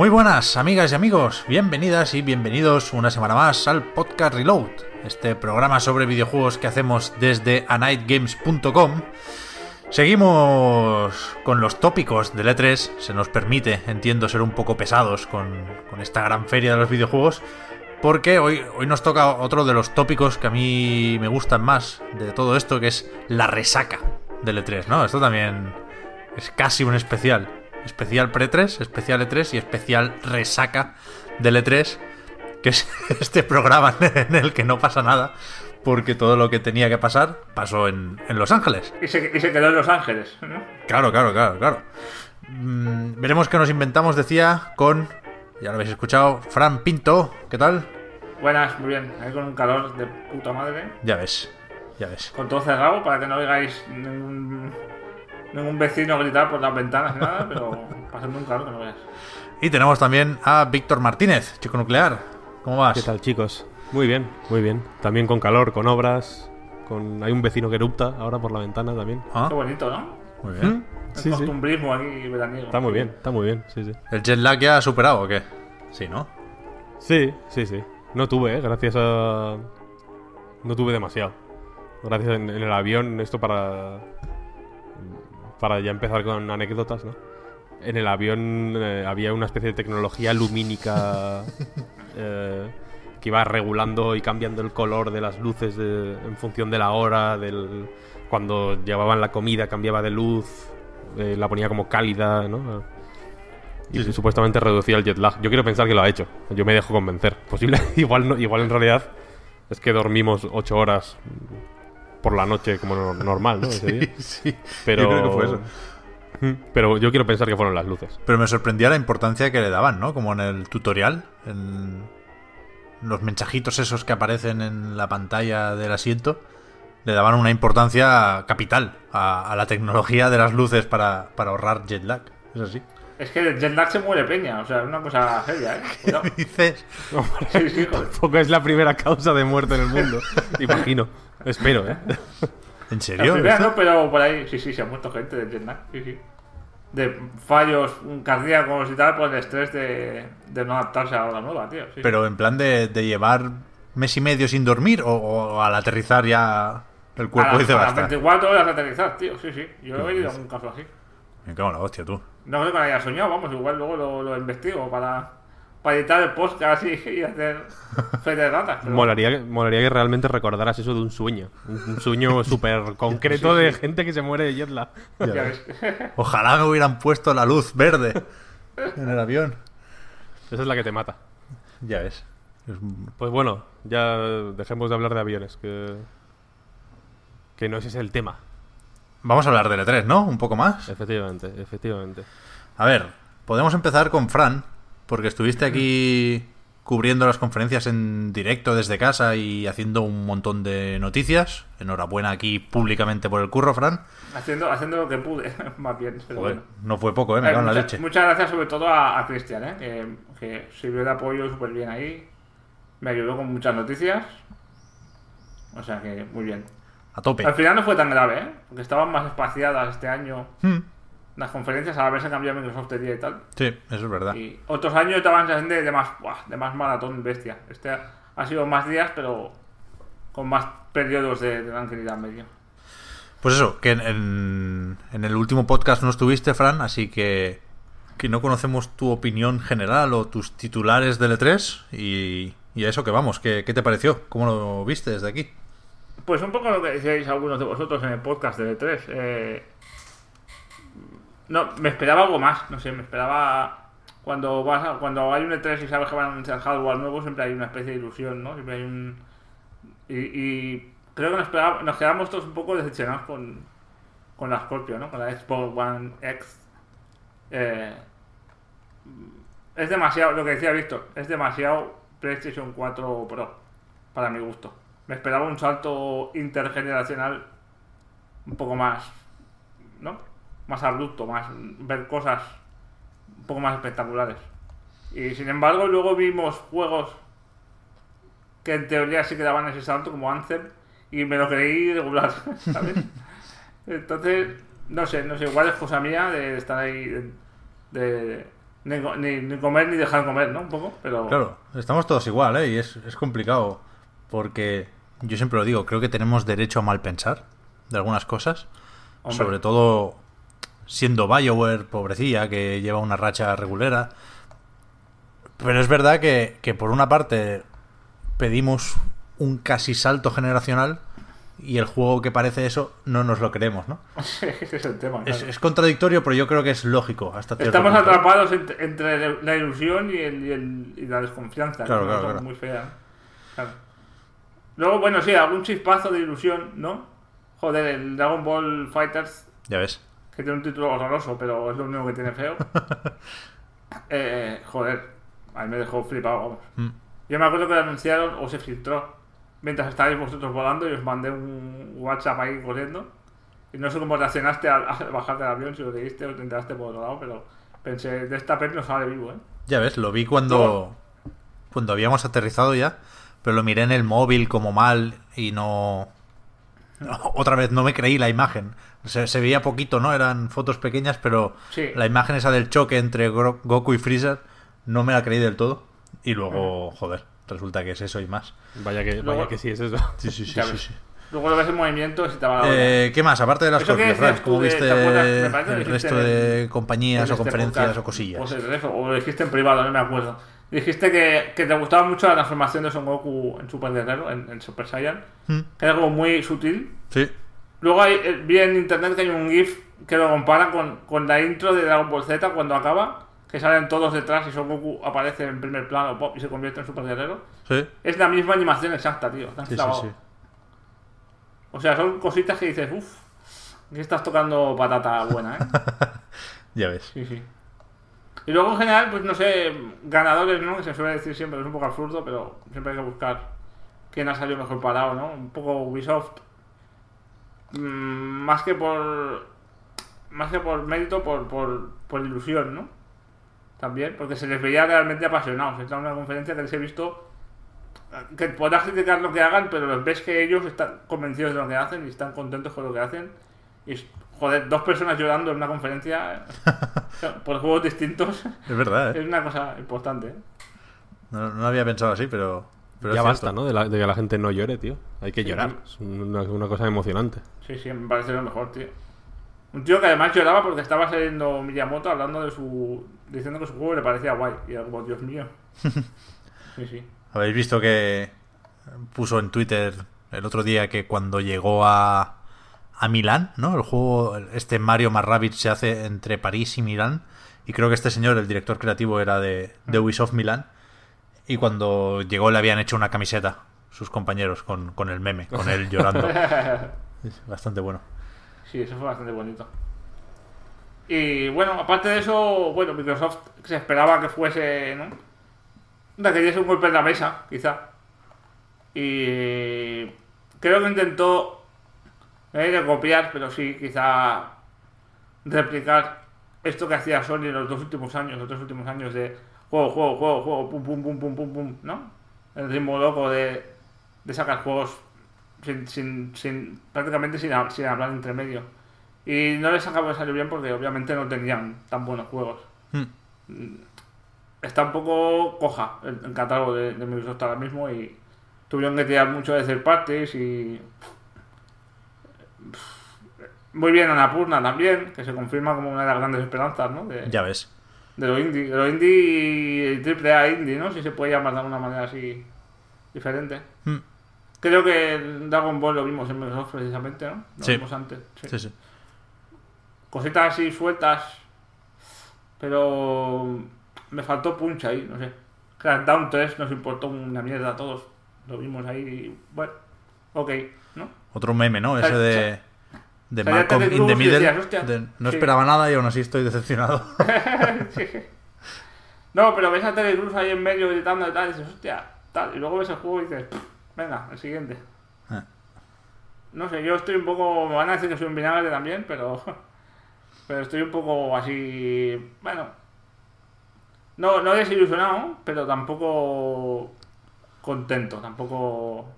Muy buenas amigas y amigos, bienvenidas y bienvenidos una semana más al podcast Reload, este programa sobre videojuegos que hacemos desde anightgames.com. Seguimos con los tópicos de E3, se nos permite, entiendo, ser un poco pesados con, esta gran feria de los videojuegos, porque hoy, hoy nos toca otro de los tópicos que a mí me gustan más de todo esto, que es la resaca del E3, ¿no? Esto también es casi un especial especial pre-3, especial E3 y especial resaca del E3, que es este programa en el que no pasa nada, porque todo lo que tenía que pasar pasó en, Los Ángeles. Y se, quedó en Los Ángeles, ¿no? Claro, claro, claro, claro. Mm, veremos qué nos inventamos, decía, con, ya lo habéis escuchado, Fran Pinto, ¿qué tal? Buenas, muy bien, Ahí con un calor de puta madre. Ya ves, ya ves. Con todo cerrado para que no oigáis Ningún vecino gritar por las ventanas ni nada, pero pasando un calor que no veas. Y tenemos también a Víctor Martínez, chico nuclear. ¿Cómo vas? ¿Qué tal, chicos? Muy bien, muy bien. También con calor, con obras. Con... Hay un vecino que erupta ahora por la ventana también. ¿Ah? Qué bonito, ¿no? Muy ¿Mm? bien. sí, costumbrismo sí. aquí Está muy bien, está muy bien, sí, sí. ¿El jet lag ya ha superado o qué? Sí, ¿no? Sí, sí, sí. No tuve, ¿eh? gracias a. No tuve demasiado. Gracias en el avión, esto para para ya empezar con anécdotas, ¿no? En el avión eh, había una especie de tecnología lumínica eh, que iba regulando y cambiando el color de las luces en función de la hora, del cuando llevaban la comida cambiaba de luz, eh, la ponía como cálida, ¿no? Y supuestamente reducía el jet lag. Yo quiero pensar que lo ha hecho. Yo me dejo convencer. Posible, igual igual en realidad es que dormimos ocho horas por la noche como normal, ¿no? sí, sí. Pero... Yo creo que fue eso. Hmm. Pero yo quiero pensar que fueron las luces. Pero me sorprendía la importancia que le daban, ¿no? Como en el tutorial, en los mensajitos esos que aparecen en la pantalla del asiento, le daban una importancia capital a, la tecnología de las luces para, ahorrar jet lag. Es así. Es que el jet lag se muere peña, o sea, es una cosa seria, ¿eh? ¿Qué dices? tampoco es la primera causa de muerte en el mundo, imagino. Espero, ¿eh? ¿En serio? no, pero por ahí, sí, sí, se ha muerto gente de Vietnam. Sí, sí. De fallos mm, cardíacos y tal por el estrés de, de no adaptarse a la nueva, tío. pero en plan de, de, llevar mes y medio sin dormir o, al aterrizar ya el cuerpo dice basta. A las 24 horas aterrizar, tío. Sí, sí. Yo he oído un caso así. Me cago en la hostia, tú. No creo que haya soñado, vamos. Igual luego lo investigo para para editar el podcast y, hacer de Molaría, molaría, que realmente recordaras eso de un sueño. Un, sueño súper concreto de gente que se muere de jetla. Ojalá me hubieran puesto la luz verde en el avión. Esa es la que te mata. Ya ves. Pues bueno, ya dejemos de hablar de aviones, que, que no ese es el tema. Vamos a hablar de E3, ¿no? Un poco más. Efectivamente, efectivamente. A ver, podemos empezar con Fran, porque estuviste aquí cubriendo las conferencias en directo desde casa y haciendo un montón de noticias. Enhorabuena aquí públicamente por el curro, Fran. Haciendo, haciendo lo que pude, más bien. No fue poco, ¿eh? me eh, cago la leche. Muchas gracias sobre todo a, Cristian, ¿eh? que, sirvió de apoyo súper bien ahí. Me ayudó con muchas noticias. O sea que muy bien. A tope. Al final no fue tan grave, ¿eh? porque estaban más espaciadas este año. Hmm las conferencias a la vez se cambiado Microsoft de día y tal. Sí, eso es verdad. Y otros años estaban de, más, de más maratón bestia. Este ha, sido más días, pero con más periodos de, tranquilidad medio. Pues eso, que en, el último podcast no estuviste, Fran, así que, que no conocemos tu opinión general o tus titulares del E3 y, y a eso que vamos. ¿Qué, te pareció? ¿Cómo lo viste desde aquí? Pues un poco lo que decíais algunos de vosotros en el podcast de E3. Eh, no, me esperaba algo más, no sé, me esperaba... Cuando, vas cuando hay un E3 y sabes que van a anunciar hardware nuevo, siempre hay una especie de ilusión, ¿no? Siempre hay un... Y, creo que nos, quedamos todos un poco decepcionados con, con la Scorpio, ¿no? Con la Xbox One X. Eh, es demasiado, lo que decía Víctor, es demasiado PlayStation 4 Pro, para mi gusto. Me esperaba un salto intergeneracional un poco más, ¿no? más abrupto, más ver cosas un poco más espectaculares. Y sin embargo, luego vimos juegos que en teoría sí quedaban daban ese salto, como Anthem, y me lo creí regular, ¿sabes? Entonces, no sé, no sé, igual es cosa mía de estar ahí, de, ni, comer ni dejar comer, ¿no? Un poco, pero... Claro, estamos todos igual, ¿eh? Y es, complicado, porque yo siempre lo digo, creo que tenemos derecho a mal pensar de algunas cosas, sobre todo siendo Bioware, pobrecilla, que lleva una racha regulera. Pero es verdad que, por una parte pedimos un casi salto generacional y el juego que parece eso no nos lo creemos, ¿no? es el tema. Es, contradictorio, pero yo creo que es lógico. Hasta Estamos atrapados entre, la ilusión y, el, y, la desconfianza. Claro, claro, Muy fea. Claro. Luego, bueno, sí, algún chispazo de ilusión, ¿no? Joder, el Dragon Ball Fighters. Ya ves que tiene un título horroroso, pero es lo único que tiene feo. Eh, eh, joder, ahí me dejó flipado, vamos. Mm. Yo me acuerdo que lo anunciaron o se filtró mientras estáis vosotros volando y os mandé un WhatsApp ahí corriendo. Y no sé cómo reaccionaste al, al bajar del avión, si lo leíste o te enteraste por otro lado, pero pensé, de esta peli no sale vivo, ¿eh? Ya ves, lo vi cuando, cuando habíamos aterrizado ya, pero lo miré en el móvil como mal y no, Otra vez no me creí la imagen. Se, veía poquito, ¿no? Eran fotos pequeñas, pero la imagen esa del choque entre Goku y Freezer no me la creí del todo. Y luego, joder, resulta que es eso y más. Vaya que, vaya que sí es eso. Sí, sí, sí. Luego lo ves en movimiento y te va eh, ¿Qué más? Aparte de las cosas, ¿cómo viste este pues el resto de compañías o conferencias o cosillas? O, o lo dijiste en privado, no me acuerdo. Dijiste que, te gustaba mucho la transformación de Son Goku en Super Guerrero, en, Super Saiyan. Es mm. Que muy sutil. Sí. Luego hay, eh, vi en internet que hay un GIF que lo compara con, la intro de Dragon Ball Z cuando acaba, que salen todos detrás y Son Goku aparece en primer plano y se convierte en Super Guerrero. Sí. Es la misma animación exacta, tío. sí, O sea, son cositas que dices, uff, que estás tocando patata buena, ¿eh? ya ves. Sí, sí. Y luego en general, pues no sé, ganadores, ¿no? Que se suele decir siempre, es un poco absurdo, pero siempre hay que buscar quién ha salido mejor parado, ¿no? Un poco Ubisoft. Mm, más que por. Más que por mérito, por, por, ilusión, ¿no? También, porque se les veía realmente apasionados. en una conferencia que les he visto. Que podrás criticar lo que hagan, pero ves que ellos están convencidos de lo que hacen y están contentos con lo que hacen. Y joder, dos personas llorando en una conferencia eh. por juegos distintos. Es verdad, eh. Es una cosa importante, eh. No, había pensado así, pero. pero ya basta, ¿no? De, que la gente no llore, tío. Hay que llorar. Es una, cosa emocionante. Sí, sí, me parece lo mejor, tío. Un tío que además lloraba porque estaba saliendo Miyamoto hablando de su. diciendo que su juego le parecía guay. Y era como, Dios mío. Sí, sí. Habéis visto que puso en Twitter el otro día que cuando llegó a a Milán, ¿no? El juego, este Mario más se hace entre París y Milán. Y creo que este señor, el director creativo, era de, de mm. Ubisoft Milán. Y cuando llegó le habían hecho una camiseta sus compañeros con, el meme, con él llorando. es bastante bueno. Sí, eso fue bastante bonito. Y bueno, aparte de eso, bueno, Microsoft se esperaba que fuese, ¿no? Requiriese un golpe en la mesa, quizá. Y creo que intentó hay de copiar, pero sí quizá replicar esto que hacía Sony en los dos últimos años, los dos últimos años de juego, juego, juego, juego, pum, pum, pum, pum, pum, pum, ¿no? El ritmo loco de, sacar juegos sin, sin, prácticamente sin, sin hablar entre medio. Y no les acabó de salir bien porque obviamente no tenían tan buenos juegos. Hmm. Mm, está un poco coja el, catálogo de, Microsoft ahora mismo y tuvieron que tirar mucho de hacer partes y muy bien Anapurna también, que se confirma como una de las grandes esperanzas, ¿no? De, ya ves. De lo indie, de indie y triple A indie, ¿no? Si se puede llamar de alguna manera así diferente. Hmm. Creo que Dragon Ball lo vimos en Microsoft precisamente, ¿no? Lo vimos antes. Sí. sí, Cositas así sueltas, pero me faltó punch ahí, no sé. Crackdown 3 nos importó una mierda a todos. Lo vimos ahí bueno, ok. Otro meme, ¿no? Ese de, de Malcolm in the Middle. no esperaba nada y aún así estoy decepcionado. No, pero ves a Terry Cruz ahí en medio gritando y tal, y dices, hostia, tal. Y luego ves el juego y dices, venga, el siguiente. Ah. No sé, yo estoy un poco. Me van a decir que soy un vinagre también, pero. Pero estoy un poco así. Bueno. No, no desilusionado, pero tampoco contento, tampoco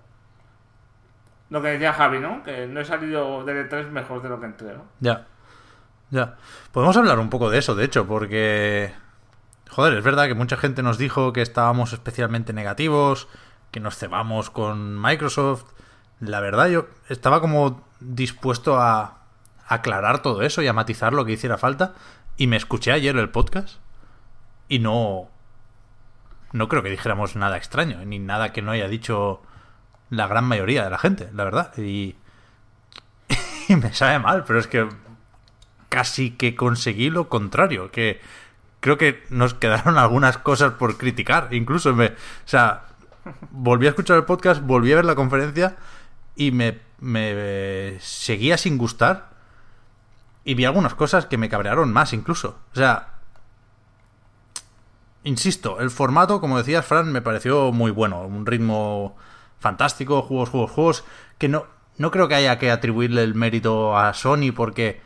lo que decía Javi, ¿no? Que no he salido de e tres 3 mejor de lo que entré, ¿no? Ya. Ya. Podemos hablar un poco de eso, de hecho, porque. Joder, es verdad que mucha gente nos dijo que estábamos especialmente negativos, que nos cebamos con Microsoft. La verdad, yo estaba como dispuesto a aclarar todo eso y a matizar lo que hiciera falta. Y me escuché ayer el podcast y no. No creo que dijéramos nada extraño, ni nada que no haya dicho la gran mayoría de la gente, la verdad. Y, me sabe mal, pero es que casi que conseguí lo contrario, que creo que nos quedaron algunas cosas por criticar, incluso me, o sea, volví a escuchar el podcast, volví a ver la conferencia y me, me seguía sin gustar y vi algunas cosas que me cabrearon más incluso, o sea, insisto, el formato, como decías Fran, me pareció muy bueno, un ritmo fantástico, juegos, juegos, juegos, que no, no creo que haya que atribuirle el mérito a Sony porque,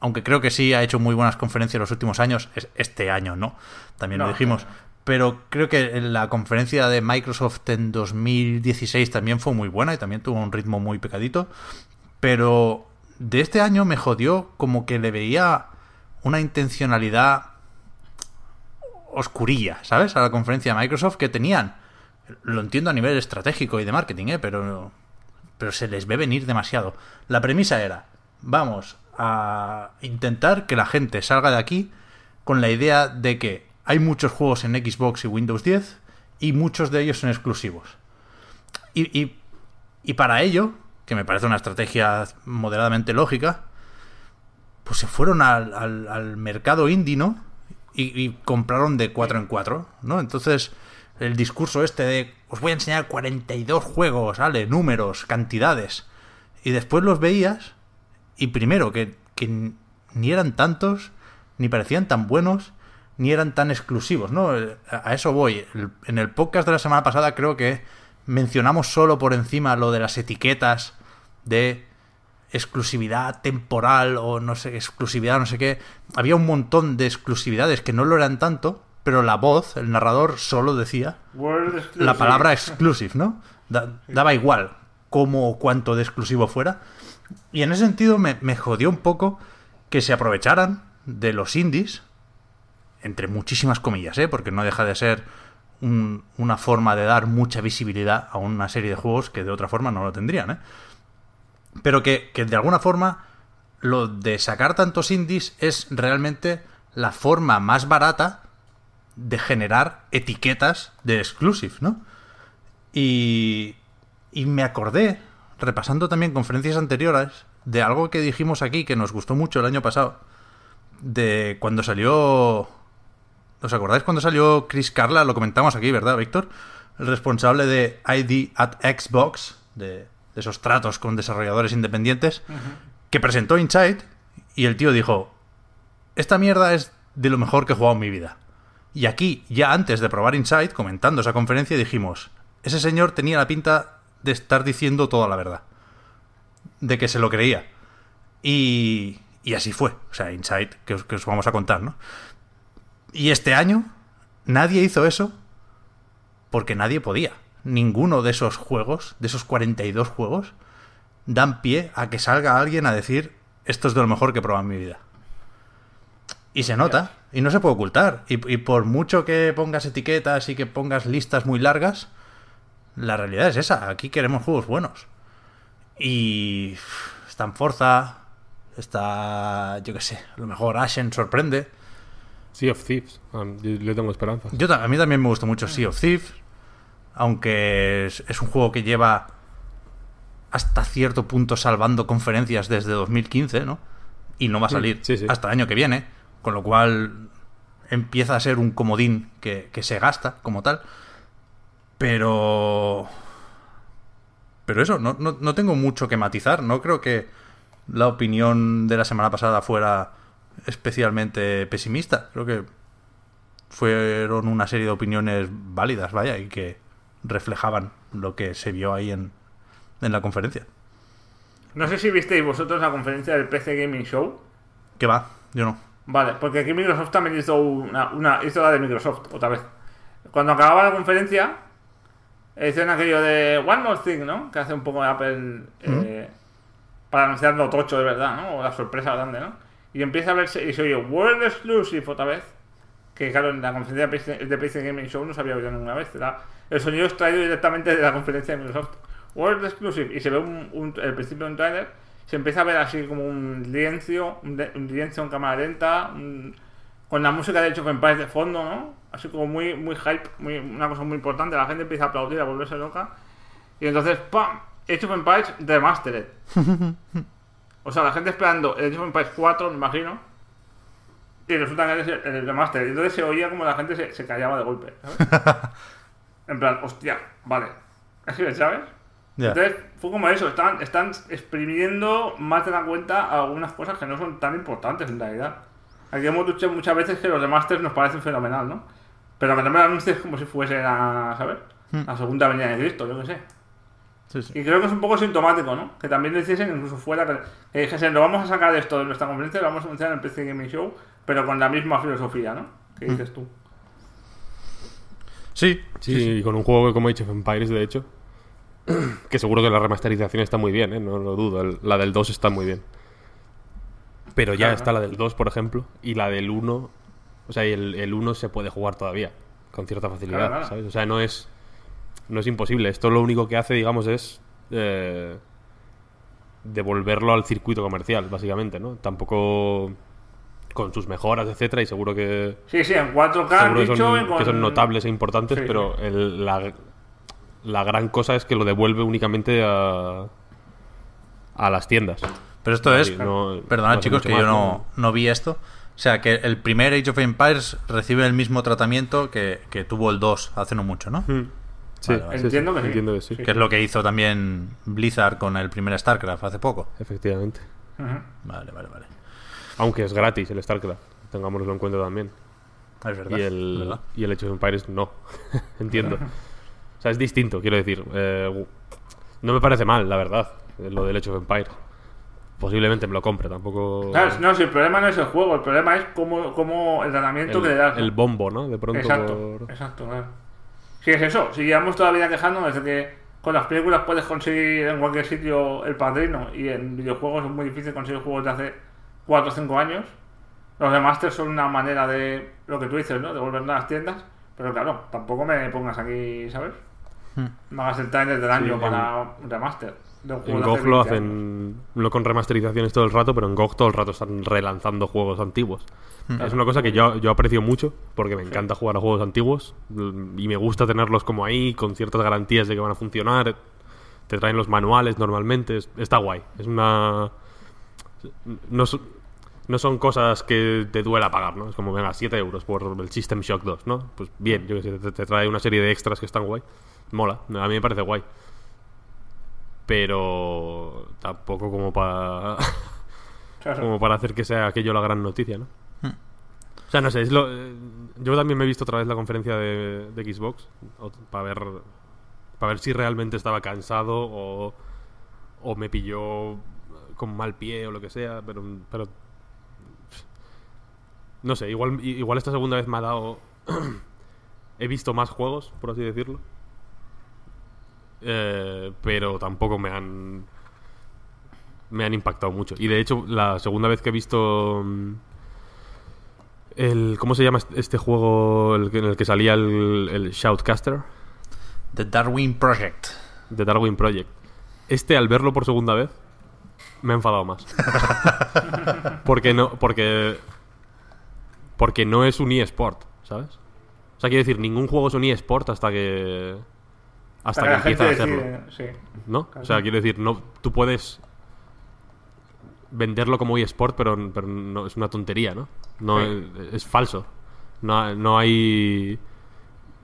aunque creo que sí ha hecho muy buenas conferencias los últimos años, es este año no, también lo dijimos. Pero creo que la conferencia de Microsoft en 2016 también fue muy buena y también tuvo un ritmo muy pecadito. Pero de este año me jodió como que le veía una intencionalidad oscurilla, ¿sabes? A la conferencia de Microsoft que tenían lo entiendo a nivel estratégico y de marketing, ¿eh? pero, pero se les ve venir demasiado. La premisa era, vamos a intentar que la gente salga de aquí con la idea de que hay muchos juegos en Xbox y Windows 10 y muchos de ellos son exclusivos. Y, para ello, que me parece una estrategia moderadamente lógica, pues se fueron al, al, mercado indie, Y, compraron de 4 en 4, ¿no? Entonces, el discurso este de os voy a enseñar 42 juegos, ¿vale? Números, cantidades. Y después los veías y primero que, que ni eran tantos, ni parecían tan buenos, ni eran tan exclusivos, ¿no? Eh, a eso voy. En el podcast de la semana pasada creo que mencionamos solo por encima lo de las etiquetas de exclusividad temporal o no sé, exclusividad no sé qué. Había un montón de exclusividades que no lo eran tanto pero la voz, el narrador, solo decía la palabra exclusive, ¿no? daba igual cómo o cuánto de exclusivo fuera. Y en ese sentido me, jodió un poco que se aprovecharan de los indies, entre muchísimas comillas, ¿eh? porque no deja de ser una forma de dar mucha visibilidad a una serie de juegos que de otra forma no lo tendrían. ¿eh? Pero que, que de alguna forma lo de sacar tantos indies es realmente la forma más barata de generar etiquetas de exclusive, ¿no? Y, y me acordé, repasando también conferencias anteriores, de algo que dijimos aquí que nos gustó mucho el año pasado, de cuando salió... ¿Os acordáis cuando salió Chris Carla? Lo comentamos aquí, ¿verdad, Víctor? El responsable de ID at Xbox, de, de esos tratos con desarrolladores independientes, que presentó Insight y el tío dijo, esta mierda es de lo mejor que he jugado en mi vida. Y aquí, ya antes de probar Inside, comentando esa conferencia, dijimos, ese señor tenía la pinta de estar diciendo toda la verdad, de que se lo creía. Y, y así fue, o sea, Inside, que os, que os vamos a contar, ¿no? Y este año nadie hizo eso porque nadie podía. Ninguno de esos juegos, de esos 42 juegos, dan pie a que salga alguien a decir, esto es de lo mejor que he probado en mi vida. Y se nota y no se puede ocultar. Y, por mucho que pongas etiquetas y que pongas listas muy largas, la realidad es esa. Aquí queremos juegos buenos. Y está en Forza, está, yo qué sé, a lo mejor Ashen sorprende. Sea of Thieves, yo, tengo esperanza. Yo, a mí también me gusta mucho Sea of Thieves, aunque es, un juego que lleva hasta cierto punto salvando conferencias desde 2015, ¿no? Y no va a mm, salir hasta el año que viene con lo cual empieza a ser un comodín que, se gasta como tal. Pero... Pero eso, no, tengo mucho que matizar, no creo que la opinión de la semana pasada fuera especialmente pesimista, creo que fueron una serie de opiniones válidas, vaya, y que reflejaban lo que se vio ahí en, en la conferencia. No sé si visteis vosotros la conferencia del PC Gaming Show. Que va, yo no. Vale, porque aquí Microsoft también hizo una, una la de Microsoft, otra vez. Cuando acababa la conferencia, hicieron aquello de One More Thing, ¿no? Que hace un poco de Apple eh, para anunciar lo tocho de verdad, ¿no? O la sorpresa grande, ¿no? Y empieza a verse, y se oye World Exclusive otra vez. Que claro, en la conferencia de PlayStation Gaming Show no se había oído ninguna vez. Era, el sonido extraído traído directamente de la conferencia de Microsoft. World Exclusive. Y se ve el principio de un trailer se empieza a ver así como un lienzo, un, un lienzo en cámara lenta, con la música de hecho en paz de fondo, ¿no? Así como muy, muy hype, muy, una cosa muy importante, la gente empieza a aplaudir, a volverse loca. Y entonces, ¡pam! Age of de Remastered. o sea, la gente esperando el Age of Empires 4, me imagino. Y resulta que es el Remastered. Entonces se oía como la gente se, callaba de golpe, ¿sabes? en plan, hostia, vale. Así, ¿sabes? Yeah. Entonces, fue como eso, están, están exprimiendo más de la cuenta algunas cosas que no son tan importantes en realidad. Aquí hemos dicho muchas veces que los remasters nos parecen fenomenal, ¿no? Pero me lo anuncies como si fuese a, hmm. La segunda venida de Cristo, yo qué sé. Y creo que es un poco sintomático, ¿no? Que también deciesen incluso fuera, que dijesen, lo vamos a sacar de esto de nuestra conferencia, lo vamos a anunciar en el PC Gaming Show, pero con la misma filosofía, ¿no? Que hmm. dices tú. Sí, sí, con un juego que, como he dicho, Empires de hecho, que seguro que la remasterización está muy bien, ¿eh? no lo dudo. la del 2 está muy bien. Pero ya está la del 2, por ejemplo, y la del 1. O sea, el, el 1 se puede jugar todavía, con cierta facilidad, ¿sabes? O sea, no es, no es imposible. Esto lo único que hace, digamos, es eh, devolverlo al circuito comercial, básicamente, ¿no? Tampoco con sus mejoras, etcétera, y seguro que... Sí, sí, en 4K, que son, notables e importantes, pero el, la la gran cosa es que lo devuelve únicamente a, a las tiendas. Pero esto es... perdón chicos, que yo no, vi esto. O sea, que el primer Age of Empires recibe el mismo tratamiento que, tuvo el 2 hace no mucho, ¿no? Mm. Sí, Entiendo, Que sí. Que es lo que hizo también Blizzard con el primer StarCraft hace poco. Efectivamente. Vale, vale, vale. Aunque es gratis el StarCraft, tengámoslo en cuenta también. Es Y el, ¿verdad? Y el Age of Empires no. entiendo. O sea, es distinto, quiero decir. Eh, no me parece mal, la verdad, lo del hecho of Empire. Posiblemente me lo compre, tampoco. no, si el problema no es el juego, el problema es cómo, cómo el tratamiento que le das. El bombo, ¿no? De pronto. Exacto, exacto, claro. Si es eso, si toda la vida quejándonos desde que con las películas puedes conseguir en cualquier sitio el padrino y en videojuegos es muy difícil conseguir juegos de hace 4 o 5 años. Los remasters son una manera de lo que tú dices, ¿no? De volver a las tiendas. Pero claro, tampoco me pongas aquí, ¿sabes? Hmm. Más el de año para remaster. De un juego en GOG lo hacen, no con remasterizaciones todo el rato, pero en GOG todo el rato están relanzando juegos antiguos. Hmm. Es una cosa que yo, yo aprecio mucho, porque me encanta jugar a juegos antiguos mm, y me gusta tenerlos como ahí, con ciertas garantías de que van a funcionar. Te traen los manuales normalmente, está guay. Es una. No, son cosas que te duela pagar, ¿no? Es como, venga, 7 euros por el System Shock 2, ¿no? Pues bien, te trae una serie de extras que están guay mola, a mí me parece guay. Pero tampoco como para como para hacer que sea aquello la gran noticia, ¿no? Hmm. O sea, no sé, eh, yo también me he visto otra vez la conferencia de, Xbox para ver para ver si realmente estaba cansado o, o me pilló con mal pie o lo que sea, pero pero no sé, igual igual esta segunda vez me ha dado he visto más juegos, por así decirlo. Eh, pero tampoco me han. Me han impactado mucho. Y de hecho, la segunda vez que he visto. Mm, el, ¿Cómo se llama este, este juego en el que salía el, el Shoutcaster? The Darwin Project. The Darwin Project. Este, al verlo por segunda vez, me ha enfadado más. porque no. Porque. Porque no es un eSport, ¿sabes? O sea, quiero decir, ningún juego es un eSport hasta que hasta que empieza a hacerlo. ¿No? O sea, quiero decir, no, tú puedes venderlo como eSport, pero, pero no, es una tontería, ¿no? no eh, es, falso. No, hay.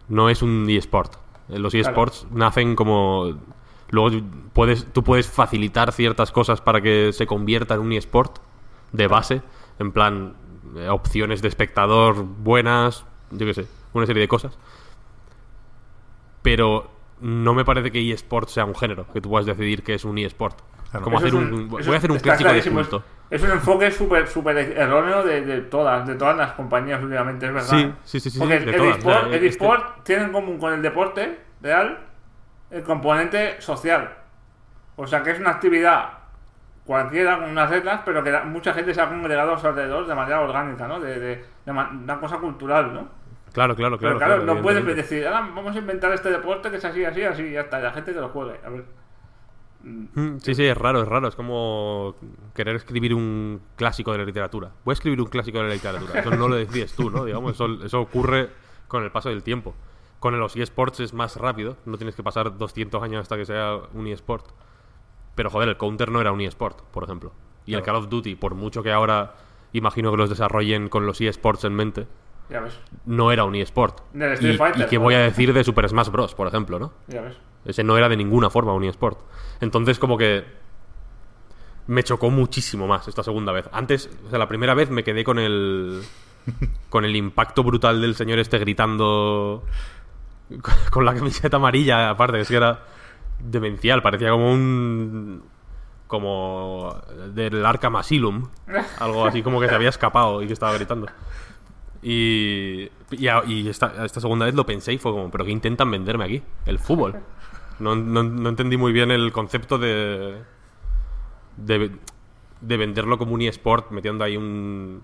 No es un eSport. Eh, los eSports nacen como. Luego puedes, tú puedes facilitar ciertas cosas para que se convierta en un eSport de base. En plan, eh, opciones de espectador buenas, yo qué sé, una serie de cosas. Pero no me parece que eSport sea un género, que tú puedas decidir que es un eSport. voy a hacer un clásico de esto Es un enfoque súper súper erróneo de, todas, de todas las compañías últimamente, es verdad. Porque el, eSport, tiene en común con el deporte real el componente social. O sea que es una actividad cualquiera con unas reglas, pero que mucha gente se ha congregado a alrededor de manera orgánica, ¿no? De, de, de una cosa cultural, ¿no? Claro, claro, claro. claro, no puedes decir, ah, vamos a inventar este deporte que es así, así, así, y la gente te lo juegue. Mm, sí, sí, es raro, es raro. Es como querer escribir un clásico de la literatura. Voy a escribir un clásico de la literatura. Eso no lo decides tú, ¿no? eso, ocurre con el paso del tiempo. Con los eSports es más rápido. No tienes que pasar 200 años hasta que sea un eSport. Pero joder, el Counter no era un eSport, por ejemplo. Y el Call of Duty, por mucho que ahora imagino que los desarrollen con los eSports en mente, no era un eSport. y, qué voy a decir de Super Smash Bros., por ejemplo, ¿no? Ese no era de ninguna forma un eSport. Entonces, como que. Me chocó muchísimo más esta segunda vez. Antes, o sea, la primera vez me quedé con el. con el impacto brutal del señor este gritando. con la camiseta amarilla, aparte, es que era demencial, parecía como un como del Arkham Asylum, algo así como que se había escapado y que estaba gritando. Y, y, esta, segunda vez lo pensé y fue como, ¿pero qué intentan venderme aquí? El fútbol. No, entendí muy bien el concepto de, de, venderlo como un eSport, metiendo ahí un,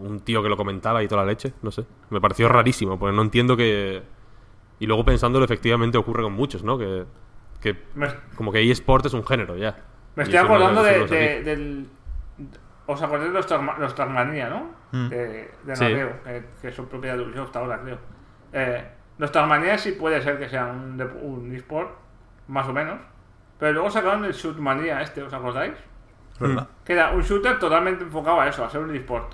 un tío que lo comentaba y toda la leche. No sé. Me pareció rarísimo, porque no entiendo que. Y luego pensándolo, efectivamente ocurre con muchos, ¿no? Que, que como que eSport es un género ya. Me estoy acordando de, del. ¿Os acordáis de los, no? Mm. Eh, de, de eh, que son propiedad de Ubisoft ahora, creo. Eh, de sí puede ser que sea un, un eSport, más o menos. Pero luego sacaron el Shoot manía este, ¿os acordáis? ¿Verdad? Mm. Que era un shooter totalmente enfocado a eso, a ser un eSport.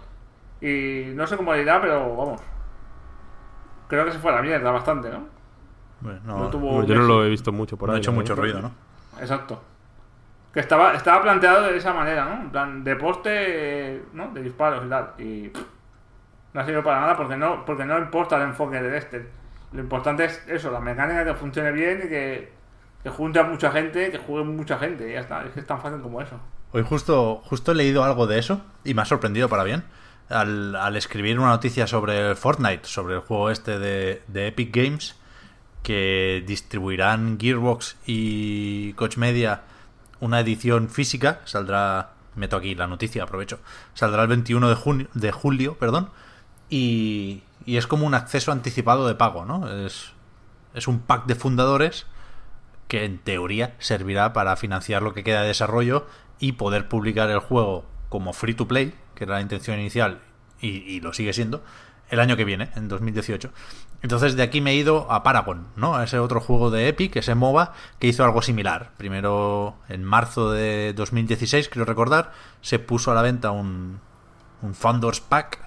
Y no sé cómo le pero vamos. Creo que se fue a la mierda bastante, ¿no? yo no lo he visto mucho por ahí. ha hecho mucho ruido, ¿no? Exacto estaba, estaba planteado de esa manera, ¿no? En plan, deporte, ¿no? De disparos y tal. Y no ha sido para nada porque no, porque no importa el enfoque de este Lo importante es eso, la mecánica que funcione bien y que, junte a mucha gente, que juegue mucha gente. ya es que es tan fácil como eso. Hoy justo, justo he leído algo de eso y me ha sorprendido para bien. Al, escribir una noticia sobre Fortnite, sobre el juego este de, de Epic Games, que distribuirán Gearbox y Coach Media una edición física, saldrá, meto aquí la noticia, aprovecho, saldrá el 21 de, junio, de julio, perdón, y, y es como un acceso anticipado de pago, ¿no? Es, es un pack de fundadores que en teoría servirá para financiar lo que queda de desarrollo y poder publicar el juego como free to play, que era la intención inicial y, y lo sigue siendo, el año que viene, en 2018. Entonces de aquí me he ido a Paragon, ¿no? A ese otro juego de Epic, ese MOBA, que hizo algo similar. Primero, en marzo de 2016, quiero recordar, se puso a la venta un, un Founders Pack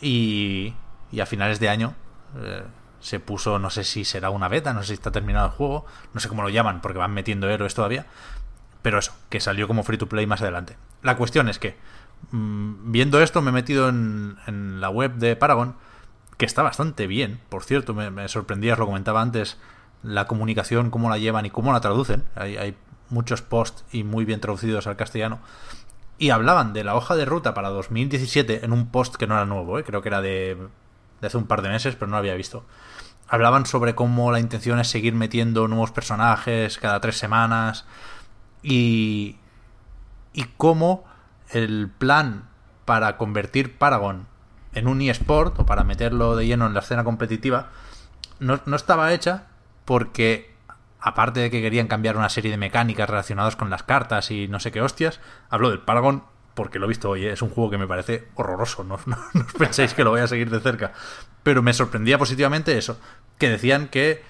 y, y a finales de año eh, se puso, no sé si será una beta, no sé si está terminado el juego, no sé cómo lo llaman porque van metiendo héroes todavía, pero eso, que salió como free to play más adelante. La cuestión es que, mm, viendo esto, me he metido en la web de Paragon que está bastante bien, por cierto, me, sorprendía, os lo comentaba antes, la comunicación, cómo la llevan y cómo la traducen. Hay, muchos posts y muy bien traducidos al castellano. Y hablaban de la hoja de ruta para 2017 en un post que no era nuevo, ¿eh? creo que era de, hace un par de meses, pero no lo había visto. Hablaban sobre cómo la intención es seguir metiendo nuevos personajes cada tres semanas y, y cómo el plan para convertir Paragon en un eSport o para meterlo de lleno en la escena competitiva, no, estaba hecha porque aparte de que querían cambiar una serie de mecánicas relacionadas con las cartas y no sé qué hostias, hablo del Paragon porque lo he visto hoy, es un juego que me parece horroroso, no, os penséis que lo voy a seguir de cerca, pero me sorprendía positivamente eso, que decían que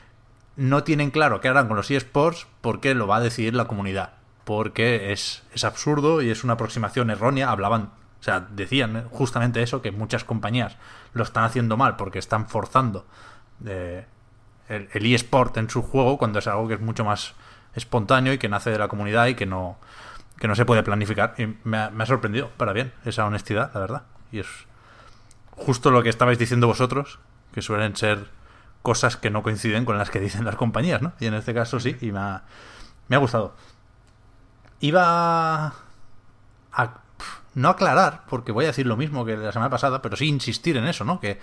no tienen claro qué harán con los eSports porque lo va a decidir la comunidad, porque es absurdo y es una aproximación errónea, hablaban o sea, decían ¿eh? justamente eso, que muchas compañías lo están haciendo mal porque están forzando eh, el, eSport en su juego cuando es algo que es mucho más espontáneo y que nace de la comunidad y que no, que no se puede planificar. Y me ha, sorprendido para bien esa honestidad, la verdad. Y es justo lo que estabais diciendo vosotros, que suelen ser cosas que no coinciden con las que dicen las compañías, ¿no? Y en este caso sí, y me ha, me ha gustado. Iba a no aclarar, porque voy a decir lo mismo que la semana pasada, pero sí insistir en eso, ¿no? Que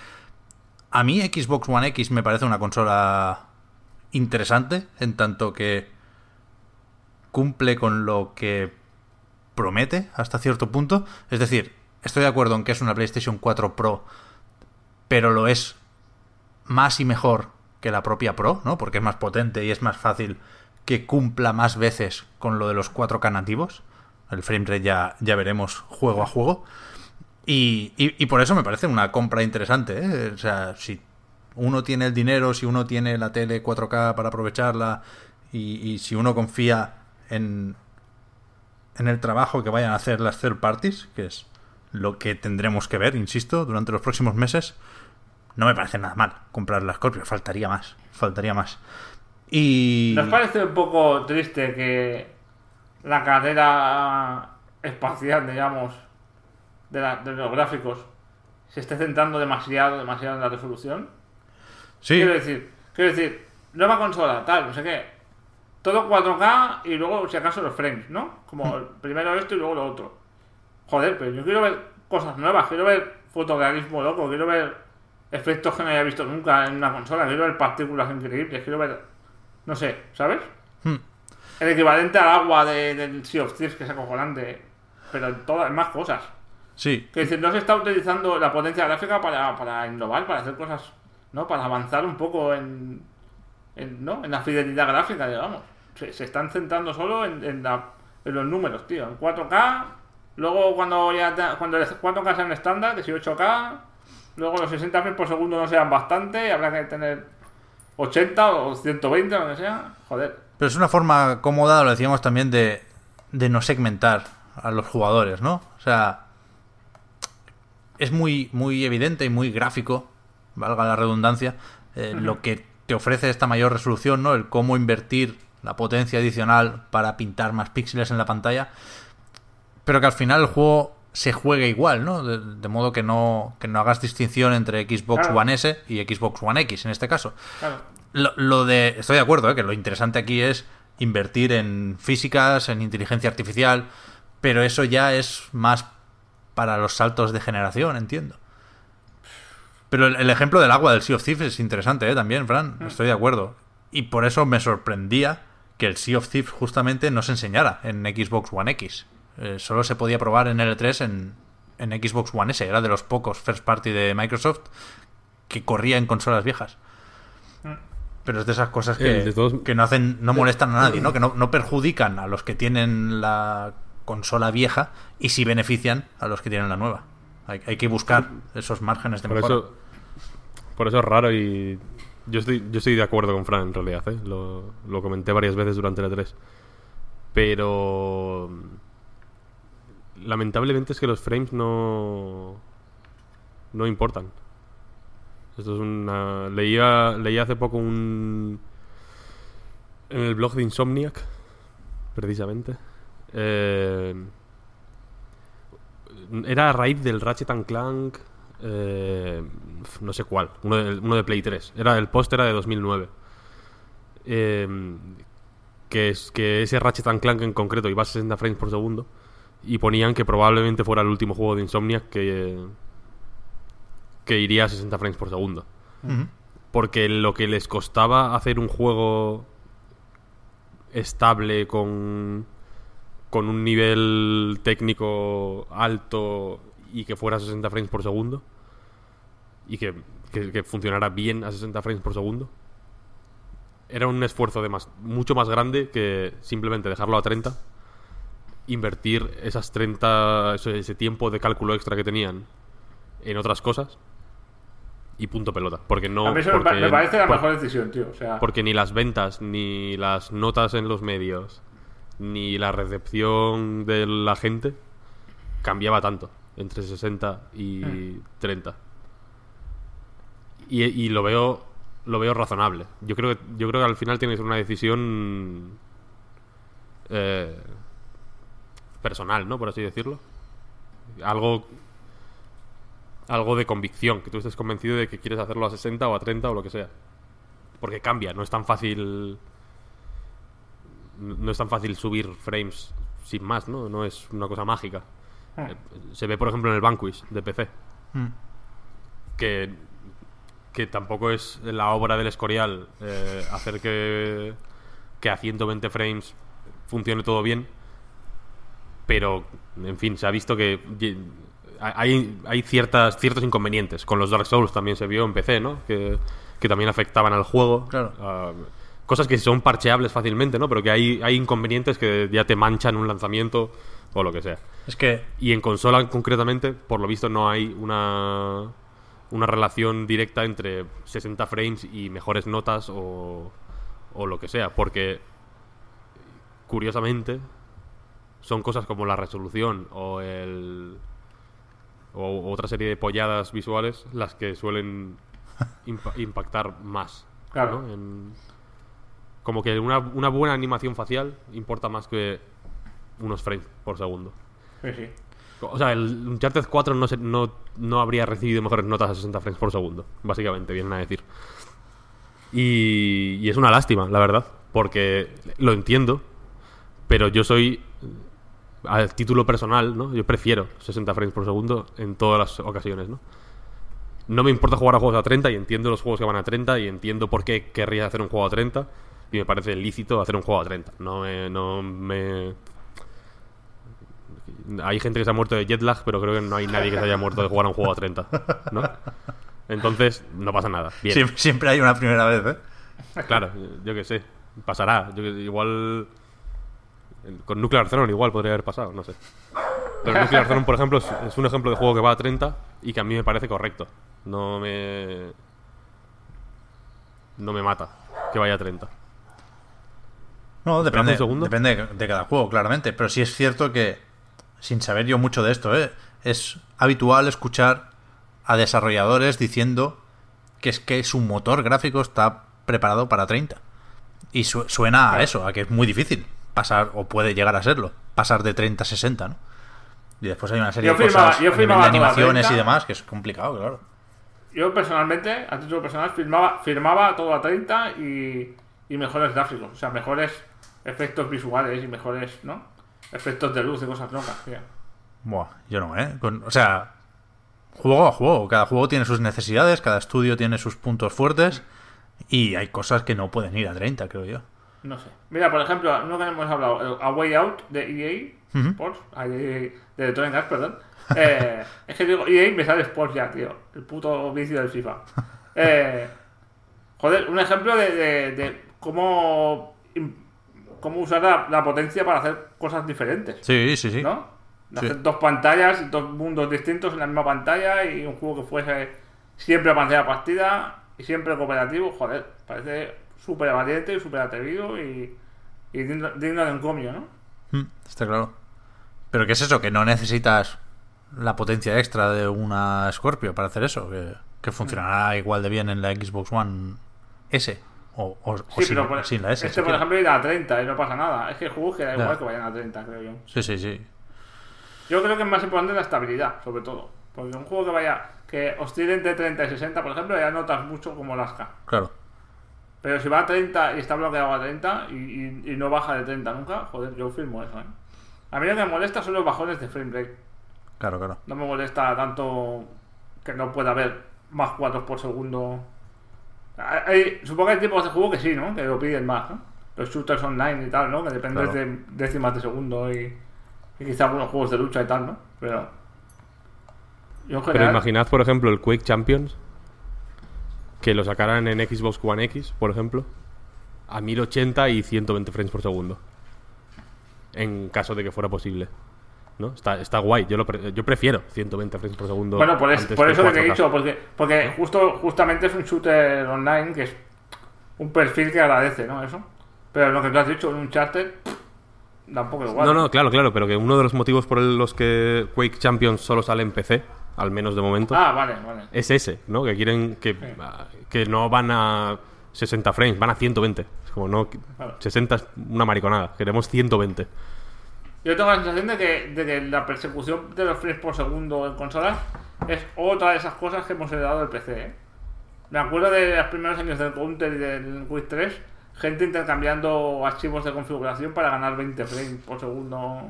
a mí Xbox One X me parece una consola interesante, en tanto que cumple con lo que promete hasta cierto punto. Es decir, estoy de acuerdo en que es una PlayStation 4 Pro, pero lo es más y mejor que la propia Pro, ¿no? Porque es más potente y es más fácil que cumpla más veces con lo de los 4K nativos. El frame rate ya, ya veremos juego a juego. Y, y, por eso me parece una compra interesante. ¿eh? O sea, si uno tiene el dinero, si uno tiene la tele 4K para aprovecharla y, si uno confía en, en el trabajo que vayan a hacer las third parties, que es lo que tendremos que ver, insisto, durante los próximos meses, no me parece nada mal comprar la Scorpio, faltaría más, faltaría más. Y... ¿Nos parece un poco triste que la carrera espacial, digamos, de, de los gráficos se esté centrando demasiado, demasiado en la resolución. Sí. Quiero decir, quiero decir, nueva consola, tal, no sé qué. Todo 4K y luego, si acaso, los frames, ¿no? Como mm. primero esto y luego lo otro. Joder, pero yo quiero ver cosas nuevas, quiero ver fotorealismo loco, quiero ver efectos que no haya visto nunca en una consola, quiero ver partículas increíbles, quiero ver. No sé, ¿sabes? Mm. El equivalente al agua del Sea of Thieves, que es acojonante. Pero en todas, en más cosas. Sí. Que no se está utilizando la potencia gráfica para, para innovar, para hacer cosas, ¿no? Para avanzar un poco en, ¿no? en la fidelidad gráfica, digamos. Se, están centrando solo en, en, los números, tío. En 4K, luego cuando ya cuando el 4K sean estándar, 18K, luego los 60 por segundo no sean bastante, habrá que tener 80 o 120 lo que sea. Joder. Pero es una forma cómoda, lo decíamos también, de, no segmentar a los jugadores, ¿no? O sea, es muy, muy evidente y muy gráfico, valga la redundancia, eh, lo que te ofrece esta mayor resolución, ¿no? El cómo invertir la potencia adicional para pintar más píxeles en la pantalla, pero que al final el juego se juegue igual, ¿no? De, modo que no, no hagas distinción entre Xbox One S y Xbox One X en este caso. Claro lo, de. Estoy de acuerdo, ¿eh? que lo interesante aquí es invertir en físicas, en inteligencia artificial, pero eso ya es más para los saltos de generación, entiendo. Pero el, ejemplo del agua del Sea of Thieves es interesante ¿eh? también, Fran, mm. estoy de acuerdo. Y por eso me sorprendía que el Sea of Thieves justamente no se enseñara en Xbox One X. Eh, solo se podía probar en L3 en, en Xbox One S. Era de los pocos first party de Microsoft que corría en consolas viejas. Pero es de esas cosas que, eh, que no hacen, no molestan a nadie, eh, ¿no? Que eh. no, perjudican a los que tienen la consola vieja y sí benefician a los que tienen la nueva. Hay, que buscar esos márgenes de por Eso, por eso es raro y yo estoy, yo estoy de acuerdo con Fran en realidad. Lo, lo, comenté varias veces durante la 3. Pero... Lamentablemente es que los frames no... No importan. Esto es una... Leía, hace poco un... En el blog de Insomniac, precisamente. Eh, era a raíz del Ratchet and Clank... Eh, no sé cuál, uno de, Play 3. Era, el post era de 2009. Eh, que, que ese Ratchet and Clank en concreto iba a 60 frames por segundo y ponían que probablemente fuera el último juego de Insomniac que, que iría a 60 frames por segundo. Porque lo que les costaba hacer un juego estable con, con un nivel técnico alto y que fuera a 60 frames por segundo y que, que, funcionara bien a 60 frames por segundo era un esfuerzo mucho más grande que simplemente dejarlo a 30 invertir esas 30 ese tiempo de cálculo extra que tenían en otras cosas y punto pelota. Porque no. A mí me parece la mejor decisión, tío. O sea... Porque ni las ventas, ni las notas en los medios, ni la recepción de la gente cambiaba tanto entre 60 y 30. Hmm. Y, lo veo lo veo razonable. Yo creo que, yo creo que al final tiene que ser una decisión eh, personal, ¿no? Por así decirlo. Algo algo de convicción, que tú estés convencido de que quieres hacerlo a 60 o a 30 o lo que sea. Porque cambia, no es tan fácil. No es tan fácil subir frames sin más, ¿no? No es una cosa mágica. Ah. Eh, se ve, por ejemplo, en el Banquish de PC. Mm. Que, que tampoco es la obra del Escorial eh, hacer que, que a 120 frames funcione todo bien. Pero, en fin, se ha visto que hay, ciertas, ciertos inconvenientes. Con los Dark Souls también se vio en PC, ¿no? Que, también afectaban al juego. Claro. Ah, cosas que son parcheables fácilmente, ¿no? Pero que hay, hay inconvenientes que ya te manchan un lanzamiento o lo que sea. Es que... Y en consola concretamente, por lo visto, no hay una, una relación directa entre 60 frames y mejores notas o, o lo que sea. Porque, curiosamente, son cosas como la resolución o el o otra serie de polladas visuales las que suelen impactar más. Claro. Como que una, buena animación facial importa más que unos frames por segundo. Sí, sí. O sea, el Uncharted 4 no, habría recibido mejores notas a 60 frames por segundo, básicamente, vienen a decir. Y, y es una lástima, la verdad, porque lo entiendo, pero yo soy a título personal, ¿no? Yo prefiero 60 frames por segundo en todas las ocasiones, ¿no? No me importa jugar a juegos a 30 y entiendo los juegos que van a 30 y entiendo por qué querrías hacer un juego a 30 y me parece lícito hacer un juego a 30. No me... No me... Hay gente que se ha muerto de jetlag, pero creo que no hay nadie que se haya muerto de jugar a un juego a 30, ¿no? Entonces, no pasa nada. Siempre, hay una primera vez, ¿eh? Claro, yo qué sé. Pasará. igual con Nuclear Throne igual podría haber pasado, no sé. Pero Nuclear Throne, por ejemplo, es, un ejemplo de juego que va a 30 y que a mí me parece correcto. No me. No me mata que vaya a 30. No, depende, depende de cada juego, claramente. Pero sí es cierto que, sin saber yo mucho de esto, ¿eh? es habitual escuchar a desarrolladores diciendo que es que su motor gráfico está preparado para 30. Y suena a eso, a que es muy difícil pasar, o puede llegar a serlo, pasar de 30 a 60, ¿no? Y después hay una serie de cosas animaciones y demás que es complicado, claro. Yo personalmente, a título personal, firmaba, firmaba todo a 30 y, mejores gráficos, o sea, mejores efectos visuales y mejores, ¿no? Efectos de luz y cosas locas, Buah, yo no, ¿eh? o sea, juego a juego, cada juego tiene sus necesidades, cada estudio tiene sus puntos fuertes y hay cosas que no pueden ir a 30, creo yo. No sé. Mira, por ejemplo, no tenemos hablado, A Way Out de EA, Sports. Sports, e de Electronic perdón. Eh, es que digo, EA me sale Sports ya, tío. El puto vicio del FIFA. Eh, joder, un ejemplo de, cómo, cómo usar la, potencia para hacer cosas diferentes. Sí, sí, sí. ¿No? hacer dos pantallas, dos mundos distintos en la misma pantalla y un juego que fuese siempre a pantalla partida y siempre cooperativo, joder, parece súper valiente y súper atrevido y, digno, de encomio, ¿no? Hmm, está claro. Pero ¿qué es eso? Que no necesitas la potencia extra de una Scorpio para hacer eso, que, funcionará hmm. igual de bien en la Xbox One S. O, sin, la S. Este, por ejemplo, irá a 30 y no pasa nada. Es que juegos que da igual que vayan a 30, creo yo. Sí, sí, sí. Yo creo que es más importante la estabilidad, sobre todo. Porque un juego que vaya, que oscile entre 30 y 60, por ejemplo, ya notas mucho como lasca Claro. Pero si va a 30 y está bloqueado a 30 y, no baja de 30 nunca, joder, yo firmo eso, ¿eh? A mí lo que me molesta son los bajones de frame rate. Claro, claro. No me molesta tanto que no pueda haber más cuadros por segundo. supongo que hay tipos de juego que sí, ¿no? Que lo piden más, ¿no? Los shooters online y tal, ¿no? Que depende de décimas de segundo y, quizá algunos juegos de lucha y tal, ¿no? Pero. Yo Pero imaginad, por ejemplo, el Quake Champions que lo sacaran en Xbox One X, por ejemplo, a 1080 y 120 frames por segundo. En caso de que fuera posible. ¿no? Está, está guay, yo, lo yo prefiero 120 frames por segundo. Bueno, por, eso lo que he dicho, porque, justo, justamente es un shooter online que es un perfil que agradece, ¿no? Eso. Pero lo que tú has dicho, en un charter tampoco es igual. No, no, claro, claro, pero que uno de los motivos por los que Quake Champions solo sale en PC al menos de momento. Ah, vale, vale. Es ese, ¿no? Que quieren que, ah, que no van a 60 frames, van a 120. Es como no, 60 es una mariconada, queremos 120. Yo tengo la sensación de que, la persecución de los frames por segundo en consolas es otra de esas cosas que hemos heredado del PC. ¿eh? Me acuerdo de los primeros años del Counter y del Quick 3, gente intercambiando archivos de configuración para ganar 20 frames por segundo.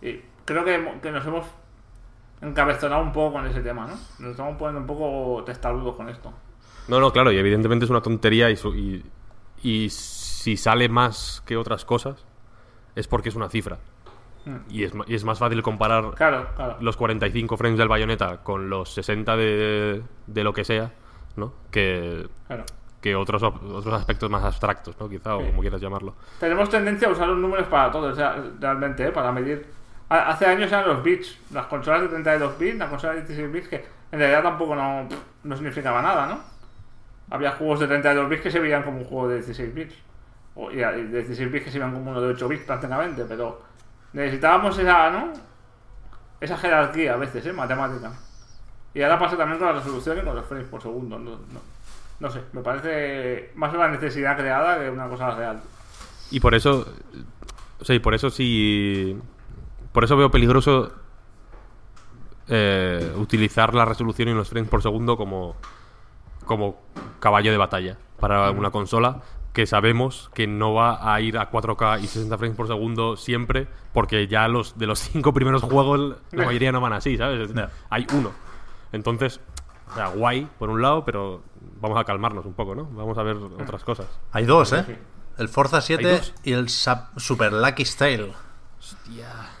Y creo que nos hemos encabezonado un poco con ese tema, ¿no? Nos estamos poniendo un poco testarudos con esto. No, no, claro, y evidentemente es una tontería y, y, si sale más que otras cosas es porque es una cifra. Mm. Y, es, más fácil comparar los 45 frames del bayoneta con los 60 de, lo que sea, ¿no? Que, otros, aspectos más abstractos, ¿no? Quizá, o como quieras llamarlo. Tenemos tendencia a usar los números para todo, o sea, realmente, ¿eh? para medir Hace años eran los bits, las consolas de 32 bits, las consolas de 16 bits, que en realidad tampoco no, significaba nada, ¿no? Había juegos de 32 bits que se veían como un juego de 16 bits. O, y de 16 bits que se veían como uno de 8 bits prácticamente, pero necesitábamos esa, ¿no? Esa jerarquía a veces, ¿eh? Matemática. Y ahora pasa también con la resolución con los frames por segundo. No, no sé, me parece más una necesidad creada que una cosa real. Y por eso, o sea, y por eso sí por eso veo peligroso eh, utilizar la resolución y los frames por segundo como, como caballo de batalla para una consola que sabemos que no va a ir a 4K y 60 frames por segundo siempre, porque ya los de los cinco primeros juegos la mayoría no van así, ¿sabes? Hay uno. Entonces, o sea, guay por un lado, pero vamos a calmarnos un poco, ¿no? Vamos a ver otras cosas. Hay dos, ¿eh? El Forza 7 y el Super Lucky Style. Hostia.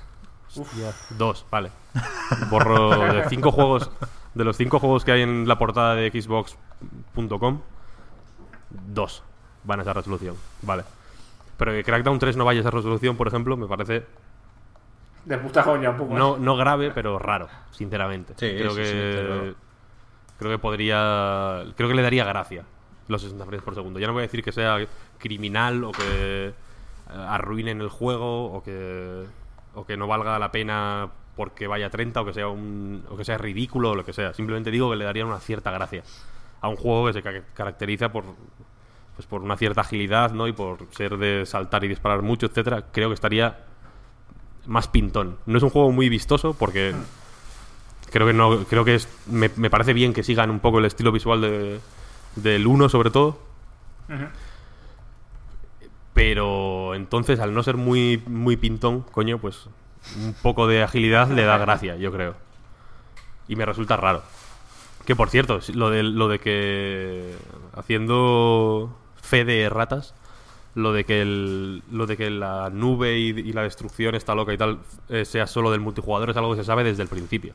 Dos, vale. Borro de cinco juegos. De los cinco juegos que hay en la portada de Xbox.com, dos van a esa resolución. Vale. Pero que Crackdown 3 no vaya a esa resolución, por ejemplo, me parece. De puta coña, un poco. No, grave, pero raro, sinceramente. creo que. Creo que podría. Creo que le daría gracia los 60 frames por segundo. Ya no voy a decir que sea criminal o que eh, arruinen el juego o que o que no valga la pena porque vaya 30 o que sea un o que sea ridículo o lo que sea. Simplemente digo que le daría una cierta gracia a un juego que se caracteriza por pues por una cierta agilidad, ¿no? Y por ser de saltar y disparar mucho, etcétera. Creo que estaría más pintón. No es un juego muy vistoso porque creo que no creo que es, me, me parece bien que sigan un poco el estilo visual del 1 sobre todo. Pero entonces, al no ser muy, muy pintón, coño, pues un poco de agilidad le da gracia, yo creo. Y me resulta raro. Que por cierto, lo de, lo de que haciendo fe de ratas, lo de que, el, lo de que la nube y, la destrucción está loca y tal eh, sea solo del multijugador es algo que se sabe desde el principio.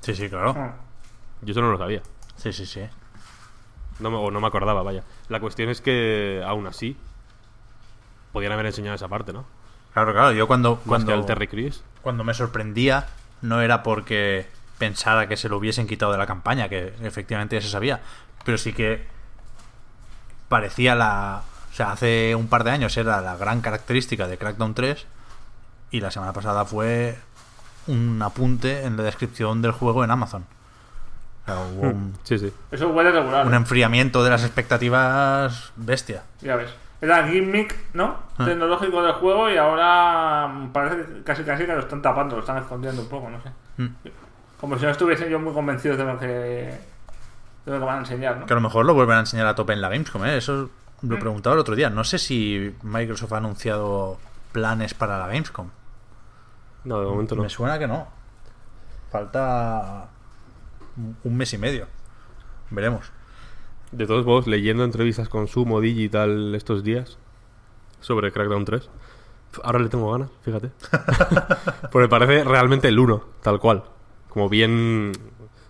Sí, sí, claro. Ah. Yo eso no lo sabía. Sí, sí, sí. No o no me acordaba, vaya. La cuestión es que, aún así, podían haber enseñado esa parte, ¿no? Claro, claro, yo cuando. cuando Cuando me sorprendía, no era porque pensara que se lo hubiesen quitado de la campaña, que efectivamente ya se sabía, pero sí que parecía la. O sea, hace un par de años era la gran característica de Crackdown 3 y la semana pasada fue un apunte en la descripción del juego en Amazon. sí, sí. Eso huele regular. Un ¿eh? enfriamiento de las expectativas bestia. Ya ves era el gimmick, ¿no? Ah. Tecnológico del juego y ahora mm, parece casi casi que lo están tapando, lo están escondiendo un poco, no sé. Mm. Como si no estuviese yo muy convencido de lo que, van a enseñar, ¿no? Que a lo mejor lo vuelven a enseñar a tope en la Gamescom, ¿eh? Eso lo he mm. preguntaba el otro día. No sé si Microsoft ha anunciado planes para la Gamescom. No, de momento no. Me suena que no. Falta un mes y medio. Veremos. De todos vos, leyendo entrevistas con Sumo Digital estos días sobre Crackdown 3, ahora le tengo ganas, fíjate. Porque parece realmente el uno, tal cual. Como bien.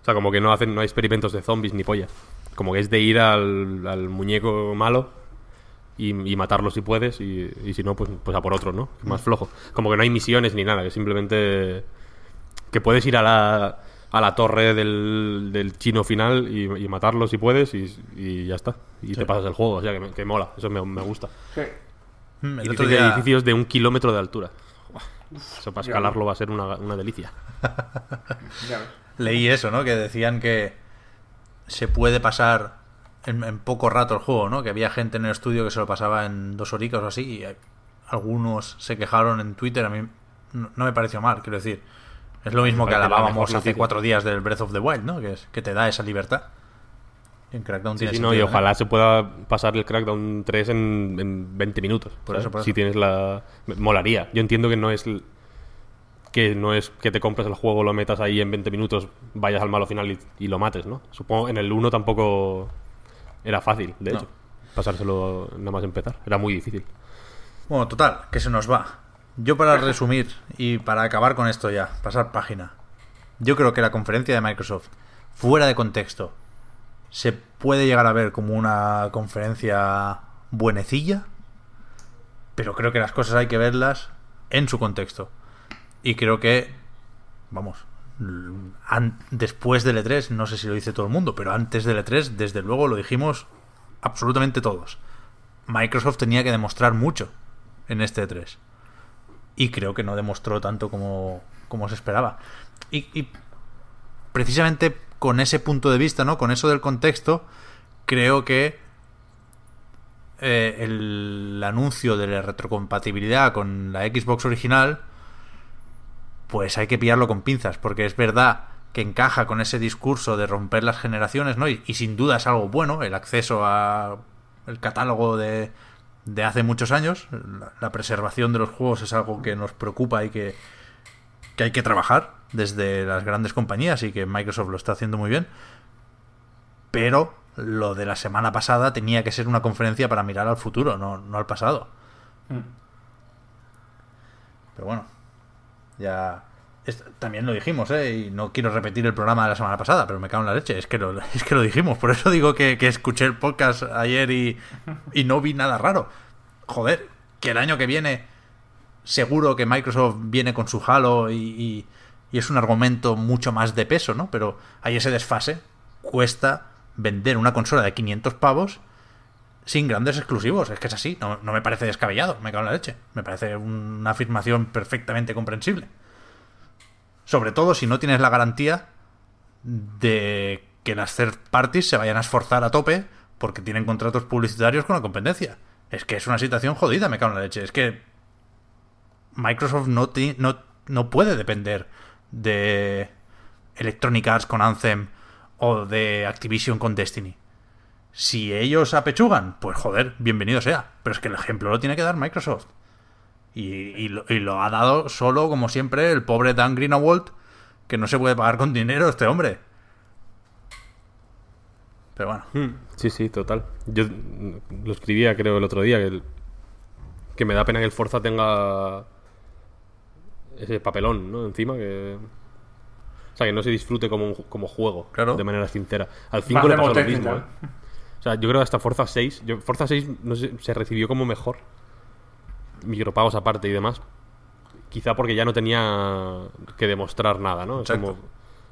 O sea, como que no hacen no hay experimentos de zombies ni polla. Como que es de ir al, al muñeco malo y, matarlo si puedes y, si no, pues, pues a por otro, ¿no? Más mm. flojo. Como que no hay misiones ni nada, que simplemente. Que puedes ir a la a la torre del, chino final y, matarlo si puedes y, ya está. Y te pasas el juego, o sea que, me, mola, eso me, gusta. Hmm, otro edificios de un kilómetro de altura. Eso para escalarlo va a ser una, delicia. Leí eso, ¿no? Que decían que se puede pasar en, poco rato el juego, ¿no? Que había gente en el estudio que se lo pasaba en dos horicas o así. Y eh, algunos se quejaron en Twitter. A mí no me pareció mal, quiero decir. Es lo mismo que alabábamos hace cuatro días del Breath of the Wild, ¿no? Que, es, que te da esa libertad. En Crackdown y ¿eh? ojalá se pueda pasar el Crackdown 3 en, en 20 minutos. Por eso, Si tienes la. Molaría. Yo entiendo que no es. Que no es que te compres el juego, lo metas ahí en 20 minutos, vayas al malo final y, lo mates, ¿no? Supongo en el 1 tampoco era fácil, de hecho. Pasárselo nada más empezar. Era muy difícil. Bueno, total, que se nos va. Yo para resumir y para acabar con esto ya, pasar página. Yo creo que la conferencia de Microsoft, fuera de contexto, se puede llegar a ver como una conferencia buenecilla, pero creo que las cosas hay que verlas en su contexto. Y creo que, vamos, después del E3, no sé si lo dice todo el mundo, pero antes del E3, desde luego lo dijimos absolutamente todos. Microsoft tenía que demostrar mucho en este E3 y creo que no demostró tanto como, se esperaba. Y, precisamente con ese punto de vista, ¿no? Con eso del contexto, creo que eh, el anuncio de la retrocompatibilidad con la Xbox original, pues hay que pillarlo con pinzas, porque es verdad que encaja con ese discurso de romper las generaciones, ¿no? Y, y sin duda es algo bueno, el acceso a el catálogo de, de hace muchos años. La, preservación de los juegos es algo que nos preocupa y que, hay que trabajar desde las grandes compañías y que Microsoft lo está haciendo muy bien. Pero lo de la semana pasada tenía que ser una conferencia para mirar al futuro, no, al pasado. Mm. Pero bueno, ya también lo dijimos, ¿eh? y no quiero repetir el programa de la semana pasada, pero me cago en la leche, es que lo, es que lo dijimos, por eso digo que, escuché el podcast ayer y, no vi nada raro. Joder, que el año que viene seguro que Microsoft viene con su Halo y, es un argumento mucho más de peso, ¿no? Pero hay ese desfase. Cuesta vender una consola de 500 pavos sin grandes exclusivos. Es que es así. No, no me parece descabellado. Me cago en la leche. Me parece una afirmación perfectamente comprensible. Sobre todo si no tienes la garantía de que las third parties se vayan a esforzar a tope porque tienen contratos publicitarios con la competencia. Es que es una situación jodida, me cago en la leche. Es que Microsoft no, no, no puede depender de Electronic Arts con Anthem o de Activision con Destiny. Si ellos apechugan, pues joder, bienvenido sea. Pero es que el ejemplo lo tiene que dar Microsoft. Y, y, lo, ha dado solo, como siempre, el pobre Dan greenowald, que no se puede pagar con dinero este hombre. Pero bueno. Hmm. Sí, sí, total. Yo lo escribía, creo, el otro día, que, que me da pena que el Forza tenga ese papelón, ¿no? Encima, que... O sea, que no se disfrute como, como juego, claro. de manera sincera. Al 5 le pasó lo mismo, ¿eh? ¿eh? O sea, yo creo que hasta Forza 6, Forza 6 no se recibió como mejor micropagos aparte y demás. Quizá porque ya no tenía que demostrar nada, ¿no? Como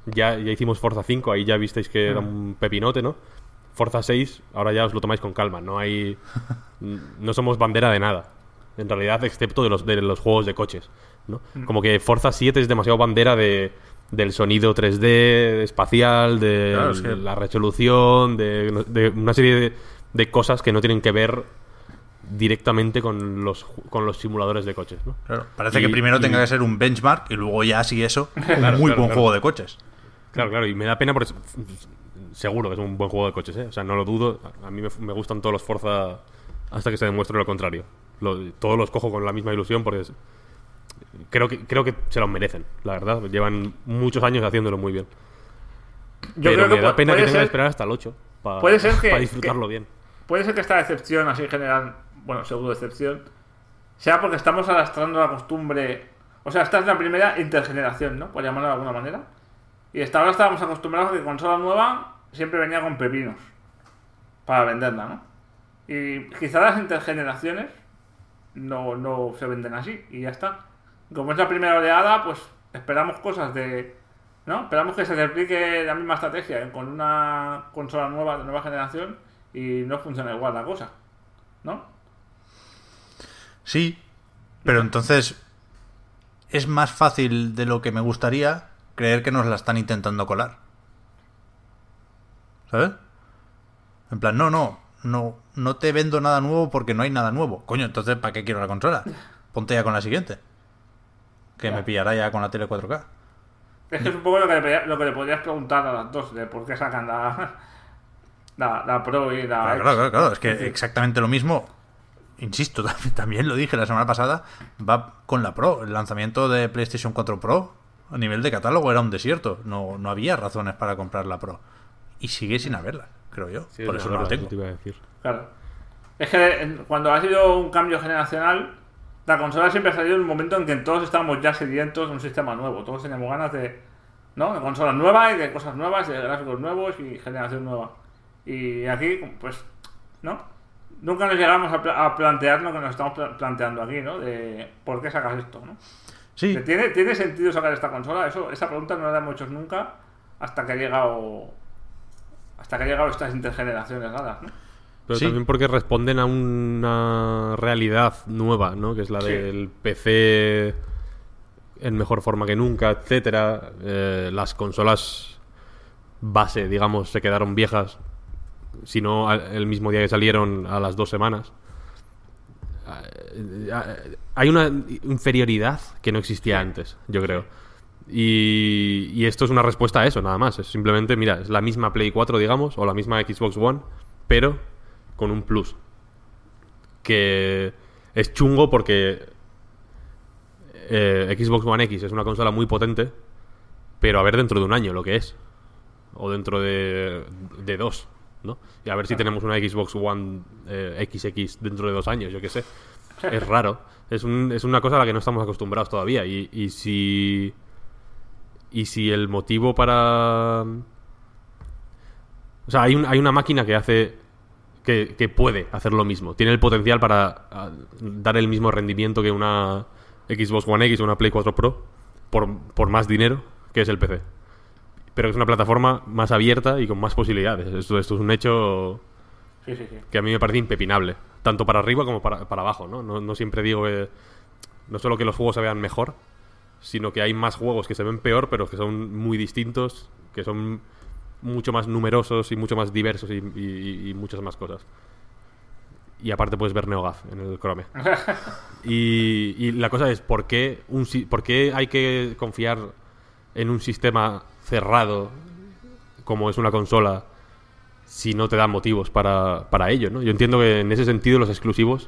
ya, ya hicimos Forza 5, ahí ya visteis que era un mm. pepinote, ¿no? Forza 6, ahora ya os lo tomáis con calma. No hay. no somos bandera de nada. En realidad, excepto de los, de los juegos de coches. ¿no? Mm. Como que Forza 7 es demasiado bandera de, del sonido 3D espacial, de la resolución, de, una serie de, cosas que no tienen que ver directamente con los, con los simuladores de coches. parece que primero tenga que ser un benchmark y luego ya, así eso, un muy buen juego de coches. Claro, claro, y me da pena porque seguro que es un buen juego de coches, ¿eh? o sea, no lo dudo. A mí me, gustan todos los Forza hasta que se demuestre lo contrario. todos los cojo con la misma ilusión porque creo, que, creo que se los merecen, la verdad. Llevan muchos años haciéndolo muy bien. Pero me da pena que tenga que esperar hasta el 8 para, disfrutarlo bien. Puede ser que esta decepción así general bueno, pseudo excepción, sea porque estamos arrastrando la costumbre. O sea, esta es la primera intergeneración, ¿no? Por llamarla de alguna manera. Y hasta ahora estábamos acostumbrados a que consola nueva siempre venía con pepinos para venderla, ¿no? Y quizá las intergeneraciones no, se venden así y ya está. Como es la primera oleada, pues esperamos cosas de. ¿No? Esperamos que se replique la misma estrategia ¿eh? con una consola nueva de nueva generación y no funciona igual la cosa, ¿no? Sí, pero entonces es más fácil de lo que me gustaría creer que nos la están intentando colar. ¿Sabes? En plan, no, no, no, no te vendo nada nuevo porque no hay nada nuevo. Coño, entonces, ¿para qué quiero la consola? Ponte ya con la siguiente. Que me pillará ya con la tele 4K. Es es un poco lo que, le, podrías preguntar a las dos, de por qué sacan la, la, Pro y la... Claro, claro, claro, es que exactamente lo mismo insisto, también lo dije la semana pasada, va con la Pro. El lanzamiento de PlayStation 4 Pro a nivel de catálogo era un desierto. No, no había razones para comprar la Pro. Y sigue sin haberla, creo yo. Por eso lo tengo. Te decir. Claro. Es que cuando ha sido un cambio generacional, la consola siempre ha salido en un momento en que todos estábamos ya sedientos de un sistema nuevo. Todos teníamos ganas de, ¿no? de consolas nuevas y de cosas nuevas, de gráficos nuevos y generación nueva. Y aquí, pues, ¿no? nunca nos llegamos a, plantear lo que nos estamos planteando aquí, ¿no? De por qué sacas esto, ¿no? ¿Tiene, ¿Tiene sentido sacar esta consola? Eso, esa pregunta no la hemos hecho nunca hasta que ha llegado hasta que ha llegado estas intergeneraciones dadas ¿no? Pero también porque responden a una realidad nueva, ¿no? Que es la del PC en mejor forma que nunca, etcétera. Eh, las consolas base, digamos, se quedaron viejas si no el mismo día que salieron a las dos semanas. Eh, eh, hay una inferioridad que no existía antes, yo creo. Y, esto es una respuesta a eso, nada más. Es simplemente, mira, es la misma Play 4, digamos, o la misma Xbox One, pero con un plus. Que es chungo porque eh, Xbox One X es una consola muy potente, pero a ver dentro de un año lo que es. O dentro de, de dos. ¿no? Y a ver si tenemos una Xbox One XX eh, dentro de dos años, yo qué sé. es raro. Es, una cosa a la que no estamos acostumbrados todavía. Y, si. Y si el motivo para. O sea, hay, hay una máquina que hace. Que, puede hacer lo mismo. Tiene el potencial para ah, dar el mismo rendimiento que una Xbox One X o una Play 4 Pro por más dinero que es el PC pero es una plataforma más abierta y con más posibilidades. Esto, esto es un hecho que a mí me parece impepinable, tanto para arriba como para, abajo. ¿no? ¿no? siempre digo que no solo que los juegos se vean mejor, sino que hay más juegos que se ven peor, pero que son muy distintos, que son mucho más numerosos y mucho más diversos y, muchas más cosas. Y aparte puedes ver NeoGAF en el Chrome. y, la cosa es, ¿por qué, un, ¿por qué hay que confiar en un sistema cerrado como es una consola si no te da motivos para, ello, ¿no? Yo entiendo que en ese sentido los exclusivos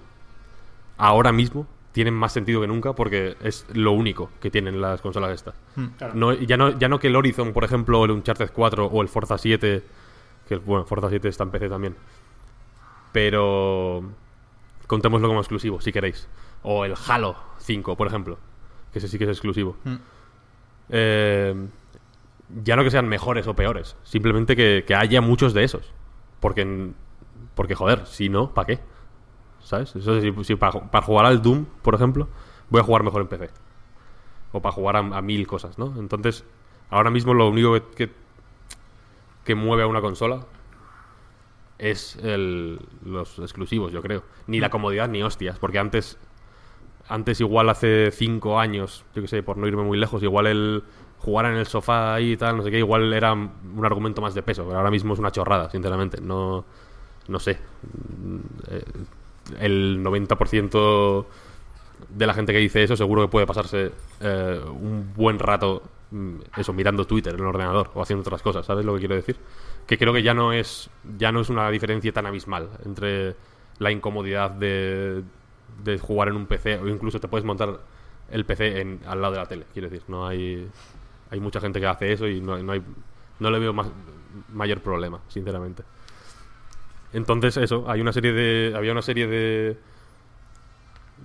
ahora mismo tienen más sentido que nunca porque es lo único que tienen las consolas estas. Hmm. no, ya, no, ya no que el Horizon, por ejemplo, el Uncharted 4 o el Forza 7, que el, bueno, Forza 7 está en PC también. Pero contémoslo como exclusivo, si queréis. O el Halo 5, por ejemplo, que ese sí que es exclusivo. Hmm. Eh, ya no que sean mejores o peores, simplemente que, haya muchos de esos. Porque, porque joder, si no, ¿para qué? ¿Sabes? Eso, si, para, jugar al Doom, por ejemplo, voy a jugar mejor en PC. O para jugar a, mil cosas, ¿no? Entonces, ahora mismo lo único que, que, mueve a una consola es el, los exclusivos, yo creo. Ni la mm. comodidad ni hostias, porque antes, antes igual hace cinco años, yo que sé, por no irme muy lejos, igual el, jugar en el sofá y tal, no sé qué, igual era un argumento más de peso, pero ahora mismo es una chorrada, sinceramente. No, no sé. Eh, el 90% de la gente que dice eso seguro que puede pasarse eh, un buen rato mm, eso mirando Twitter en el ordenador o haciendo otras cosas, ¿sabes lo que quiero decir? Que creo que ya no es ya no es una diferencia tan abismal entre la incomodidad de, jugar en un PC o incluso te puedes montar el PC al lado de la tele, quiero decir, no hay hay mucha gente que hace eso y no, hay, no le veo más, mayor problema, sinceramente. Entonces, eso, hay una serie de. Había una serie de.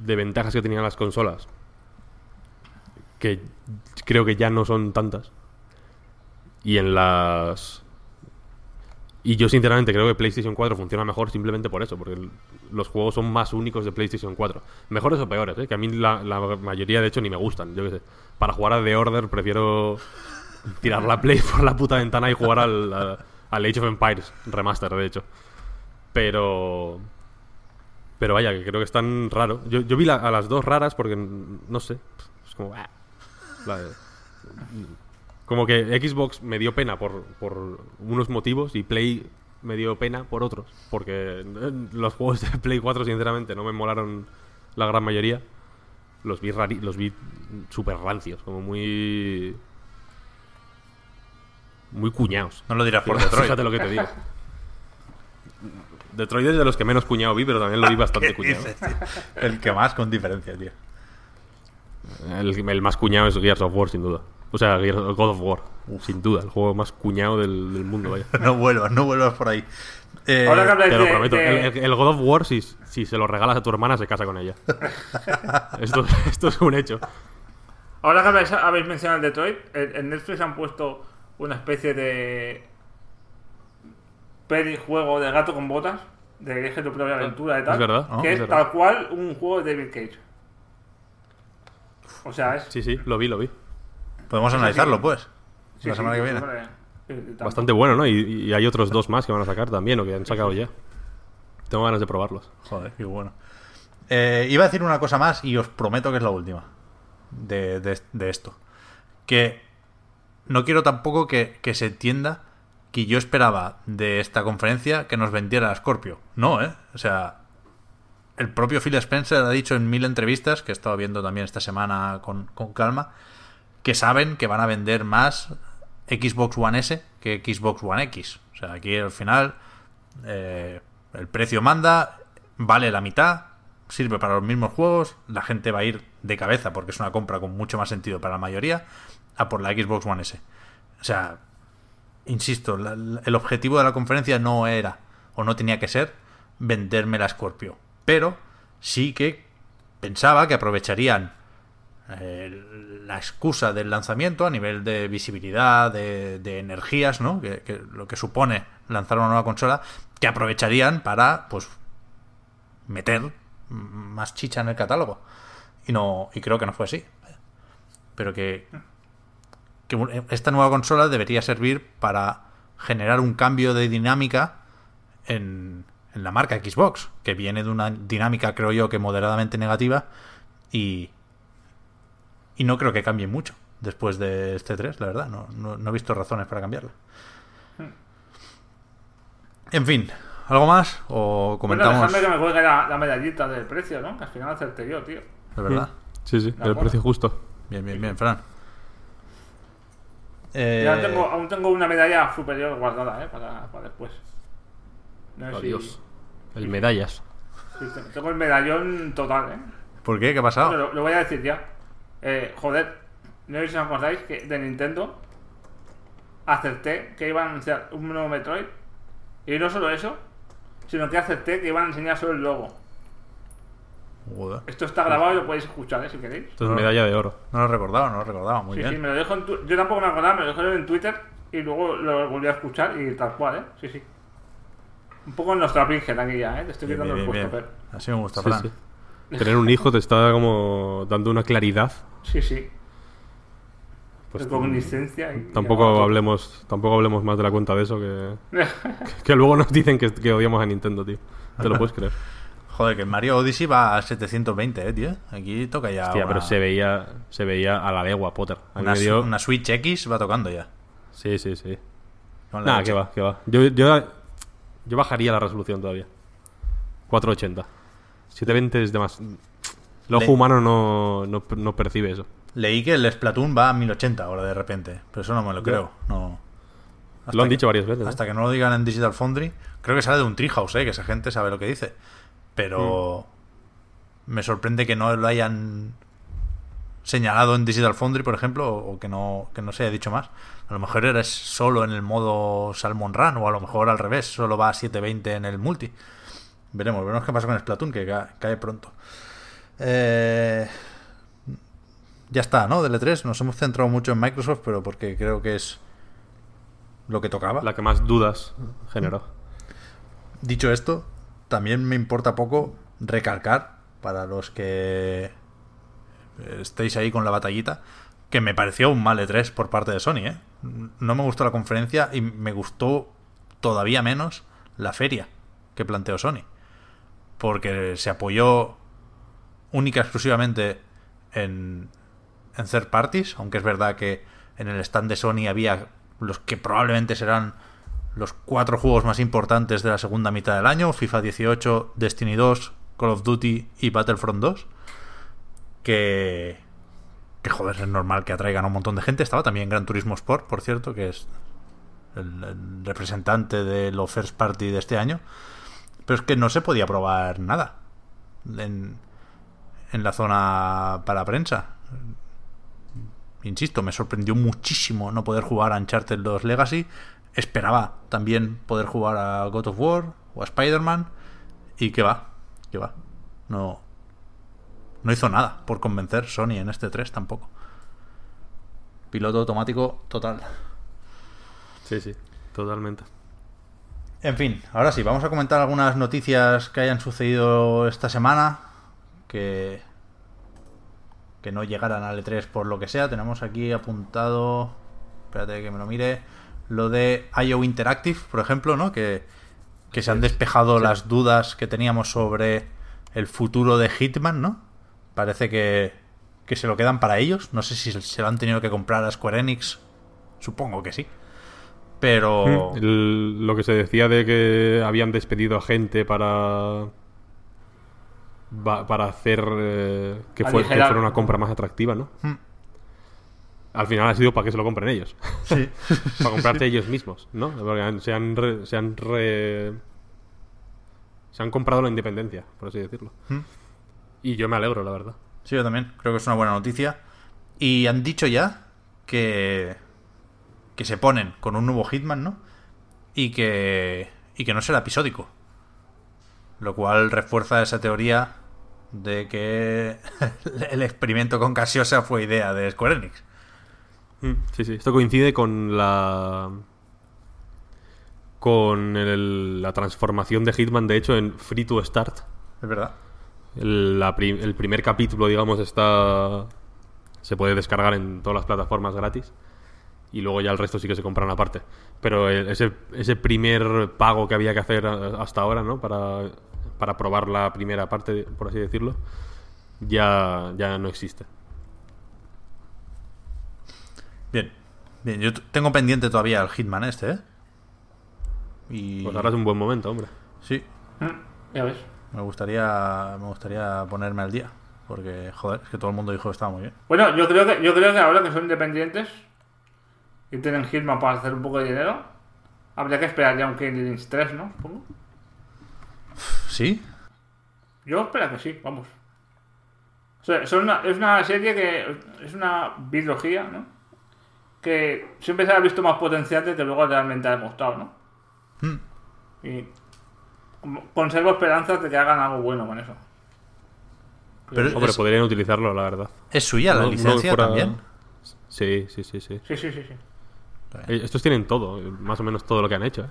de ventajas que tenían las consolas. Que creo que ya no son tantas. Y en las. Y yo sinceramente creo que PlayStation 4 funciona mejor simplemente por eso, porque los juegos son más únicos de PlayStation 4. Mejores o peores, ¿eh? que a mí la, mayoría de hecho ni me gustan, yo qué sé. Para jugar a The Order prefiero tirar la Play por la puta ventana y jugar al, Age of Empires remaster, de hecho. Pero... Pero vaya, que creo que es tan raro. Yo, vi a las dos raras porque, no sé, es como... Ah". La como que Xbox me dio pena por, unos motivos y Play me dio pena por otros. Porque eh, los juegos de Play 4, sinceramente, no me molaron la gran mayoría. Los vi, los vi super rancios, como muy. Muy cuñados. No lo dirás por Detroit. Fíjate lo que te digo. Detroit es de los que menos cuñado vi, pero también lo vi bastante cuñado. El que más, con diferencia, tío. El, el más cuñado es Gears of War, sin duda. O sea, God of War, sin duda, el juego más cuñado del, mundo, vaya. no vuelvas, no vuelvas por ahí. Eh, te lo prometo, El, God of War, si, se lo regalas a tu hermana, se casa con ella. esto, es un hecho. Ahora que habéis, mencionado el Detroit, en Netflix han puesto una especie de peli juego de gato con botas, de es tu propia ah, aventura y tal. Que es, tal cual un juego de David Cage. O sea, es. Sí, sí, lo vi, lo vi. Podemos analizarlo, pues. la semana que viene. Eh, eh, Bastante bueno, ¿no? Y, hay otros dos más que van a sacar también, o que han sacado ya. Tengo ganas de probarlos. Joder, qué bueno. Eh, iba a decir una cosa más y os prometo que es la última de, de, esto. Que no quiero tampoco que, se entienda que yo esperaba de esta conferencia que nos vendiera Scorpio. No, ¿eh? O sea, el propio Phil Spencer ha dicho en mil entrevistas, que he estado viendo también esta semana con, con calma, que saben que van a vender más Xbox One S que Xbox One X. O sea, aquí al final eh, el precio manda, vale la mitad, sirve para los mismos juegos, la gente va a ir de cabeza porque es una compra con mucho más sentido para la mayoría a por la Xbox One S. O sea, insisto, el objetivo de la conferencia no era o no tenía que ser venderme la Scorpio, pero sí que pensaba que aprovecharían eh, la excusa del lanzamiento a nivel de visibilidad, de, energías, ¿no? Que, lo que supone lanzar una nueva consola, que aprovecharían para, pues, meter más chicha en el catálogo. Y no, y creo que no fue así. Pero que, esta nueva consola debería servir para generar un cambio de dinámica en, en la marca Xbox, que viene de una dinámica, creo yo, que moderadamente negativa y, y no creo que cambie mucho después de este 3, la verdad. No, no, he visto razones para cambiarla. Hmm. En fin, ¿algo más? ¿O comentamos? Bueno, que me cuelgue la, medallita del precio, ¿no? Que al final acerté yo, tío. ¿De verdad? Sí, sí, el precio justo. Bien, bien, bien, Fran. Ya eh, tengo, aún tengo una medalla superior guardada, ¿eh? Para, para después. No oh, El medallas. tengo el medallón total, ¿eh? ¿Por qué? ¿Qué ha pasado? lo voy a decir ya. Eh, joder, no sé si os acordáis que de Nintendo acepté que iban a anunciar un nuevo Metroid. Y no solo eso, sino que acepté que iban a enseñar solo el logo. Esto está grabado y lo podéis escuchar, eh, si queréis. Esto es medalla de oro. No lo recordaba, no lo recordaba. Muy bien. Sí, me lo dejo en Yo tampoco me acordaba, me lo dejaron en Twitter y luego lo volví a escuchar y tal cual, ¿eh? Sí, sí. Un poco en nuestra pinche aquí ya, ¿eh? Te estoy quitando el puesto, pero... Así me gusta, sí, Sí. Tener un hijo te está como dando una claridad. Sí, sí. Pues Tampoco hablemos, tampoco hablemos más de la cuenta de eso, que, que, luego nos dicen que, odiamos a Nintendo, tío. Te lo puedes creer. Joder, que Mario Odyssey va a 720, eh, tío. Aquí toca ya. Hostia, pero se veía, se veía a la legua, Potter. una, Switch X va tocando ya. Sí, sí, sí. Nada, que va, que va. Yo, yo, yo bajaría la resolución todavía. 480. 720 es demasiado. El ojo humano no, percibe eso. Leí que el Splatoon va a 1080 ahora de repente, pero eso no me lo creo. No. lo han dicho varias veces. ¿eh? Hasta que no lo digan en Digital Foundry. Creo que sale de un Treehouse, ¿eh? que esa gente sabe lo que dice. Pero mm. me sorprende que no lo hayan señalado en Digital Foundry, por ejemplo, o que no, que no se haya dicho más. A lo mejor eres solo en el modo Salmon Run, o a lo mejor al revés, solo va a 720 en el multi. Veremos, veremos qué pasa con Splatoon, que cae, pronto. Eh, ya está, ¿no? de E3 nos hemos centrado mucho en Microsoft, pero porque creo que es lo que tocaba. La que más dudas generó. Dicho esto, también me importa poco recalcar, para los que estéis ahí con la batallita, que me pareció un mal E3 por parte de Sony, ¿eh? No me gustó la conferencia y me gustó todavía menos la feria que planteó Sony porque se apoyó única exclusivamente en, en third parties, aunque es verdad que en el stand de Sony había los que probablemente serán los cuatro juegos más importantes de la segunda mitad del año, FIFA 18, Destiny 2, Call of Duty y Battlefront 2, que, que joder, es normal que atraigan a un montón de gente. Estaba también Gran Turismo Sport, por cierto, que es el representante de los first party de este año. Pero es que no se podía probar nada en, la zona para prensa. Insisto, me sorprendió muchísimo no poder jugar a Uncharted 2 Legacy. Esperaba también poder jugar a God of War o a Spider-Man. Y que va, que va. No, no hizo nada por convencer Sony en este 3 tampoco. Piloto automático total. Sí, sí, totalmente. En fin, ahora sí, vamos a comentar algunas noticias que hayan sucedido esta semana que, que no llegaran al E3 por lo que sea. Tenemos aquí apuntado, espérate que me lo mire, lo de IO Interactive, por ejemplo, ¿no? Que, que se han despejado las dudas que teníamos sobre el futuro de Hitman, ¿no? Parece que, que se lo quedan para ellos. No sé si se lo han tenido que comprar a Square Enix. Supongo que sí. Pero. lo que se decía de que habían despedido a gente para. para hacer eh, que, fue, fuera una compra más atractiva, ¿no? Al final ha sido para que se lo compren ellos. para comprarte ellos mismos, ¿no? se han. se han se han comprado la independencia, por así decirlo. Y yo me alegro, la verdad. Sí, yo también. Creo que es una buena noticia. Y han dicho ya que que se ponen con un nuevo Hitman, ¿no? Y que, y que no será episódico. Lo cual refuerza esa teoría de que el experimento con Casiosa fue idea de Square Enix. Mm, sí, sí, esto coincide con la con la transformación de Hitman, de hecho, en Free to Start. Es verdad. El, el, primer capítulo, digamos, está. Se puede descargar en todas las plataformas gratis y luego ya el resto sí que se compran aparte. Pero ese, ese primer pago que había que hacer hasta ahora, ¿no? Para, probar la primera parte, por así decirlo, ya, ya no existe. Bien. Bien, yo tengo pendiente todavía el Hitman este, ¿eh? Pues ahora es un buen momento, hombre. Sí. ya mm, ves. Me gustaría, me gustaría ponerme al día. Porque, joder, es que todo el mundo dijo que estaba muy bien. Bueno, yo creo que, yo creo que ahora que son independientes, y tienen Hitman para hacer un poco de dinero, habría que esperar ya un Kane Lynch 3, ¿no? Supongo. ¿Sí? Yo espero que sí, vamos. es una, serie que es una biología, ¿no? Que siempre se ha visto más potencial de que luego realmente ha demostrado, ¿no? Hmm. Y conservo esperanzas de que hagan algo bueno con eso. Pero, Hombre, podrían utilizarlo, la verdad. ¿Es suya la licencia también? sí, sí, sí. Sí, sí, sí, sí. Eh, estos tienen todo, eh, más o menos todo lo que han hecho. ¿eh?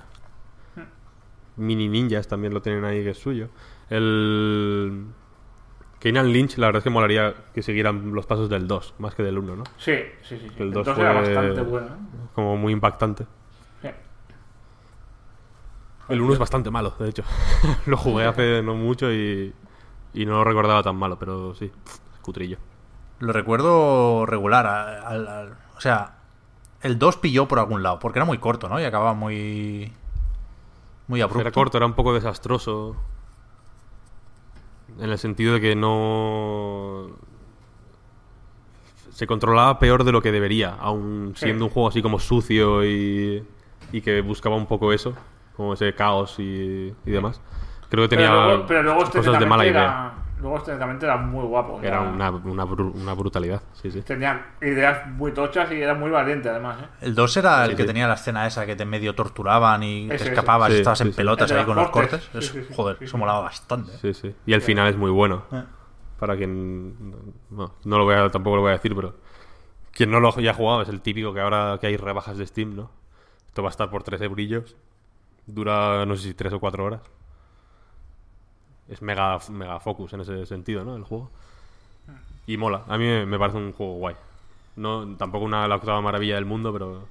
Mini Ninjas también lo tienen ahí, que es suyo. El. Kenan Lynch, la verdad es que molaría que siguieran los pasos del 2, más que del 1, ¿no? Sí, sí, sí. El 2 era bastante bueno. Como muy impactante. El 1 es bastante malo, de hecho. lo jugué hace no mucho y, y no lo recordaba tan malo, pero sí, cutrillo. Lo recuerdo regular. al, o sea, el 2 pilló por algún lado, porque era muy corto, ¿no? Y acababa muy. Muy abrupto. Era corto, era un poco desastroso. En el sentido de que no. Se controlaba peor de lo que debería, aún siendo un juego así como sucio y, que buscaba un poco eso, como ese caos y, demás. Creo que tenía cosas de mala idea Luego estéticamente era muy guapo. Era, Una, una, brutalidad, sí, Tenían ideas muy tochas y era muy valiente además. ¿eh? El 2 era el que tenía la escena esa que te medio torturaban y te escapabas estabas en pelotas ahí con los cortes. joder, eso molaba bastante. ¿eh? Y el eh. final es muy bueno. Para quien... No, lo voy tampoco lo voy a decir, pero... Quien no lo haya jugado es el típico que ahora que hay rebajas de Steam, ¿no? Esto va a estar por 13 brillos. Dura, no sé si 3 o 4 horas es mega, mega focus en ese sentido, ¿no? El juego. Y mola. A mí me parece un juego guay. No, tampoco una, la octava maravilla del mundo, pero.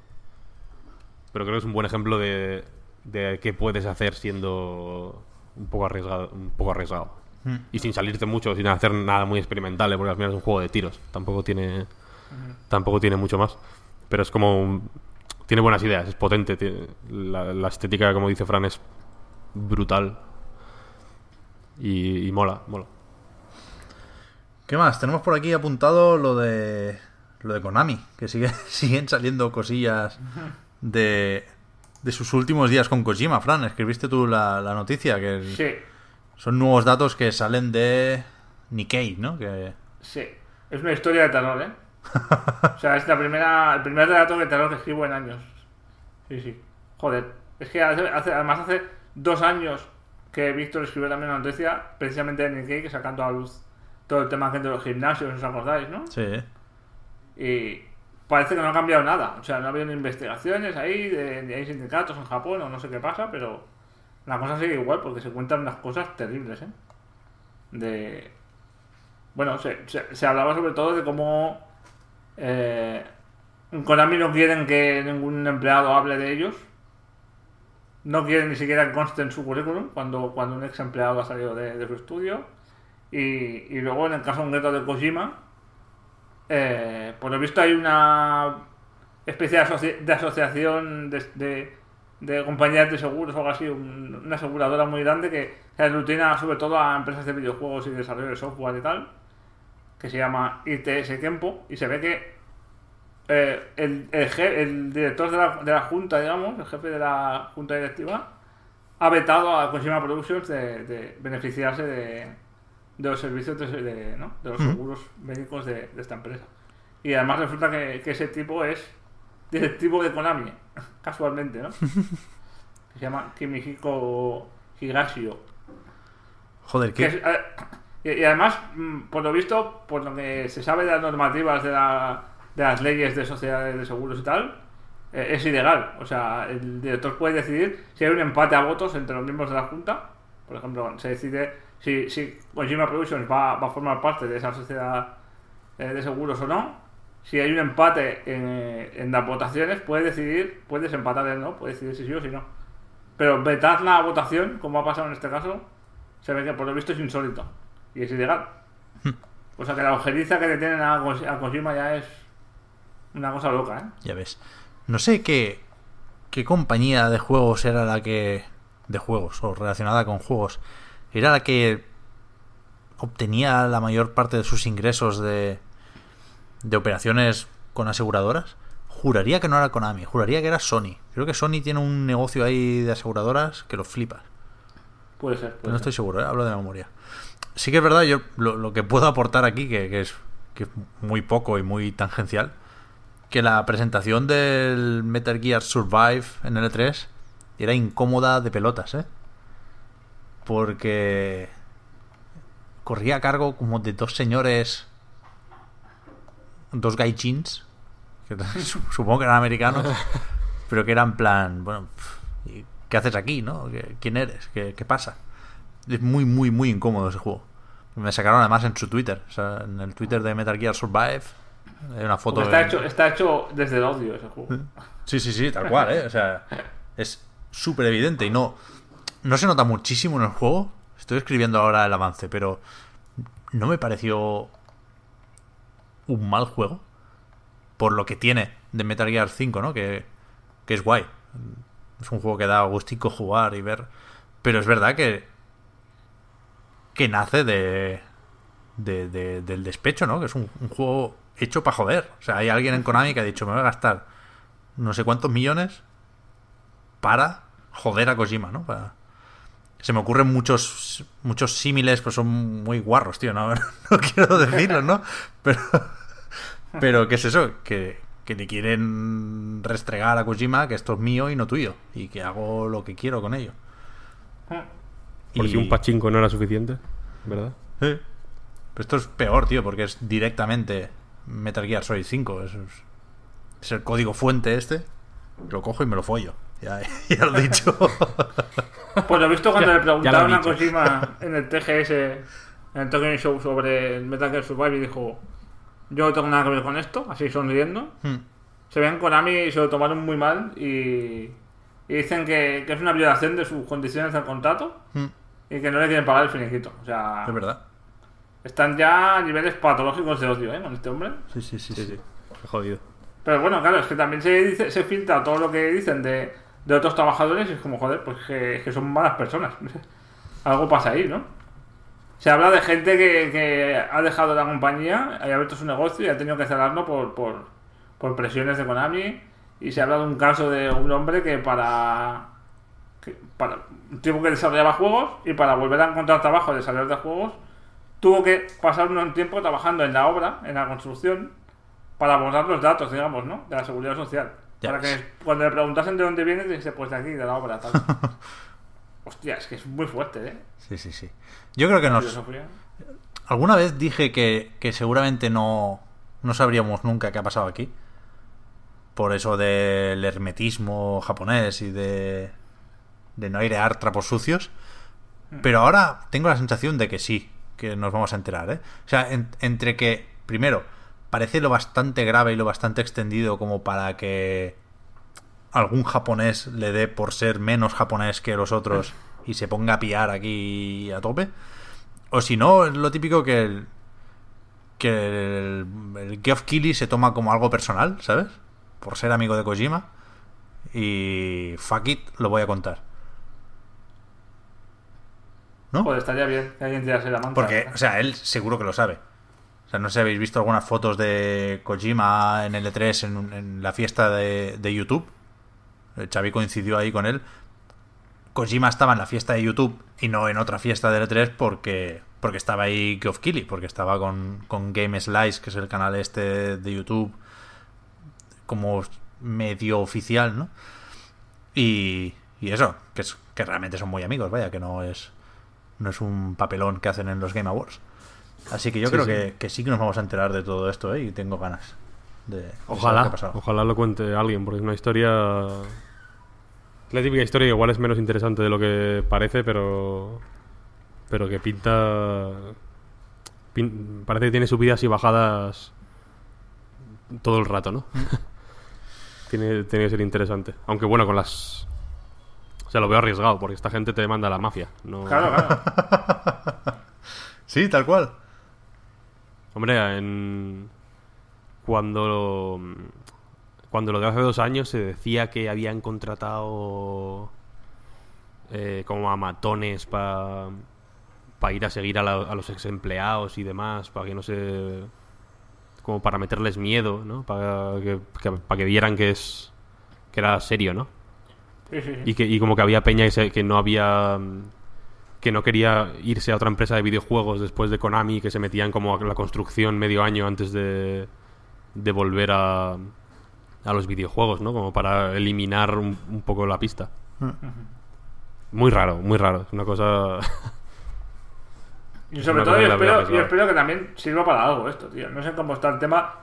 Pero creo que es un buen ejemplo de, de qué puedes hacer siendo un poco arriesgado. Un poco arriesgado. Y sin salirte mucho, sin hacer nada muy experimental, porque al final es un juego de tiros. Tampoco tiene. Tampoco tiene mucho más. Pero es como. tiene buenas ideas, es potente. la, la estética, como dice Fran, es brutal. Y, mola, mola. ¿Qué más? Tenemos por aquí apuntado lo de lo de Konami, que sigue, siguen saliendo cosillas de, de sus últimos días con Kojima. Fran, escribiste tú la, noticia, que son nuevos datos que salen de Nikkei, ¿no? Que... Sí, es una historia de terror, ¿eh? o sea, es la primera, el primer dato de terror que escribo en años. Sí, sí. Joder, es que hace, además hace dos años que Víctor escribió también una noticia precisamente en el que sacando a luz todo el tema de los gimnasios, ¿os acordáis, no? Sí. Y parece que no ha cambiado nada. O sea, no ha habido investigaciones ahí, de, hay sindicatos en Japón o no sé qué pasa, pero la cosa sigue igual porque se cuentan unas cosas terribles, ¿eh? De. Bueno, se, hablaba sobre todo de cómo. Eh, en Konami no quieren que ningún empleado hable de ellos no quiere ni siquiera conste en su currículum cuando, cuando un ex empleado ha salido de, su estudio. Y, y, luego, en el caso concreto de Kojima, eh, por lo visto hay una especie de, asociación de, compañías de seguros o algo así, una aseguradora muy grande que se aglutina sobre todo a empresas de videojuegos y desarrollo de software y tal, que se llama ITS tiempo y se ve que eh, el, el, director de la, de la, junta, digamos, el jefe de la junta directiva, ha vetado a Consumer Productions de, beneficiarse de, de, los servicios, de, los seguros médicos de, esta empresa. Y además resulta que, ese tipo es directivo de Konami, casualmente, ¿no? Se llama Kimihiko Higashio. Joder, ¿qué? Que y además, mm, por lo visto, por lo que se sabe de las normativas de la de las leyes de sociedades de seguros y tal, eh, es ilegal. O sea, el director puede decidir si hay un empate a votos entre los miembros de la Junta. Por ejemplo, se decide si, si Kojima Productions va, va, a formar parte de esa sociedad eh, de seguros o no. Si hay un empate en, eh, en las votaciones, puede decidir, puede desempatar ¿no? Puede decidir si sí o si no. Pero vetar la votación, como ha pasado en este caso, se ve que por lo visto es insólito. Y es ilegal. Hmm. O sea que la ojeriza que le tienen a, ya es una cosa loca, ¿eh? Ya ves. No sé qué, qué compañía de juegos era la que... De juegos, o relacionada con juegos. Era la que obtenía la mayor parte de sus ingresos de, de operaciones con aseguradoras. Juraría que no era Konami, juraría que era Sony. Creo que Sony tiene un negocio ahí de aseguradoras que lo flipas. Puede ser. no estoy seguro, ¿eh? hablo de memoria. Sí que es verdad, yo lo, que puedo aportar aquí, que, que, es, que es muy poco y muy tangencial, que la presentación del Metal Gear Survive en L3 era incómoda de pelotas, ¿eh? Porque corría a cargo como de dos señores, dos gaijins, que supongo que eran americanos, pero que eran plan, bueno, ¿qué haces aquí, no? ¿Quién eres? ¿Qué, pasa? Es muy, muy, muy incómodo ese juego. Me sacaron además en su Twitter, en el Twitter de Metal Gear Survive Está, hecho, desde el audio ese juego. Sí, sí, sí, tal cual, ¿eh? O sea, es súper evidente y no. No se nota muchísimo en el juego. Estoy escribiendo ahora el avance, pero no me pareció un mal juego. Por lo que tiene de Metal Gear 5, ¿no? Que, que es guay. Es un juego que da gustico jugar y ver. Pero es verdad que. que nace de, de, del despecho, ¿no? Que es un, juego hecho para joder. O sea, hay alguien en Konami que ha dicho, me voy a gastar no sé cuántos millones para joder a Kojima, ¿no? Se me ocurren muchos muchos símiles, Que pues son muy guarros, tío, no, quiero decirlos, ¿no? Pero, pero ¿qué es eso? Que, te quieren restregar a Kojima que esto es mío y no tuyo, y que hago lo que quiero con ello. Ah. Por un pachinko no era suficiente, ¿verdad? Pero esto es peor, tío, porque es directamente Metal Gear Solid 5. Es, el código fuente este. Lo cojo y me lo follo. Ya, lo he dicho. pues lo he visto cuando le preguntaron a Kojima en el TGS, en el Tokyo Show sobre el Metal Gear Survive y dijo: Yo no tengo nada que ver con esto, así sonriendo. Hmm. Se ven Konami y se lo tomaron muy mal y, dicen que, es una violación de sus condiciones del contrato hmm. y que no le quieren pagar el finiquito. O sea, es verdad. Están ya a niveles patológicos de odio, ¿eh? Con este hombre. Sí, sí, sí. sí, jodido. Pero bueno, claro, es que también se, dice, se filtra todo lo que dicen de, de otros trabajadores y es como, joder, pues que, son malas personas. Algo pasa ahí, ¿no? Se habla de gente que, ha dejado la compañía, ha abierto su negocio y ha tenido que cerrarlo por, por, presiones de Konami. Y se habla de un caso de un hombre que para para un tipo que desarrollaba juegos y para volver a encontrar trabajo de salir de juegos tuvo que pasar un tiempo trabajando en la obra, en la construcción, para abordar los datos, digamos, ¿no? De la seguridad social. para que cuando le preguntasen de dónde viene, dice, pues de aquí, de la obra, tal. Hostia, es que es muy fuerte, ¿eh? Sí, sí, sí. Yo creo que nos... Alguna vez dije que, que seguramente no, no sabríamos nunca qué ha pasado aquí. Por eso del hermetismo japonés y de, de no airear trapos sucios. Mm. Pero ahora tengo la sensación de que sí que nos vamos a enterar, ¿eh? O sea, entre que, primero, parece lo bastante grave y lo bastante extendido como para que algún japonés le dé por ser menos japonés que los otros y se ponga a piar aquí a tope. O si no, es lo típico que el, que el, el Geoff se toma como algo personal, ¿sabes? Por ser amigo de Kojima. Y fuck it, lo voy a contar. Pues estaría bien que alguien tirase la manta. Porque, ¿eh? o sea, él seguro que lo sabe. O sea, no sé si habéis visto algunas fotos de Kojima en L3 e en, la fiesta de, de YouTube. Eh, Xavi coincidió ahí con él. Kojima estaba en la fiesta de YouTube y no en otra fiesta de L3 e porque, porque estaba ahí Geoff Keighley, porque estaba con, con Game Slice, que es el canal este de YouTube como medio oficial, ¿no? Y, y eso, que realmente son muy amigos, vaya, que no es no es un papelón que hacen en los Game Awards. Así que yo creo Que, sí que nos vamos a enterar de todo esto, ¿eh? Y tengo ganas de. Ojalá. ojalá lo cuente alguien, porque es una historia. La típica historia igual es menos interesante de lo que parece, pero. Pero que pinta. Parece que tiene subidas y bajadas todo el rato, ¿no? Mm. tiene, tiene que ser interesante. Aunque bueno, con las sea, lo veo arriesgado, porque esta gente te demanda la mafia. Claro, claro. sí, tal cual. Hombre, cuando, cuando lo de hace dos años se decía que habían contratado eh, como a matones para ir a seguir a, los ex empleados y demás, para que no se... como para meterles miedo, ¿no? Para que, que vieran que es que era serio, ¿no? Y, que, y como que había peña y que no había mm, que no quería irse a otra empresa de videojuegos después de Konami, que se metían como a la construcción medio año antes de, volver a, a los videojuegos, ¿no? Como para eliminar un, poco la pista. Mm. Muy raro, muy raro. Es una cosa... y sobre todo espero, yo espero, que también sirva para algo esto, tío. No sé cómo está el tema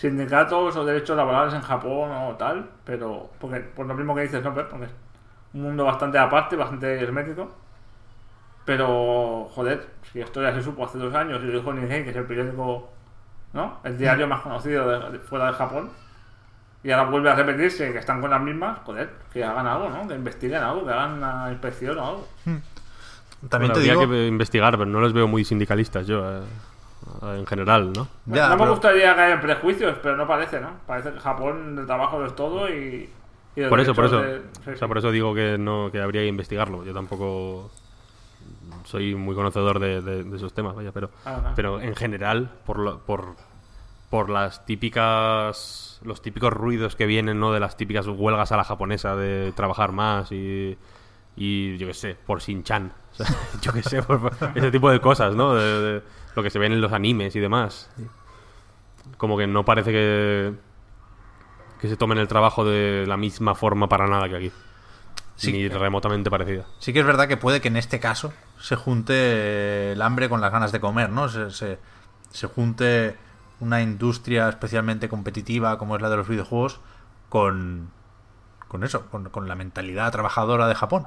sindicatos o derechos laborales en Japón o tal, pero porque por lo mismo que dices, no, porque es un mundo bastante aparte, bastante hermético. Pero, joder, si esto ya se supo hace dos años y lo dijo Nikkei, que es el periódico, ¿no? El diario mm. más conocido fuera de Japón, y ahora vuelve a repetirse que están con las mismas, joder, que hagan algo, ¿no? Que investiguen algo, que hagan una inspección o algo. Mm. También tendría que investigar, pero no los veo muy sindicalistas yo. Eh en general, ¿no? no me gustaría caer en prejuicios, pero no parece, ¿no? Parece que Japón el trabajo es todo y... por eso, por eso. o sea, por eso digo que, no, que habría que investigarlo. Yo tampoco soy muy conocedor de, de, esos temas, vaya, pero, ah, pero en general, por, por, por las típicas los típicos ruidos que vienen, ¿no? De las típicas huelgas a la japonesa de trabajar más y, y yo qué sé, por Shin-chan. yo qué sé, por, ese tipo de cosas, ¿no? de, lo que se ve en los animes y demás. Como que no parece que, que se tomen el trabajo de la misma forma para nada que aquí. ni remotamente parecida. Sí que es verdad que puede que en este caso se junte el hambre con las ganas de comer, ¿no? Se, se, junte una industria especialmente competitiva como es la de los videojuegos con, eso, con, con la mentalidad trabajadora de Japón.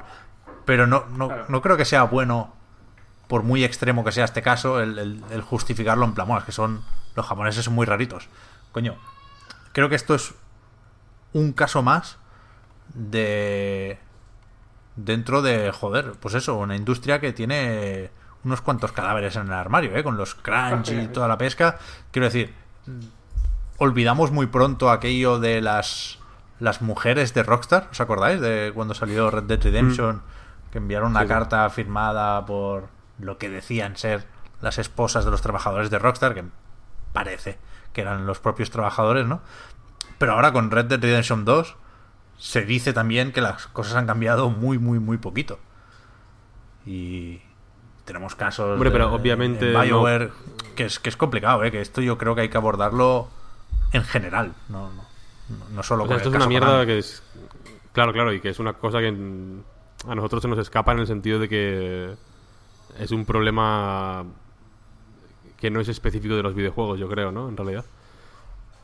Pero no, no, no creo que sea bueno por muy extremo que sea este caso, el, justificarlo en plan, que son, los japoneses son muy raritos. Coño, creo que esto es un caso más de... Dentro de, joder, pues eso, una industria que tiene unos cuantos cadáveres en el armario, ¿eh? con los crunch y toda la pesca. Quiero decir, olvidamos muy pronto aquello de las, las mujeres de Rockstar, ¿os acordáis? De cuando salió Red Dead Redemption, mm. que enviaron una carta firmada por, lo que decían ser las esposas de los trabajadores de Rockstar, que parece que eran los propios trabajadores, ¿no? Pero ahora con Red Dead Redemption 2 se dice también que las cosas han cambiado muy, muy, muy poquito. Y tenemos casos pero obviamente en BioWare que, es, que es complicado, ¿eh? que esto yo creo que hay que abordarlo en general, no, no, no solo con Esto es una mierda que es... Claro, claro, y que es una cosa que a nosotros se nos escapa en el sentido de que es un problema que no es específico de los videojuegos, yo creo, ¿no? En realidad.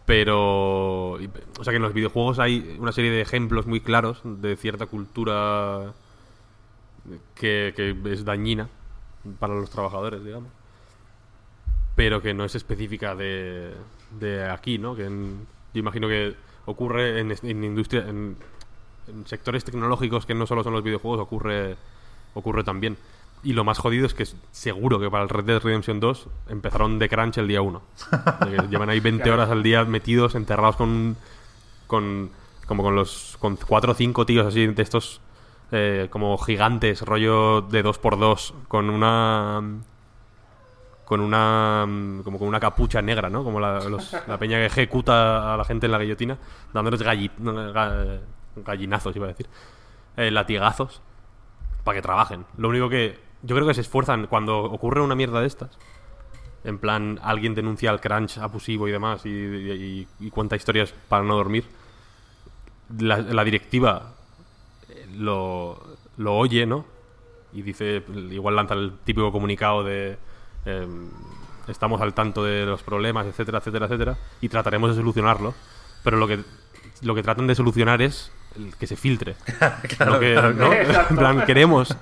Pero, o sea que en los videojuegos hay una serie de ejemplos muy claros de cierta cultura que, es dañina para los trabajadores, digamos. Pero que no es específica de, aquí, ¿no? Que yo imagino que ocurre en, industria, en, en sectores tecnológicos que no solo son los videojuegos, ocurre, ocurre también. Y lo más jodido es que seguro que para el Red Dead Redemption 2 empezaron de crunch el día 1. Llevan ahí 20 horas al día metidos, enterrados con. con como con los. con 4 o 5 tíos así de estos. Eh, como gigantes, rollo de 2x2, con una. con una. como con una capucha negra, ¿no? Como la, la peña que ejecuta a la gente en la guillotina, dándoles gallinazos, iba a decir. Eh, latigazos, para que trabajen. Lo único que yo creo que se esfuerzan cuando ocurre una mierda de estas. En plan, alguien denuncia el crunch abusivo y demás y, y, cuenta historias para no dormir. La, directiva eh, lo, lo, oye, ¿no? Y dice, igual lanza el típico comunicado de em, estamos al tanto de los problemas, etcétera, etcétera, etcétera, y trataremos de solucionarlo. Pero lo que, lo que tratan de solucionar es que se filtre. lo que, En plan, queremos. O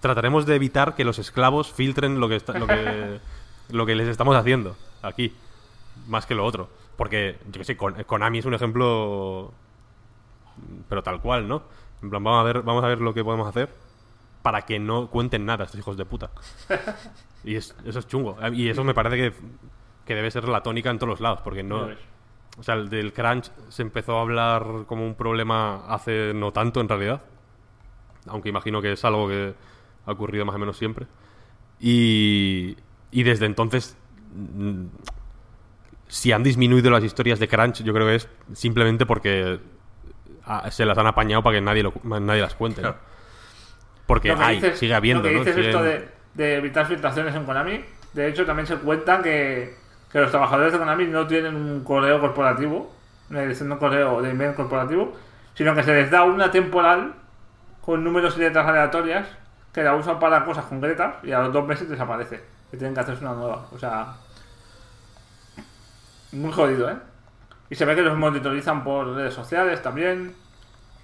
trataremos de evitar que los esclavos filtren lo que, está, lo que, lo que les estamos haciendo aquí, más que lo otro. Porque, yo qué sé, Konami es un ejemplo, pero tal cual, ¿no? En plan, vamos a ver, vamos a ver lo que podemos hacer para que no cuenten nada estos hijos de puta. Y eso es chungo. Ah, y eso me parece que, que, debe ser la tónica en todos los lados, porque no... O sea, el del crunch se empezó a hablar como un problema hace no tanto, en realidad. Aunque imagino que es algo que, ha ocurrido más o menos siempre. Y, y desde entonces, mm, si han disminuido las historias de Crunch, yo creo que es simplemente porque ah, se las han apañado para que nadie, nadie las cuente. Porque hay, sigue habiendo. esto de, evitar filtraciones en Konami, de hecho también se cuenta que, que los trabajadores de Konami no tienen un correo corporativo, una dirección un correo de email corporativo, sino que se les da una temporal con números y letras aleatorias que la usan para cosas concretas y a los dos meses desaparece. y tienen que hacerse una nueva. O sea. Muy jodido, ¿eh? Y se ve que los monitorizan por redes sociales también.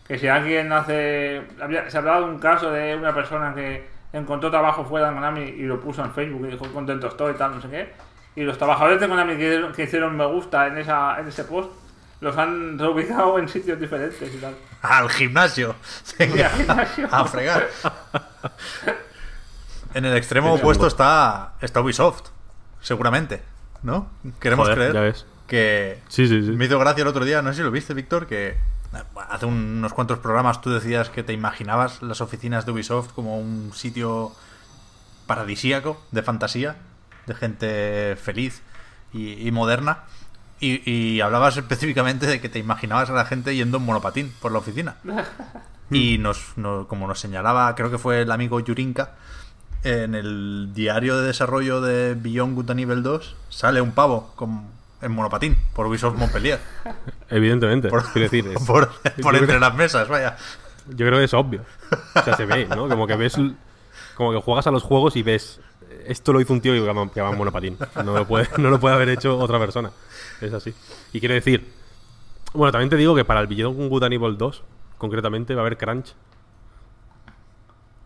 Que si alguien hace. se se hablado de un caso de una persona que encontró trabajo fuera de Konami y lo puso en Facebook y dijo contento estoy y tal, no sé qué. Y los trabajadores de Konami que, hicieron me gusta en, en ese post los han reubicado en sitios diferentes y tal al gimnasio. a fregar. En el extremo opuesto está, Ubisoft, seguramente. ¿No? Queremos creer que sí, me hizo gracia el otro día, no sé si lo viste, Víctor, que hace unos cuantos programas tú decías que te imaginabas las oficinas de Ubisoft como un sitio paradisíaco, de fantasía, de gente feliz y moderna. Y, hablabas específicamente de que te imaginabas a la gente yendo en monopatín por la oficina. y nos, como nos señalaba, creo que fue el amigo Yurinka, en el diario de desarrollo de Beyond Good Nivel 2 sale un pavo con, en monopatín por Ubisoft Montpellier. Evidentemente. Por, decir, entre las mesas, Yo creo que es obvio. O sea, se ve, ¿no? Como que ves. Como que juegas a los juegos y ves. Esto lo hizo un tío que va en monopatín. No lo puede, no lo puede haber hecho otra persona es así. Y quiere decir, bueno, también te digo que para el con Good and Evil 2, concretamente, va a haber crunch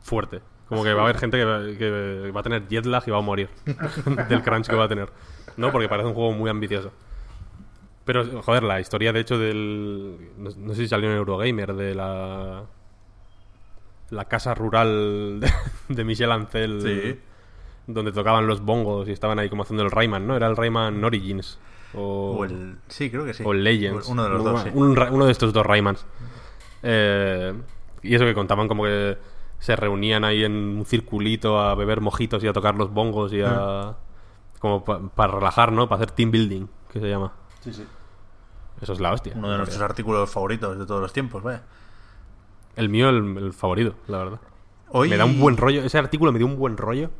fuerte. Como que va a haber gente que va, a tener jet lag y va a morir del crunch que va a tener. ¿No? Porque parece un juego muy ambicioso. Pero, joder, la historia, de hecho, del... No, sé si salió en Eurogamer, de la... La casa rural de, de Michel Ancel. Donde tocaban los bongos y estaban ahí como haciendo el Rayman, ¿no? Era el Rayman Origins. O, el. Sí, creo que sí. O Legends. Uno de de estos dos Raymans. Eh, y eso que contaban como que se reunían ahí en un circulito a beber mojitos y a tocar los bongos y a. Mm. Como para relajar, ¿no? Para hacer team building, que se llama. Sí, sí. Eso es la hostia. Uno de nuestros artículos favoritos de todos los tiempos, vaya. El mío, el, favorito, la verdad. Hoy... Me da un buen rollo. Ese artículo me dio un buen rollo.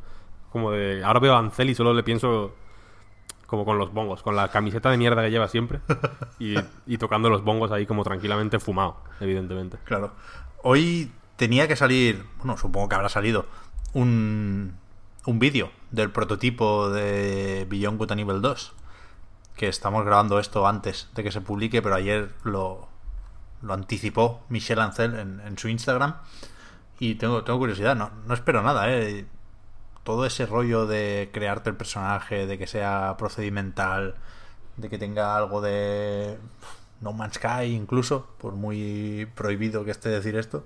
Como de. Ahora veo a Ancel y solo le pienso como con los bongos, con la camiseta de mierda que lleva siempre y, tocando los bongos ahí como tranquilamente fumado, evidentemente. Claro. Hoy tenía que salir, bueno, supongo que habrá salido, un, vídeo del prototipo de Beyond Good Nivel 2, que estamos grabando esto antes de que se publique, pero ayer lo, lo anticipó Michelle Ancel en, en su Instagram. Y tengo, tengo curiosidad, no, no espero nada, ¿eh? todo ese rollo de crearte el personaje, de que sea procedimental, de que tenga algo de No Man's Sky incluso, por muy prohibido que esté decir esto,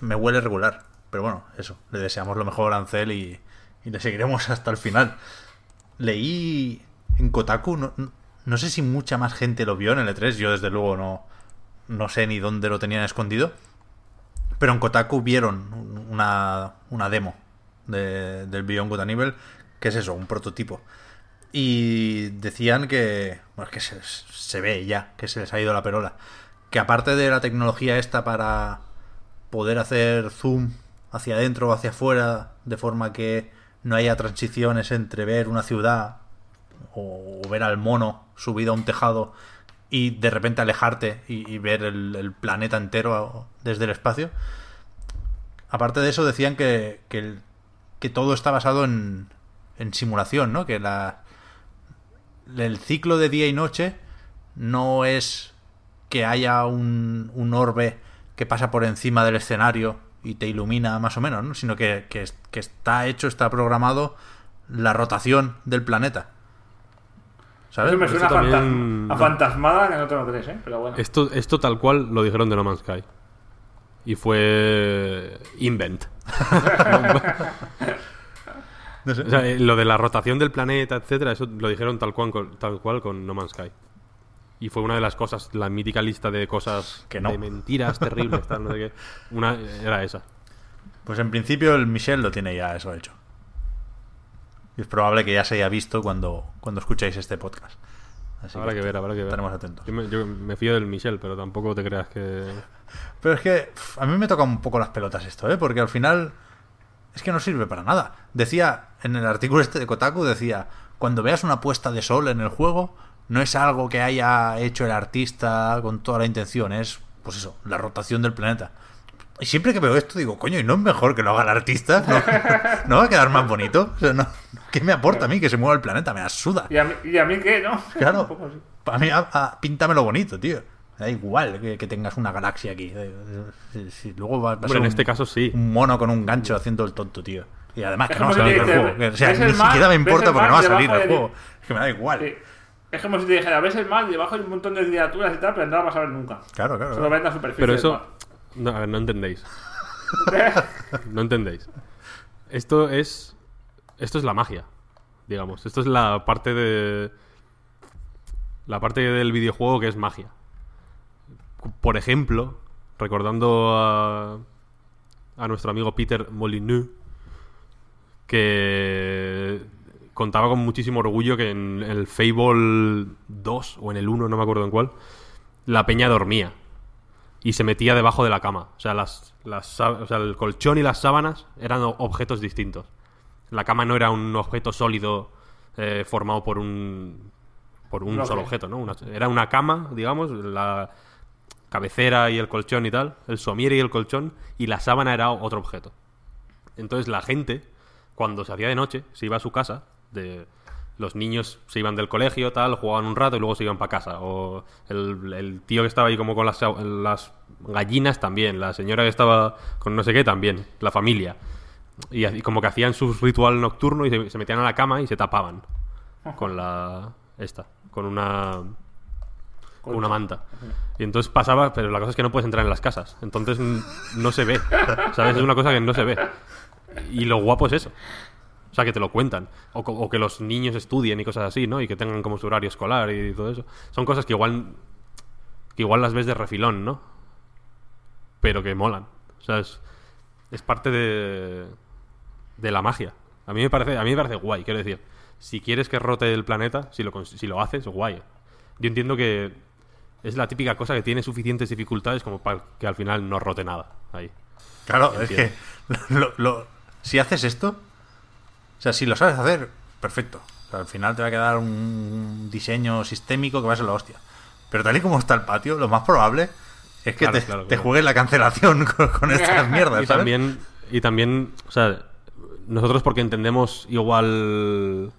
me huele regular. Pero bueno, eso, le deseamos lo mejor a Ancel y, le seguiremos hasta el final. Leí en Kotaku, no, sé si mucha más gente lo vio en el E3, yo desde luego no, no sé ni dónde lo tenían escondido, pero en Kotaku vieron una, una demo de, del Beyond Good Nivel, que es eso, un prototipo. Y decían que, bueno, que se, ve ya, que se les ha ido la perola. Que aparte de la tecnología esta para poder hacer zoom hacia adentro o hacia afuera, de forma que no haya transiciones entre ver una ciudad o, ver al mono subido a un tejado y de repente alejarte y, ver el, planeta entero desde el espacio. Aparte de eso, decían que, que el, que todo está basado en, simulación, ¿no? Que la, el ciclo de día y noche no es que haya un, un orbe que pasa por encima del escenario y te ilumina más o menos, ¿no? sino que, está hecho, está programado la rotación del planeta. fantasmada ¿eh? pero bueno. Esto, esto tal cual lo dijeron de No Man's Sky y fue Invent. Eh, lo de la rotación del planeta, etcétera, eso lo dijeron tal cual, con No Man's Sky. Y fue una de las cosas, la mítica lista de cosas de mentiras terribles, tal, no sé qué. Una era esa. Pues en principio el Michel lo tiene ya eso hecho. es probable que ya se haya visto cuando, cuando escucháis este podcast habrá que, ver, habrá que ver. Estaremos atentos. Yo me, fío del Michel, pero tampoco te creas que. Pero es que a mí me toca un poco las pelotas esto, ¿eh? Porque al final es que no sirve para nada. Decía en el artículo este de Kotaku decía, cuando veas una puesta de sol en el juego, no es algo que haya hecho el artista con toda la intención, es pues eso, la rotación del planeta. Y siempre que veo esto digo, coño, ¿y no es mejor que lo haga el artista? ¿No, va a quedar más bonito? ¿Qué me aporta a mí que se mueva el planeta? Me asuda. ¿Y a mí, y a mí qué, no? Claro. Para mí, píntamelo bonito, tío. Da igual que, tengas una galaxia aquí. Si, luego va a pasar en un, este caso sí. Un mono con un gancho haciendo el tonto, tío. Y además que no va a salir del juego. o sea, ni siquiera me importa porque no va a salir del juego. Es que me da igual. Es como si te dijera, ves el mal, debajo hay un montón de criaturas y tal, pero no la vas a ver nunca. Claro, claro. Solo ves superficie. Pero eso, no, entendéis. no entendéis. Esto es. Esto es la magia, digamos. Esto es la parte de. La parte del videojuego que es magia. Por ejemplo, recordando a, a nuestro amigo Peter Molyneux, que contaba con muchísimo orgullo que en el Fable 2 o en el 1, no me acuerdo en cuál, la peña dormía y se metía debajo de la cama. O sea, las, las, el colchón y las sábanas eran objetos distintos. La cama no era un objeto sólido eh, formado por un, por un solo objeto, ¿no? era una cama, digamos, la cabecera y el colchón y tal, el somier y el colchón, y la sábana era otro objeto. Entonces la gente, cuando se hacía de noche, se iba a su casa de los niños se iban del colegio, tal, jugaban un rato y luego se iban para casa. O el, tío que estaba ahí como con las, gallinas también, la señora que estaba con no sé qué también, la familia. Y, como que hacían su ritual nocturno y se, se, metían a la cama y se tapaban con la... esta, con una... Con una manta. Y entonces pasaba, pero la cosa es que no puedes entrar en las casas. Entonces no se ve. ¿Sabes? Es una cosa que no se ve. Y lo guapo es eso. O sea, que te lo cuentan. O, que los niños estudien y cosas así, ¿no? Y que tengan como su horario escolar y, todo eso. Son cosas que igual. que igual las ves de refilón, ¿no? Pero que molan. O sea, es, es parte de. de la magia. A mí me parece, a mí me parece guay, quiero decir. Si quieres que rote el planeta, si lo, haces, guay. Yo entiendo que es la típica cosa que tiene suficientes dificultades como para que al final no rote nada ahí. Claro, es que si haces esto, o sea, si lo sabes hacer, perfecto. al final te va a quedar un diseño sistémico que va a ser la hostia. Pero tal y como está el patio, lo más probable es que te, juegues la cancelación con, estas mierdas. también, y también, o sea, nosotros porque entendemos igual...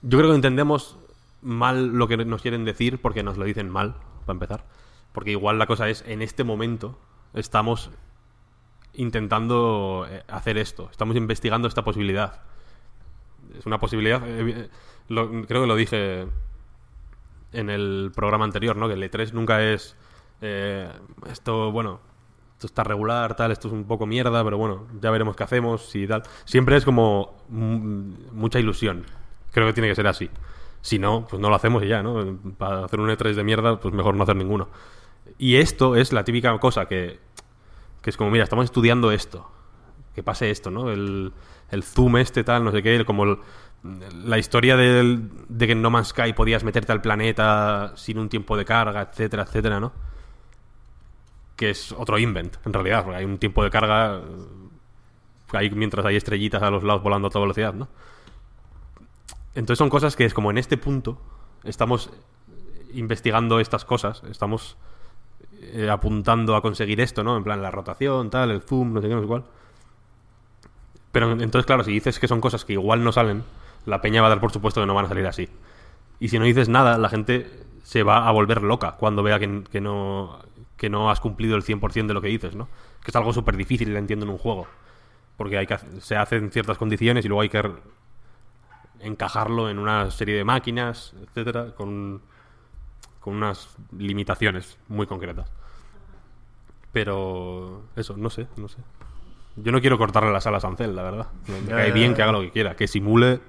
Yo creo que entendemos mal lo que nos quieren decir porque nos lo dicen mal, para empezar. Porque igual la cosa es, en este momento estamos intentando eh, hacer esto, estamos investigando esta posibilidad. Es una posibilidad, eh, eh, creo que lo dije en el programa anterior, ¿no? Que el E3 nunca es esto, bueno, esto está regular, tal, esto es un poco mierda, pero bueno, ya veremos qué hacemos y tal. Siempre es como mucha ilusión. Creo que tiene que ser así. Si no, pues no lo hacemos y ya, ¿no? Para hacer un E3 de mierda, pues mejor no hacer ninguno. Y esto es la típica cosa que que es como, mira, estamos estudiando esto. Que pase esto, ¿no? El, el zoom este, tal, no sé qué, como la historia del, de que en No Man's Sky podías meterte al planeta sin un tiempo de carga, etcétera, etcétera, ¿no? Que es otro invent, en realidad, porque hay un tiempo de carga mientras hay estrellitas a los lados volando a toda velocidad, ¿no? Entonces son cosas que es como en este punto estamos investigando estas cosas, estamos eh, apuntando a conseguir esto, ¿no? En plan, la rotación, tal, el zoom, no sé qué, no sé cuál. Pero entonces, claro, si dices que son cosas que igual no salen, la peña va a dar por supuesto que no van a salir así. Y si no dices nada, la gente se va a volver loca cuando vea que, no, que no has cumplido el 100% de lo que dices, ¿no? Que es algo súper difícil, entiendo, en un juego. Porque hay que, se hacen ciertas condiciones y luego hay que encajarlo en una serie de máquinas, etcétera, con con unas limitaciones muy concretas. Pero eso, no sé, no sé. Yo no quiero cortarle las alas a Ansel, la verdad. Me cae bien que haga lo que quiera, que simule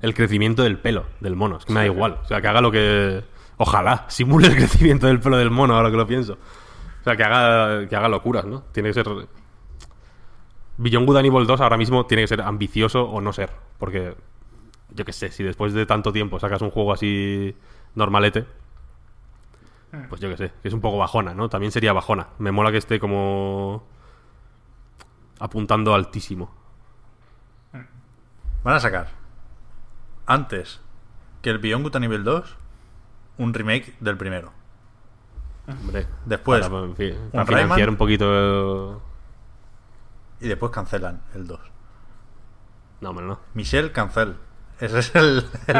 el crecimiento del pelo del mono. Es que me da igual. O sea, que haga lo que. Ojalá simule el crecimiento del pelo del mono, ahora que lo pienso. O sea, que haga, que haga locuras, ¿no? Tiene que ser. Beyond Good and 2 ahora mismo tiene que ser ambicioso o no ser. Porque, yo qué sé, si después de tanto tiempo sacas un juego así normalete, Ah. pues yo qué sé, que es un poco bajona, ¿no? También sería bajona. Me mola que esté como apuntando altísimo. Ah. Van a sacar antes que el Beyond a nivel 2 un remake del primero. Ah. Hombre, después para, financiar un poquito y después cancelan el 2. No, hombre, no. Michelle cancel. Ese es el, no,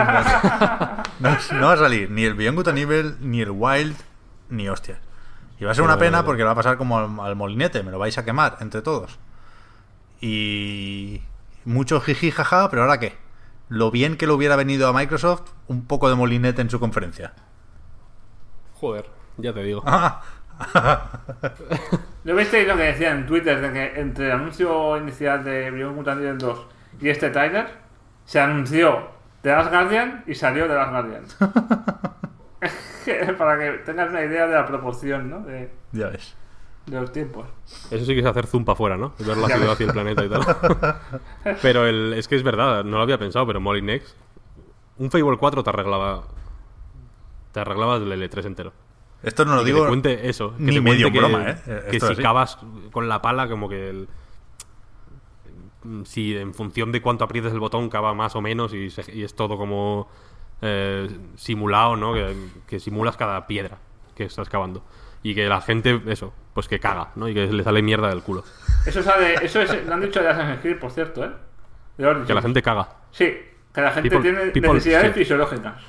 va a salir ni el Beyond Good and ni el Wild, ni hostias. Y va a ser una pena porque va a pasar como al, molinete, me lo vais a quemar entre todos. Y mucho jiji pero ahora qué? Lo bien que lo hubiera venido a Microsoft un poco de molinete en su conferencia. Joder, ya te digo. Ah. ¿No viste lo que decía en Twitter de que entre el anuncio inicial de Beyond Good 2 y este Tyler? se anunció The Last Guardian y salió The Last Guardian. Para que tengas una idea de la proporción, ¿no? De, ya ves. De los tiempos. Eso sí que es hacer zumpa fuera, afuera, ¿no? Ver la ciudad el planeta y tal. pero es que es verdad, no lo había pensado, pero Molinex. Un Fable 4 te arreglaba. Te arreglabas el L3 entero. Esto no lo digo. Que eso. Que ni medio que, broma, ¿eh? Que si acabas con la pala, como que el, Mm, si en función de cuánto aprietes el botón cava más o menos y, es todo como eh, simulado, ¿no? Que, simulas cada piedra que estás cavando. Y que la gente, eso, pues que caga, ¿no? Y que le sale mierda del culo. Eso sabe, eso es, lo han dicho de Assassin's Creed, por cierto, ¿eh? que la gente caga. Sí, que la gente tiene necesidades fisiológicas.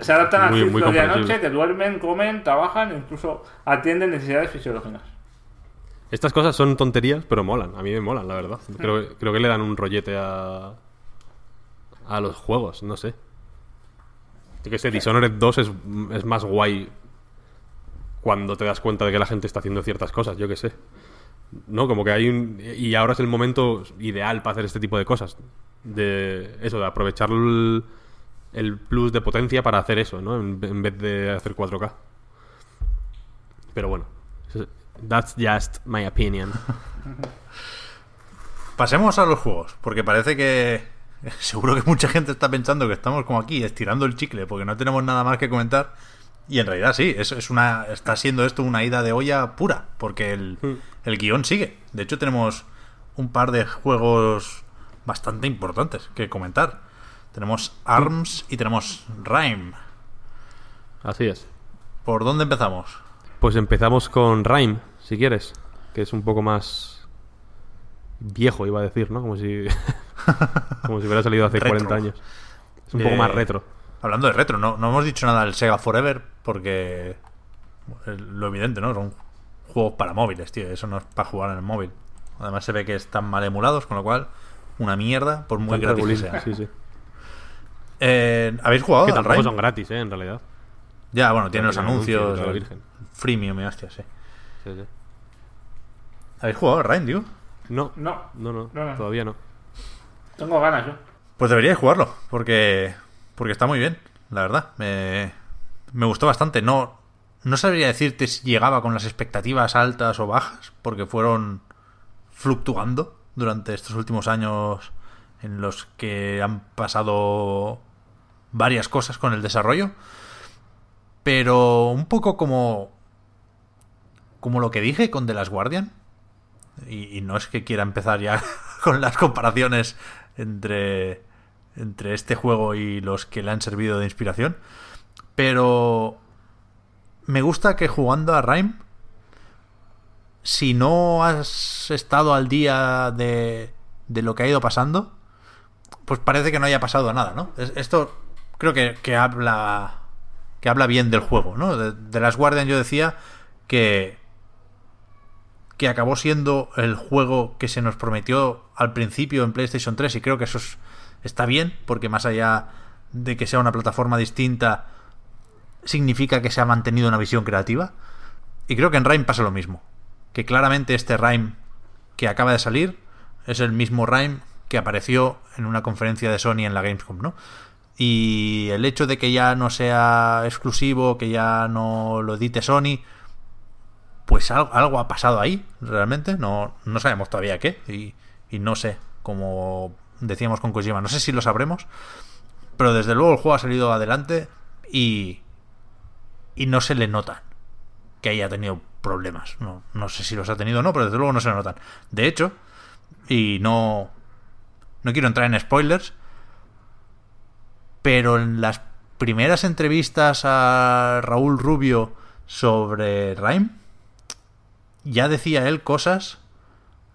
se adaptan al a de la noche, que duermen, comen, trabajan, incluso atienden necesidades fisiológicas. Estas cosas son tonterías, pero molan. A mí me molan, la verdad. Creo, que le dan un rollete a. a los juegos, no sé. Yo que sé, Dishonored 2 es, más guay cuando te das cuenta de que la gente está haciendo ciertas cosas, yo qué sé. ¿No? Como que hay un. Y ahora es el momento ideal para hacer este tipo de cosas. De eso, de aprovechar el, plus de potencia para hacer eso, ¿no? En, en vez de hacer 4K. Pero bueno, That's just my opinion. Pasemos a los juegos, porque parece que seguro que mucha gente está pensando que estamos como aquí estirando el chicle porque no tenemos nada más que comentar. Y en realidad sí, es, es una, está siendo esto una ida de olla pura, porque el, hmm. el guión sigue. De hecho, tenemos un par de juegos bastante importantes que comentar. Tenemos ARMS y tenemos Rhyme. Así es. ¿Por dónde empezamos? Pues empezamos con Rhyme, si quieres. Que es un poco más viejo, iba a decir, ¿no? Como si, como si hubiera salido hace 40 años. Es un poco más eh, retro. Hablando de retro, no, no hemos dicho nada del Sega Forever porque eh, lo evidente, ¿no? Son juegos para móviles, tío. Eso no es para jugar en el móvil. Además se ve que están mal emulados, con lo cual una mierda, por muy gratis que sea. Sí, sí. Eh, ¿Habéis jugado? Que son gratis, ¿eh? En realidad. Ya, bueno, tiene los anuncios. Freemium sí, sí. ¿Habéis jugado a digo? No, no, no, todavía no. Tengo ganas yo. Pues debería jugarlo, porque, porque está muy bien, la verdad. Me, gustó bastante. No, no sabría decirte si llegaba con las expectativas altas o bajas, porque fueron fluctuando durante estos últimos años en los que han pasado varias cosas con el desarrollo. Pero un poco como. como lo que dije con The Last Guardian. Y, no es que quiera empezar ya con las comparaciones entre, entre este juego y los que le han servido de inspiración. Pero me gusta que jugando a Rime, si no has estado al día de, de lo que ha ido pasando, pues parece que no haya pasado nada, ¿no? Esto creo que, habla que habla bien del juego, ¿no? De, de las Guardian yo decía que, que acabó siendo el juego que se nos prometió al principio en PlayStation 3 y creo que eso está bien, porque más allá de que sea una plataforma distinta, significa que se ha mantenido una visión creativa. Y creo que en Rime pasa lo mismo, que claramente este Rime que acaba de salir es el mismo Rime que apareció en una conferencia de Sony en la Gamescom, ¿no? Y el hecho de que ya no sea exclusivo, que ya no lo edite Sony, pues algo, ha pasado ahí, realmente. No, sabemos todavía qué. Y, y no sé, como decíamos con Kojima, no sé si lo sabremos. Pero desde luego el juego ha salido adelante y, y no se le nota que haya tenido problemas. No, sé si los ha tenido o no, pero desde luego no se notan. De hecho, y no, no quiero entrar en spoilers, pero en las primeras entrevistas a Raúl Rubio sobre Rhyme ya decía él cosas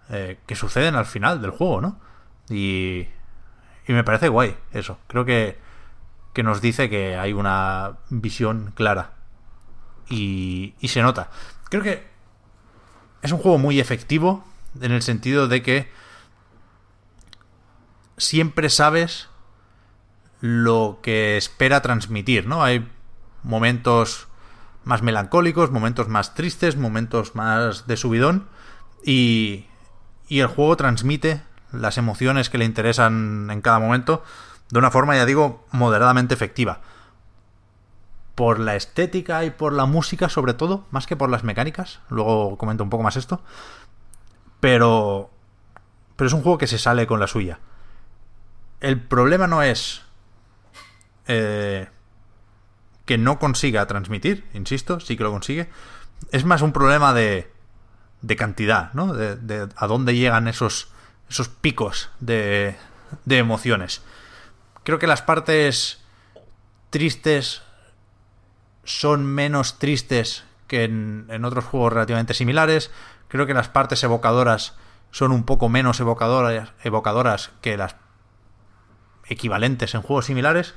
eh, que suceden al final del juego, ¿no? Y, y me parece guay eso. Creo que, que, nos dice que hay una visión clara y, y se nota. Creo que es un juego muy efectivo en el sentido de que siempre sabes lo que espera transmitir, ¿no? Hay momentos más melancólicos, momentos más tristes, momentos más de subidón y, y el juego transmite las emociones que le interesan en cada momento de una forma, ya digo, moderadamente efectiva. Por la estética y por la música, sobre todo, más que por las mecánicas. Luego comento un poco más esto. Pero. Pero es un juego que se sale con la suya. El problema no es. Eh, que no consiga transmitir, insisto, sí que lo consigue. Es más un problema de, de cantidad, ¿no? De, de, a dónde llegan esos, esos picos de, de emociones. Creo que las partes tristes son menos tristes que en, en, otros juegos relativamente similares. Creo que las partes evocadoras son un poco menos evocadoras, evocadoras que las equivalentes en juegos similares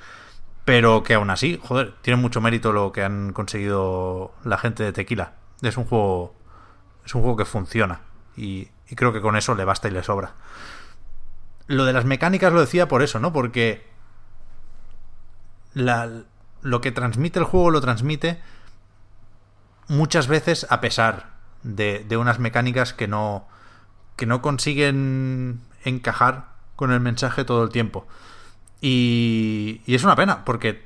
pero que aún así, joder, tiene mucho mérito lo que han conseguido la gente de Tequila. Es un juego, es un juego que funciona y, creo que con eso le basta y le sobra. Lo de las mecánicas lo decía por eso, ¿no? Porque lo que transmite el juego lo transmite muchas veces a pesar de, de, unas mecánicas que no, que no consiguen encajar con el mensaje todo el tiempo. Y, es una pena, porque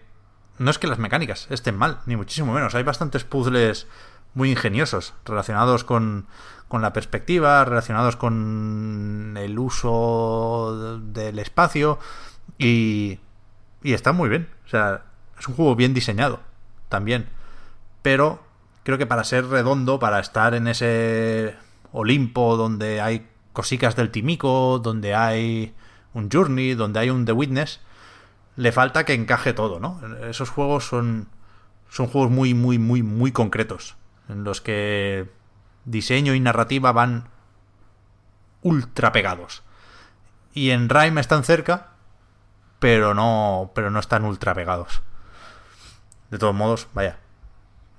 no es que las mecánicas estén mal, ni muchísimo menos. Hay bastantes puzzles muy ingeniosos relacionados con, con la perspectiva, relacionados con el uso del espacio y, y está muy bien. O sea, es un juego bien diseñado también. Pero creo que para ser redondo, para estar en ese Olimpo donde hay cosicas del timico, donde hay un Journey, donde hay un The Witness, le falta que encaje todo, ¿no? Esos juegos son, son juegos muy, muy, muy, muy concretos, en los que diseño y narrativa van ultra pegados. Y en Rime están cerca, pero no, pero no están ultra pegados. De todos modos, vaya.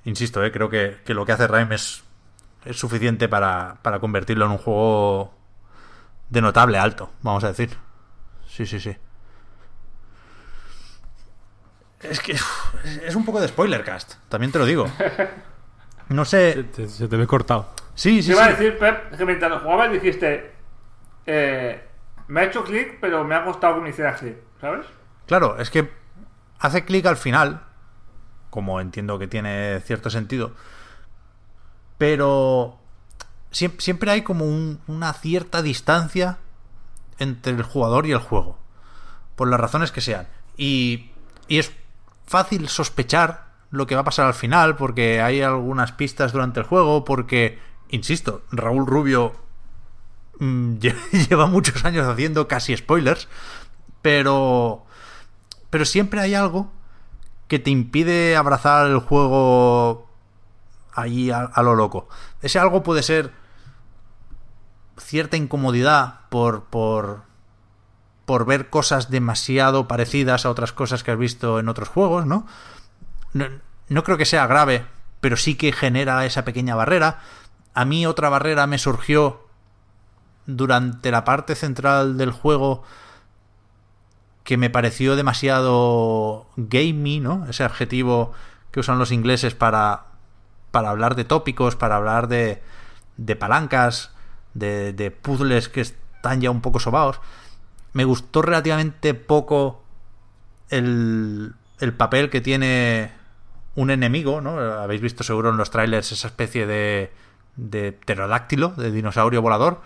Insisto, ¿eh? creo que, que, lo que hace Rime es, es suficiente para, para convertirlo en un juego de notable alto, vamos a decir sí, sí, sí. Es que es un poco de spoiler cast, también te lo digo. No sé. Se te, ve cortado. Sí, sí, iba a decir, Pep, que mientras lo jugabas dijiste. Eh, me ha hecho clic, pero me ha costado que me hiciera ¿sabes? Claro, es que hace clic al final, como entiendo que tiene cierto sentido, pero siempre, siempre hay como una cierta distancia entre el jugador y el juego, por las razones que sean. Y, es fácil sospechar lo que va a pasar al final, porque hay algunas pistas durante el juego, porque, insisto, Raúl Rubio mm, lleva muchos años haciendo casi spoilers, pero, pero siempre hay algo que te impide abrazar el juego allí a lo loco. Ese algo puede ser cierta incomodidad por, por, por ver cosas demasiado parecidas a otras cosas que has visto en otros juegos, ¿no? No, creo que sea grave, pero sí que genera esa pequeña barrera. A mí otra barrera me surgió durante la parte central del juego que me pareció demasiado gamey, ¿no? Ese adjetivo que usan los ingleses para, para hablar de tópicos, para hablar de, de palancas, de, de puzzles que están ya un poco sobados. Me gustó relativamente poco el, el papel que tiene un enemigo, ¿no? Habéis visto seguro en los trailers esa especie de, de pterodáctilo, de dinosaurio volador.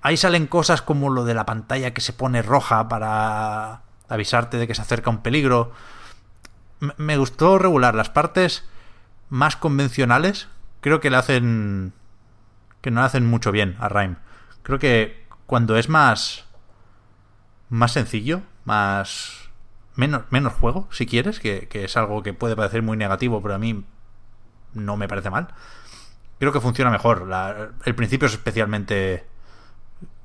Ahí salen cosas como lo de la pantalla que se pone roja para avisarte de que se acerca un peligro. Me gustó regular las partes más convencionales. Creo que le hacen que no le hacen mucho bien a Rhyme. Creo que cuando es más. más sencillo, más. menos, menos juego, si quieres, que, es algo que puede parecer muy negativo, pero a mí no me parece mal. Creo que funciona mejor. el principio es especialmente.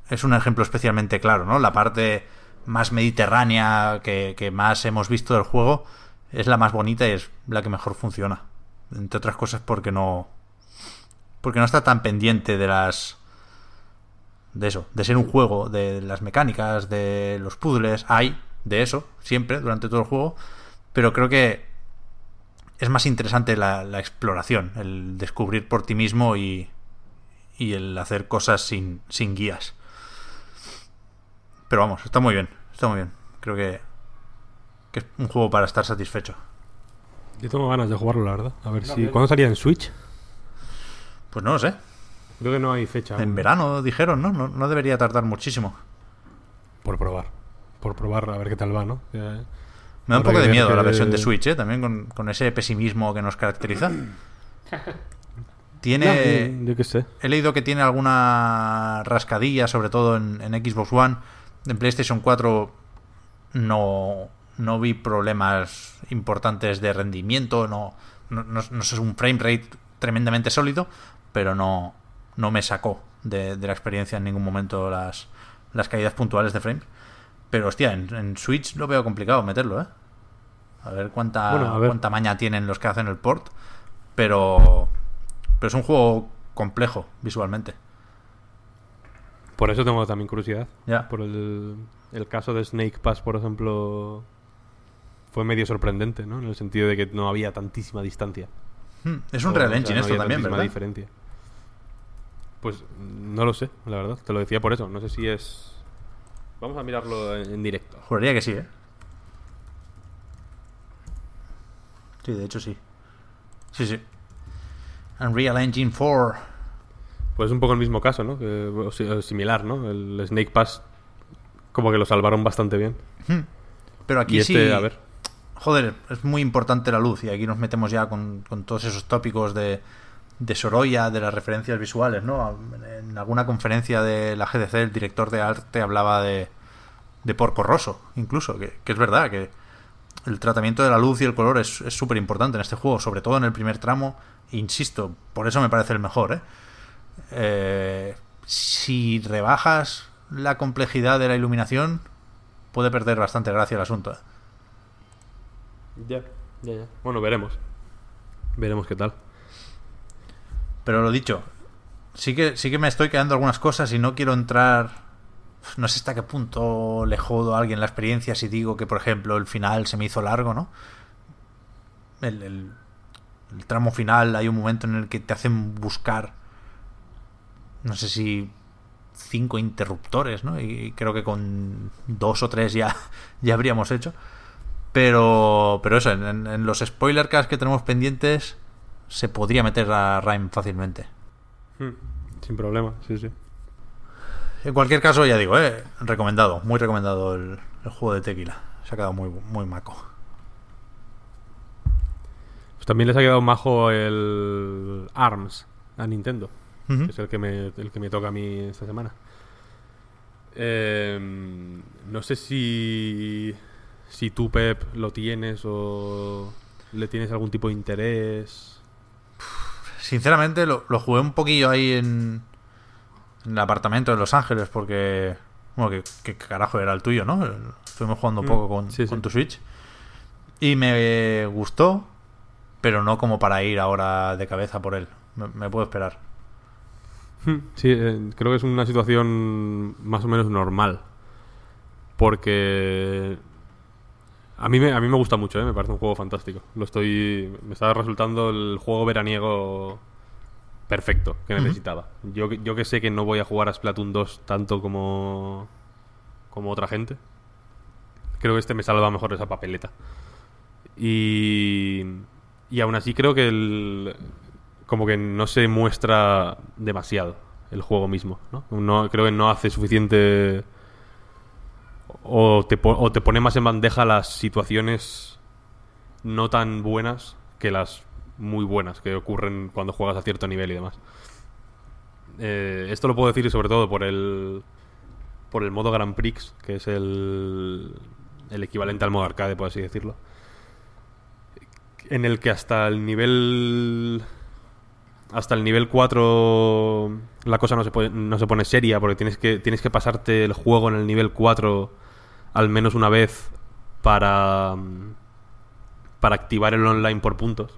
es un ejemplo especialmente claro, ¿no? La parte más mediterránea que, que más hemos visto del juego es la más bonita y es la que mejor funciona. Entre otras cosas porque no, porque no está tan pendiente de las de eso, de ser un juego, de las mecánicas, de los puzzles, hay de eso siempre durante todo el juego, pero creo que es más interesante la, exploración, el descubrir por ti mismo y, el hacer cosas sin, sin guías. Pero vamos, está muy bien, está muy bien. Creo que, es un juego para estar satisfecho. Yo tengo ganas de jugarlo, la verdad. A ver si. ¿Cuándo salía en Switch? Pues no lo sé. Creo que no hay fecha. En verano dijeron, ¿no? ¿no? debería tardar muchísimo. Por probar. Por probar a ver qué tal va, ¿no? Eh. Me da un poco de miedo la versión de Switch, ¿eh? También con, ese pesimismo que nos caracteriza. Tiene. yo qué sé. He leído que tiene alguna rascadilla, sobre todo en, Xbox One. En PlayStation 4 no, no vi problemas importantes de rendimiento, no, no, no, es un frame rate tremendamente sólido, pero no, no me sacó de, la experiencia en ningún momento las, las caídas puntuales de frames. Pero hostia, en, Switch lo veo complicado meterlo, ¿eh? A ver cuánta, cuánta maña tienen los que hacen el port. Pero, pero es un juego complejo visualmente. Por eso tengo también curiosidad. Por el, caso de Snake Pass, por ejemplo, fue medio sorprendente, ¿no? En el sentido de que no había tantísima distancia. Hmm, es un Real Engine esto también, ¿verdad? diferencia. Pues no lo sé, la verdad. Te lo decía por eso. No sé si es. Vamos a mirarlo en, directo. Juraría que sí, ¿eh? Sí, de hecho sí. Sí, sí. Unreal Engine 4. Pues un poco el mismo caso, ¿no? similar, ¿no? El Snake Pass como que lo salvaron bastante bien. Hmm. Pero aquí este, sí... Joder, es muy importante la luz y aquí nos metemos ya con todos esos tópicos de de Sorolla, de las referencias visuales, ¿no? En alguna conferencia de la GDC, el director de arte hablaba de, de Porco Rosso, incluso, que, es verdad, que el tratamiento de la luz y el color es súper importante en este juego, sobre todo en el primer tramo, insisto, por eso me parece el mejor, ¿eh? Eh, si rebajas la complejidad de la iluminación, puede perder bastante gracia el asunto. ¿eh? Ya, ya, ya. Bueno, veremos. Veremos qué tal. Pero lo dicho, sí que, sí que me estoy quedando algunas cosas y no quiero entrar. No sé hasta qué punto le jodo a alguien la experiencia si digo que, por ejemplo, el final se me hizo largo, ¿no? El, el, tramo final, hay un momento en el que te hacen buscar. No sé si cinco interruptores, ¿no? Y creo que con dos o tres ya, ya habríamos hecho. Pero, pero eso, en, los los cards que tenemos pendientes, se podría meter a Rime fácilmente. Hmm. Sin problema, sí, sí. En cualquier caso, ya digo, eh, recomendado, muy recomendado el, juego de tequila. Se ha quedado muy, muy maco. Pues también les ha quedado majo el ARMS a Nintendo, es el que, me, el que me toca a mí esta semana. Em, no sé si, si tú, Pep, lo tienes o le tienes algún tipo de interés sinceramente, lo, lo, jugué un poquillo ahí en, el apartamento de Los Ángeles porque... Bueno, que, carajo era el tuyo, ¿no? Estuvimos jugando un poco mm. con, tu Switch. Y me gustó, pero no como para ir ahora de cabeza por él. Me, puedo esperar. Hmm. Sí, eh, creo que es una situación más o menos normal. Porque a mí, me, a mí me gusta mucho, ¿eh? me parece un juego fantástico. Lo estoy, me está resultando el juego veraniego perfecto que necesitaba. yo, yo que sé que no voy a jugar a Splatoon 2 tanto como, como otra gente, creo que este me salva mejor esa papeleta. Y, y aún así creo que el, como que no se muestra demasiado el juego mismo. ¿no? no creo que no hace suficiente o te, o te pone más en bandeja las situaciones no tan buenas que las muy buenas que ocurren cuando juegas a cierto nivel y demás. Eh, esto lo puedo decir sobre todo por el por el modo Grand Prix, que es el, el equivalente al modo arcade, por así decirlo. En el que hasta el nivel hasta el nivel 4 la cosa no se, no se pone seria porque tienes que, tienes que pasarte el juego en el nivel 4 al menos una vez para, para activar el online por puntos.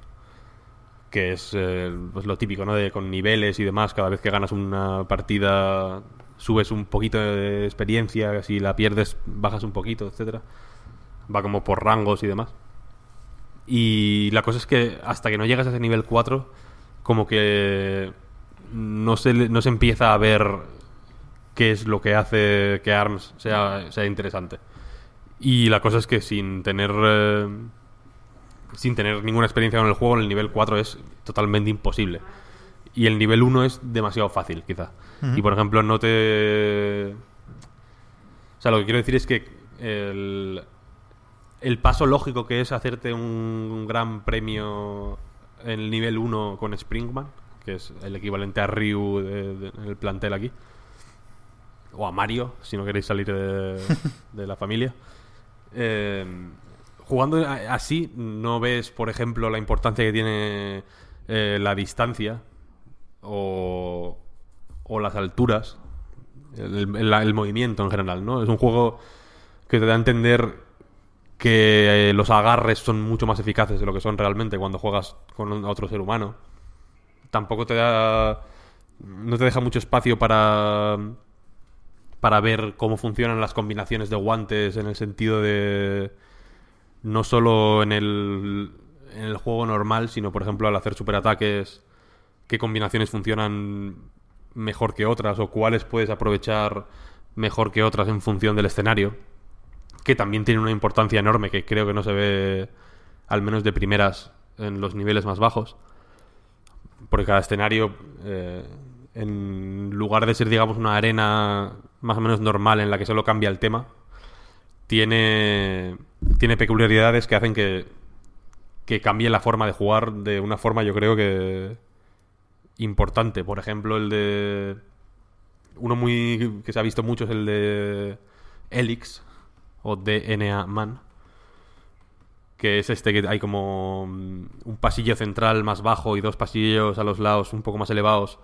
Que es eh, pues lo típico, ¿no? De, con niveles y demás, cada vez que ganas una partida subes un poquito de experiencia, si la pierdes bajas un poquito, etcétera. Va como por rangos y demás. Y la cosa es que hasta que no llegas a ese nivel 4, como que no se, no se empieza a ver qué es lo que hace que ARMS sea, sea interesante. Y la cosa es que sin tener. Eh, sin tener ninguna experiencia con el juego, el nivel 4 es totalmente imposible. Y el nivel 1 es demasiado fácil, quizá. Y por ejemplo, no te. O sea, lo que quiero decir es que el, paso lógico que es hacerte un gran premio en el nivel 1 con Springman, que es el equivalente a Ryu en el plantel aquí, o a Mario, si no queréis salir de, de la familia. Em, jugando así, no ves, por ejemplo, la importancia que tiene eh, la distancia o, las alturas, el, movimiento en general, ¿no? Es un juego que te da a entender que eh, los agarres son mucho más eficaces de lo que son realmente cuando juegas con otro ser humano. Tampoco te da... No te deja mucho espacio para para ver cómo funcionan las combinaciones de guantes en el sentido de no solo en el, juego normal, sino por ejemplo al hacer superataques, qué combinaciones funcionan mejor que otras o cuáles puedes aprovechar mejor que otras en función del escenario, que también tiene una importancia enorme que creo que no se ve al menos de primeras en los niveles más bajos, porque cada escenario eh, en lugar de ser, digamos, una arena más o menos normal en la que solo cambia el tema, tiene, tiene peculiaridades que hacen que, que cambie la forma de jugar de una forma, yo creo que importante. Por ejemplo, el de. Uno muy que se ha visto mucho es el de Elix o DNA Man. Que es este que hay como mm, un pasillo central más bajo y dos pasillos a los lados un poco más elevados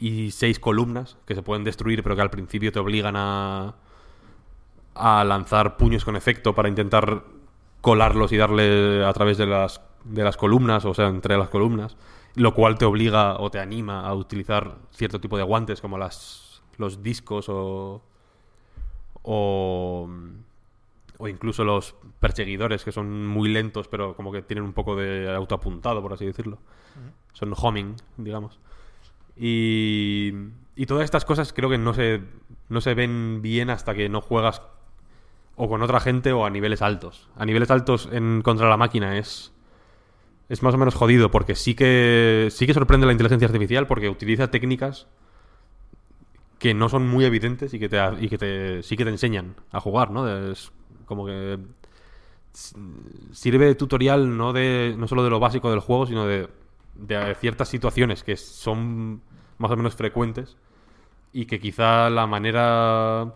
y seis columnas que se pueden destruir, pero que al principio te obligan a, a lanzar puños con efecto para intentar colarlos y darle a través de las, de las columnas, o sea, entre las columnas, lo cual te obliga o te anima a utilizar cierto tipo de guantes como las, los discos o, o, o incluso los perseguidores que son muy lentos pero como que tienen un poco de autoapuntado, por así decirlo. Son homing, digamos. Y, todas estas cosas creo que no se, no se ven bien hasta que no juegas o con otra gente o a niveles altos. A niveles altos en contra la máquina es es más o menos jodido porque sí que sí que sorprende la inteligencia artificial porque utiliza técnicas que no son muy evidentes y que te, y que te sí que te enseñan a jugar, ¿no? Es como que sirve de tutorial no de no solo de lo básico del juego, sino de ciertas situaciones que son más o menos frecuentes y que quizá la manera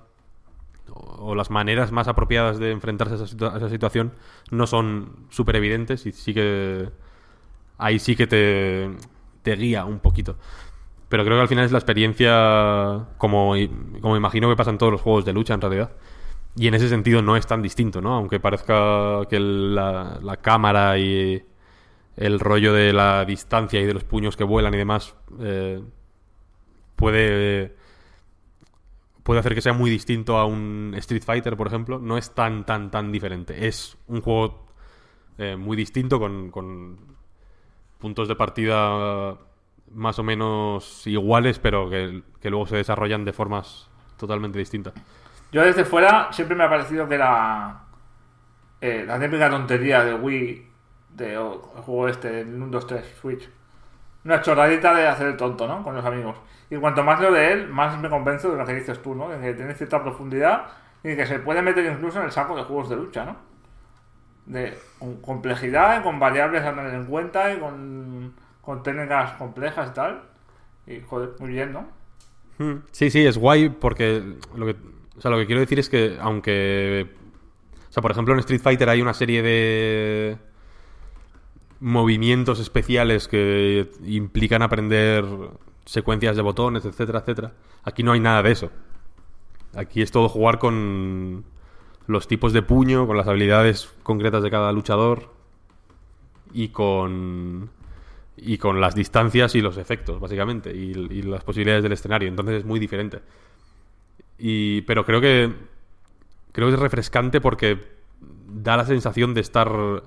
o las maneras más apropiadas de enfrentarse a esa, situación no son súper evidentes y sí que ahí sí que te, te, guía un poquito. Pero creo que al final es la experiencia como, como imagino que pasan todos los juegos de lucha en realidad. Y en ese sentido no es tan distinto, ¿no? Aunque parezca que la, cámara y el rollo de la distancia y de los puños que vuelan y demás eh, puede puede hacer que sea muy distinto a un Street Fighter, por ejemplo. No es tan, tan, tan diferente. Es un juego eh, muy distinto con, puntos de partida más o menos iguales, pero que, luego se desarrollan de formas totalmente distintas. Yo desde fuera siempre me ha parecido que la, eh, la típica tontería de Wii, de juego este, el 1, 2, 3, Switch, una chorradita de hacer el tonto, ¿no? Con los amigos. Y cuanto más lo de él, más me convenzo de lo que dices tú, ¿no? De que tiene cierta profundidad y que se puede meter incluso en el saco de juegos de lucha, ¿no? De, complejidad, con variables a tener en cuenta y con, con técnicas complejas y tal. Y joder, muy bien, ¿no? Hmm. Sí, sí, es guay porque lo que, o sea, lo que quiero decir es que aunque... O sea, por ejemplo, en Street Fighter hay una serie de movimientos especiales que implican aprender secuencias de botones, etcétera, etcétera. Aquí no hay nada de eso. Aquí es todo jugar con los tipos de puño, con las habilidades concretas de cada luchador y con y con las distancias y los efectos, básicamente, y, las posibilidades del escenario. Entonces es muy diferente. Y, pero creo que creo que es refrescante porque da la sensación de estar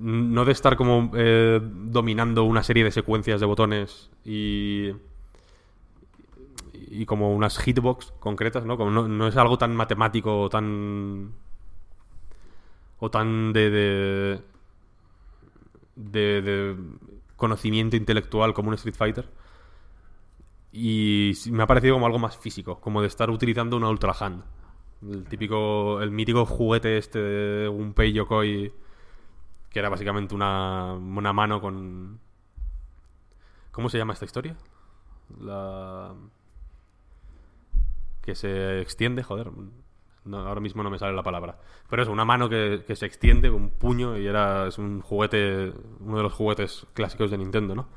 no de estar como eh, dominando una serie de secuencias de botones y. Y como unas hitbox concretas, ¿no? no, es algo tan matemático o tan. O tan de, de, de, conocimiento intelectual como un Street Fighter. Y me ha parecido como algo más físico, como de estar utilizando una Ultra Hand. El típico, el mítico juguete este de un Pei Yokoi que era básicamente una, una mano con... ¿Cómo se llama esta historia? Que se extiende, joder. ahora mismo no me sale la palabra. Pero es una mano que, se extiende, un puño, y era es un juguete, uno de los juguetes clásicos de Nintendo, ¿no?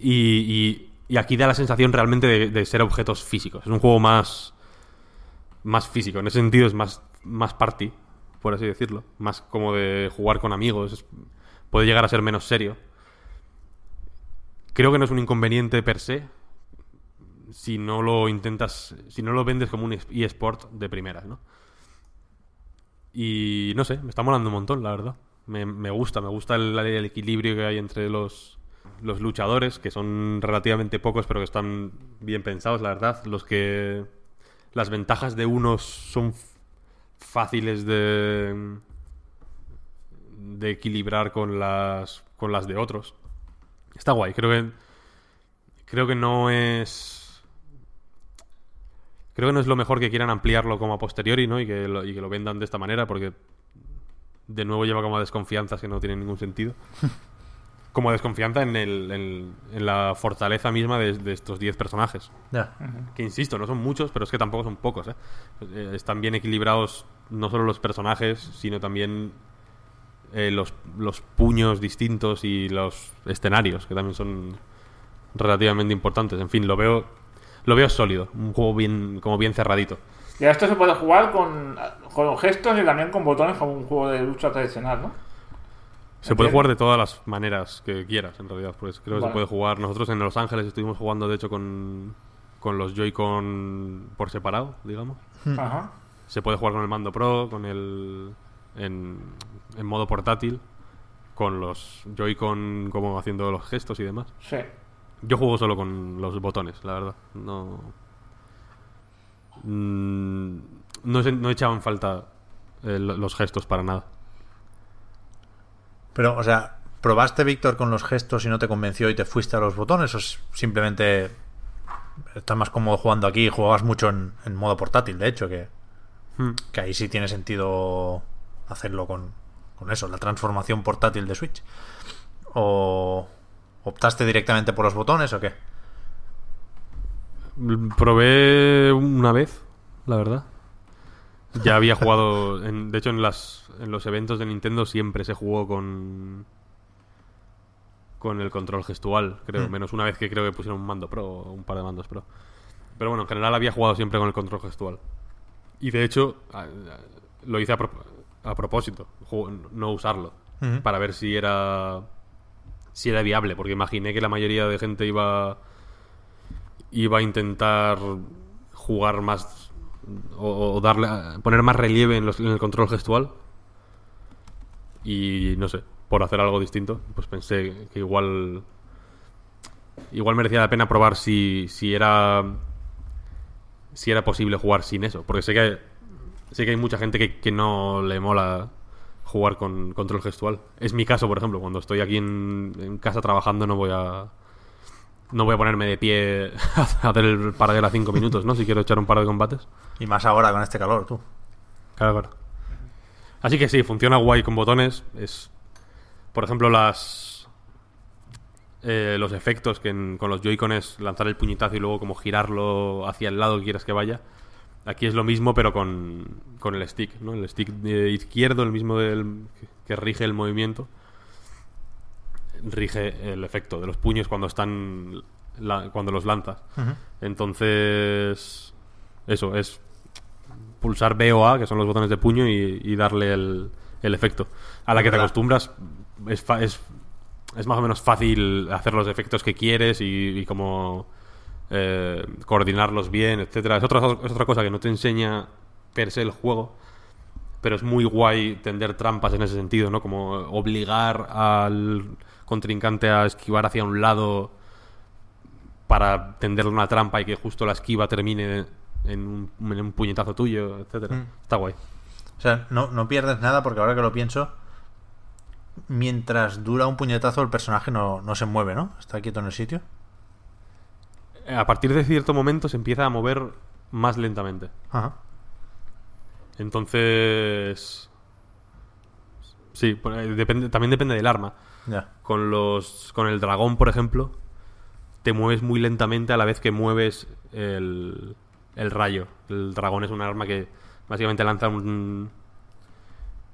Y, y, aquí da la sensación realmente de, de, ser objetos físicos. Es un juego más, más físico, en ese sentido es más, más party, por así decirlo. Más como de jugar con amigos. Puede llegar a ser menos serio. Creo que no es un inconveniente per se. Si no lo intentas. Si no lo vendes como un eSport de primeras, ¿no? Y no sé, me está molando un montón, la verdad. Me, gusta, me gusta el, el, equilibrio que hay entre los, los luchadores, que son relativamente pocos, pero que están bien pensados, la verdad. Los que. Las ventajas de unos son fáciles de, de equilibrar con las, con las de otros. Está guay, creo que, creo que no es... Creo que no es lo mejor que quieran ampliarlo como a posteriori, ¿no? Y que lo, y que lo vendan de esta manera, porque de nuevo lleva como a desconfianzas que no tiene ningún sentido. como desconfianza en, la fortaleza misma de, estos 10 personajes. Que insisto, no son muchos, pero es que tampoco son pocos. ¿eh? Eh, están bien equilibrados no solo los personajes, sino también eh, los, puños distintos y los escenarios, que también son relativamente importantes. En fin, lo veo, lo veo sólido, un juego bien, como bien cerradito. Y esto se puede jugar con, con gestos y también con botones como un juego de lucha tradicional, ¿no? Se puede jugar de todas las maneras que quieras, en realidad. Pues creo que se puede jugar. Nosotros en Los Ángeles estuvimos jugando, de hecho, con, los Joy-Con por separado, digamos. Hmm. Se puede jugar con el mando Pro, con el. en, modo portátil, con los Joy-Con como haciendo los gestos y demás. Sí. Yo juego solo con los botones, la verdad. No. Mm, no, echaban falta eh, los gestos para nada. Pero, o sea, ¿probaste, Víctor, con los gestos y no te convenció y te fuiste a los botones? ¿O simplemente estás más cómodo jugando aquí y jugabas mucho en, modo portátil, de hecho, hmm. que, ahí sí tiene sentido hacerlo con, con, eso, la transformación portátil de Switch. ¿O optaste directamente por los botones o qué? Probé una vez, la verdad. Ya había jugado. de hecho, en, las, en los eventos de Nintendo siempre se jugó con. Con el control gestual, creo. Mm. Menos una vez que creo que pusieron un mando pro un par de mandos pro. Pero bueno, en general había jugado siempre con el control gestual. Y de hecho, lo hice a, a propósito, no usarlo. Para ver si era. Si era viable, porque imaginé que la mayoría de gente iba. Iba a intentar jugar más o, darle poner más relieve en, el control gestual. Y no sé, por hacer algo distinto, pues pensé que igual igual merecía la pena probar si, si era si era posible jugar sin eso, porque sé que sé que hay mucha gente que, no le mola jugar con control gestual. Es mi caso, por ejemplo, cuando estoy aquí en casa trabajando no voy a no voy a ponerme de pie a hacer el paradero a cinco minutos, ¿no? Si quiero echar un par de combates. Y más ahora con este calor, tú. Claro, claro. Así que sí, funciona guay con botones. Es, por ejemplo, las eh, los efectos que con los joy lanzar el puñetazo y luego como girarlo hacia el lado que quieras que vaya. Aquí es lo mismo, pero con, con el stick, ¿no? El stick eh, izquierdo, el mismo del, que rige el movimiento rige el efecto de los puños cuando están cuando los lanzas. Entonces, eso es pulsar B o A, que son los botones de puño, y, darle el, efecto. A la que te acostumbras, es, más o menos fácil hacer los efectos que quieres y, y como eh, coordinarlos bien, etcétera. Es otra, es otra cosa que no te enseña per se el juego, pero es muy guay tender trampas en ese sentido, ¿no? Como obligar al contrincante a esquivar hacia un lado para tenderle una trampa y que justo la esquiva termine en un, puñetazo tuyo, etcétera. Mm. Está guay. O sea, no, pierdes nada porque ahora que lo pienso, mientras dura un puñetazo el personaje no, no se mueve, ¿no? Está quieto en el sitio. A partir de cierto momento se empieza a mover más lentamente. Ajá. Entonces Sí, depende, también depende del arma. Con, los, con el dragón, por ejemplo, te mueves muy lentamente a la vez que mueves el, el rayo. El dragón es un arma que básicamente lanza un,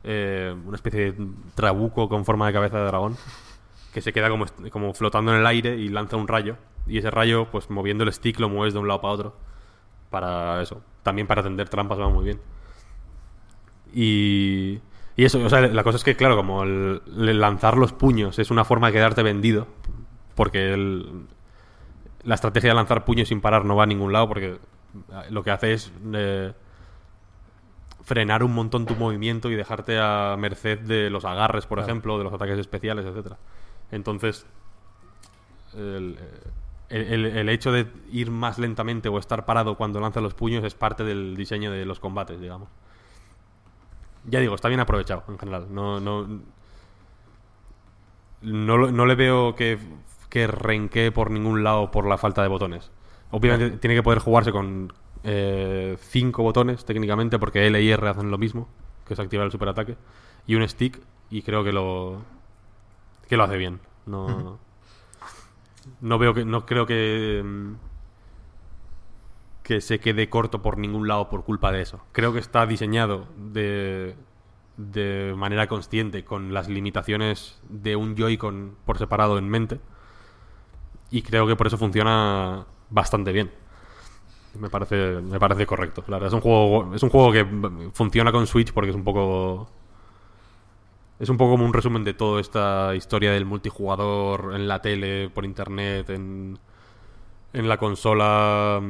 eh, una especie de trabuco con forma de cabeza de dragón que se queda como, como flotando en el aire y lanza un rayo. Y ese rayo, pues moviendo el stick, lo mueves de un lado para otro. Para eso. También para tender trampas va muy bien. Y y eso, o sea, la cosa es que, claro, como el, lanzar los puños es una forma de quedarte vendido, porque la estrategia de lanzar puños sin parar no va a ningún lado, porque lo que hace es eh, frenar un montón tu movimiento y dejarte a merced de los agarres, por ejemplo, de los ataques especiales, etcétera. Entonces, eh, el, el, hecho de ir más lentamente o estar parado cuando lanzas los puños es parte del diseño de los combates, digamos ya digo, está bien aprovechado en general. No, le veo que, que renquee por ningún lado por la falta de botones. Obviamente tiene que poder jugarse con eh, cinco botones técnicamente, porque L y R hacen lo mismo, que es activar el superataque, y un stick, y creo que lo, que lo hace bien. No, no veo que, no creo que mm, que se quede corto por ningún lado por culpa de eso. Creo que está diseñado de, de manera consciente con las limitaciones de un Joy-Con por separado en mente. Y creo que por eso funciona bastante bien. Me parece, me parece correcto. La es un juego, es un juego que funciona con Switch porque es un poco. Es un poco como un resumen de toda esta historia del multijugador en la tele, por internet, en, en la consola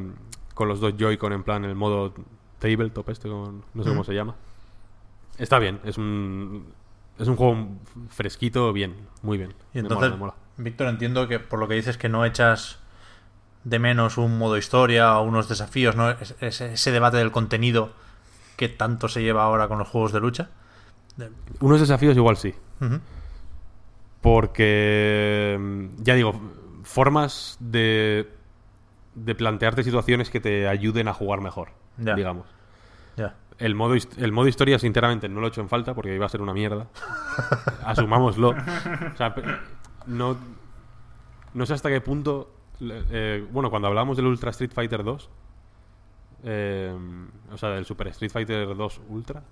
con los dos Joy-Con en plan el modo tabletop este, no sé cómo mm. se llama. Está bien, es un es un juego fresquito, bien, muy bien. Y entonces, Víctor, entiendo que por lo que dices que no echas de menos un modo historia o unos desafíos, ¿no? ese debate del contenido que tanto se lleva ahora con los juegos de lucha. Unos desafíos igual sí. Porque, ya digo, formas de de plantearte situaciones que te ayuden a jugar mejor, digamos. El, modo, el modo historia, sinceramente, no lo he hecho en falta porque iba a ser una mierda. Asumámoslo. O sea, no, no sé hasta qué punto. Eh, bueno, cuando hablábamos del Ultra Street Fighter 2, eh, o sea, del Super Street Fighter 2 Ultra,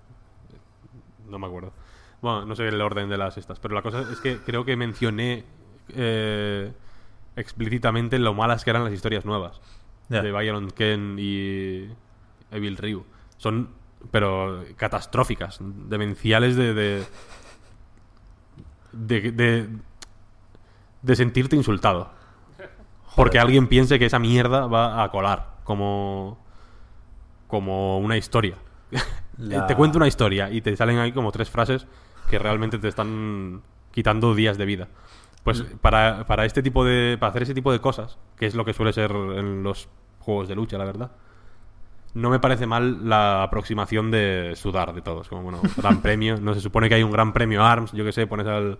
no me acuerdo. Bueno, no sé el orden de las estas, pero la cosa es que creo que mencioné. Eh, explícitamente lo malas que eran las historias nuevas de Byron Ken y Evil Ryu. Son, pero catastróficas, demenciales de, de de, de, sentirte insultado. Porque alguien piense que esa mierda va a colar como, como una historia. te cuento una historia y te salen ahí como tres frases que realmente te están quitando días de vida. Pues mm. para, este tipo de. para hacer ese tipo de cosas, que es lo que suele ser en los juegos de lucha, la verdad. No me parece mal la aproximación de sudar de todos. Como bueno, gran premio. No se supone que hay un gran premio ARMS, yo que sé, pones al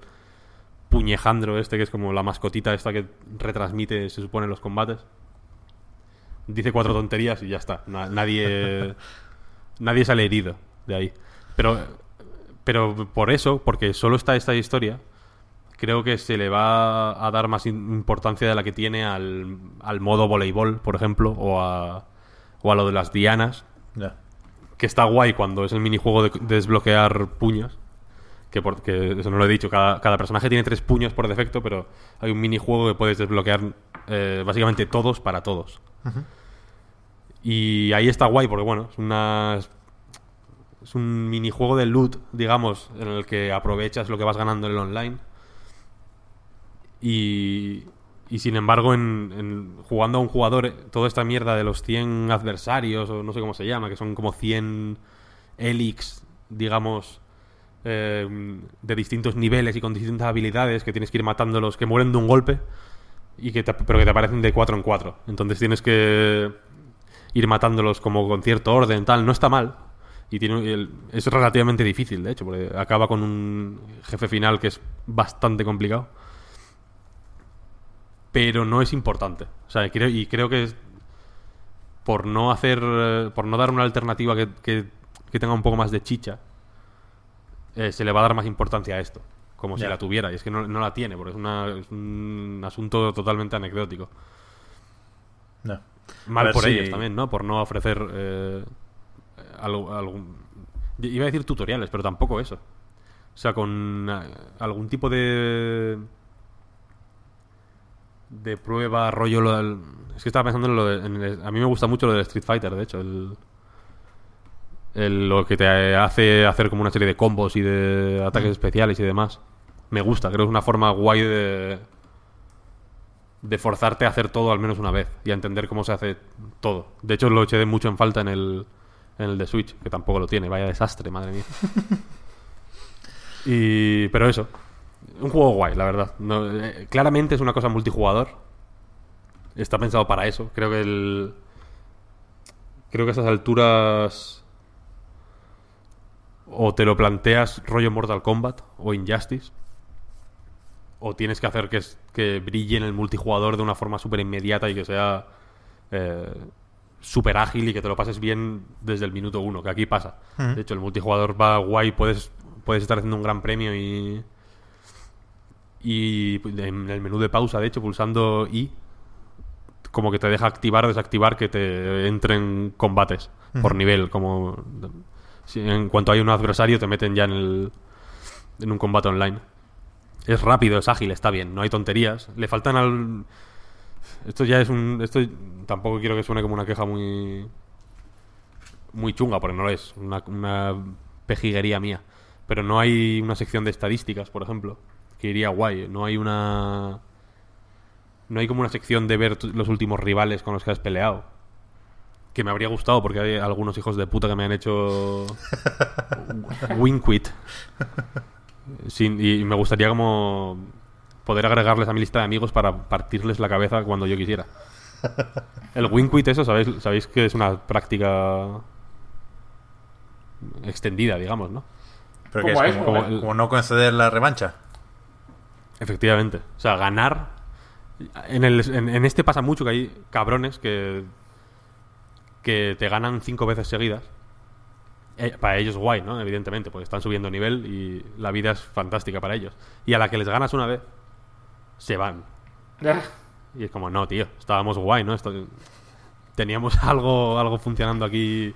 puñejandro este, que es como la mascotita esta que retransmite, se supone, los combates. Dice cuatro tonterías y ya está. nadie. nadie sale herido de ahí. Pero. Pero por eso, porque solo está esta historia, creo que se le va a dar más importancia de la que tiene al, modo voleibol, por ejemplo, o a, o a lo de las dianas. Que está guay cuando es el minijuego de, desbloquear puños. Que, eso no lo he dicho, cada, personaje tiene tres puños por defecto, pero hay un minijuego que puedes desbloquear eh, básicamente todos para todos. Y ahí está guay, porque bueno, es una es un minijuego de loot, digamos, en el que aprovechas lo que vas ganando en el online y, sin embargo, en, jugando a un jugador, eh, toda esta mierda de los 100 adversarios, o no sé cómo se llama, que son como 100 elix, digamos, em, de distintos niveles y con distintas habilidades, que tienes que ir matándolos, que mueren de un golpe, y que pero que te aparecen de 4 en 4. Entonces tienes que ir matándolos como con cierto orden, tal. No está mal, y tiene es relativamente difícil, de hecho, porque acaba con un jefe final que es bastante complicado pero no es importante. O sea, creo, y creo que es por no hacer, eh, por no dar una alternativa que, tenga un poco más de chicha, eh, se le va a dar más importancia a esto, como si la tuviera. Y es que no, no la tiene, porque es, un asunto totalmente anecdótico. Mal por ellos también, ¿no? Por no ofrecer eh, algún... Iba a decir tutoriales, pero tampoco eso. O sea, con algún tipo de de prueba, rollo. Lo Es que estaba pensando en lo de. A mí me gusta mucho lo del Street Fighter, de hecho. El... Lo que te hace hacer como una serie de combos y de ataques mm. especiales y demás. Me gusta, creo que es una forma guay de. de forzarte a hacer todo al menos una vez y a entender cómo se hace todo. De hecho, lo eché de mucho en falta en el. En el de Switch, que tampoco lo tiene, vaya desastre, madre mía. y... Pero eso, un juego guay, la verdad. Eh, claramente es una cosa multijugador. Está pensado para eso. Creo que el. Creo que a esas alturas. O te lo planteas rollo Mortal Kombat o Injustice. O tienes que hacer que, brille en el multijugador de una forma súper inmediata y que sea eh, súper ágil y que te lo pases bien desde el minuto uno, que aquí pasa. De hecho, el multijugador va guay, puedes, puedes estar haciendo un gran premio y, y pues, en el menú de pausa, de hecho, pulsando I, como que te deja activar, desactivar que te entren combates por nivel. Como si en cuanto hay un adversario, te meten ya en, el, en un combate online. Es rápido, es ágil, está bien, no hay tonterías. Le faltan al. Esto ya es un. Esto tampoco quiero que suene como una queja muy. Muy chunga, porque no lo es. una pejiguería mía. Pero no hay una sección de estadísticas, por ejemplo que iría guay. No hay una. No hay como una sección de ver los últimos rivales con los que has peleado. Que me habría gustado porque hay algunos hijos de puta que me han hecho. Winquit. Sin... y me gustaría como. Poder agregarles a mi lista de amigos para partirles la cabeza cuando yo quisiera. El Winquit, eso, ¿sabéis, sabéis que es una práctica extendida, digamos, ¿no? Pero eh. como no conceder la revancha. Efectivamente. O sea, ganar. En, el, en, este pasa mucho que hay cabrones que, que te ganan cinco veces seguidas. Eh, para ellos guay, ¿no? Evidentemente, porque están subiendo nivel y la vida es fantástica para ellos. Y a la que les ganas una vez, se van. Ah. Y es como, no, tío, estábamos guay, ¿no? teníamos algo, algo funcionando aquí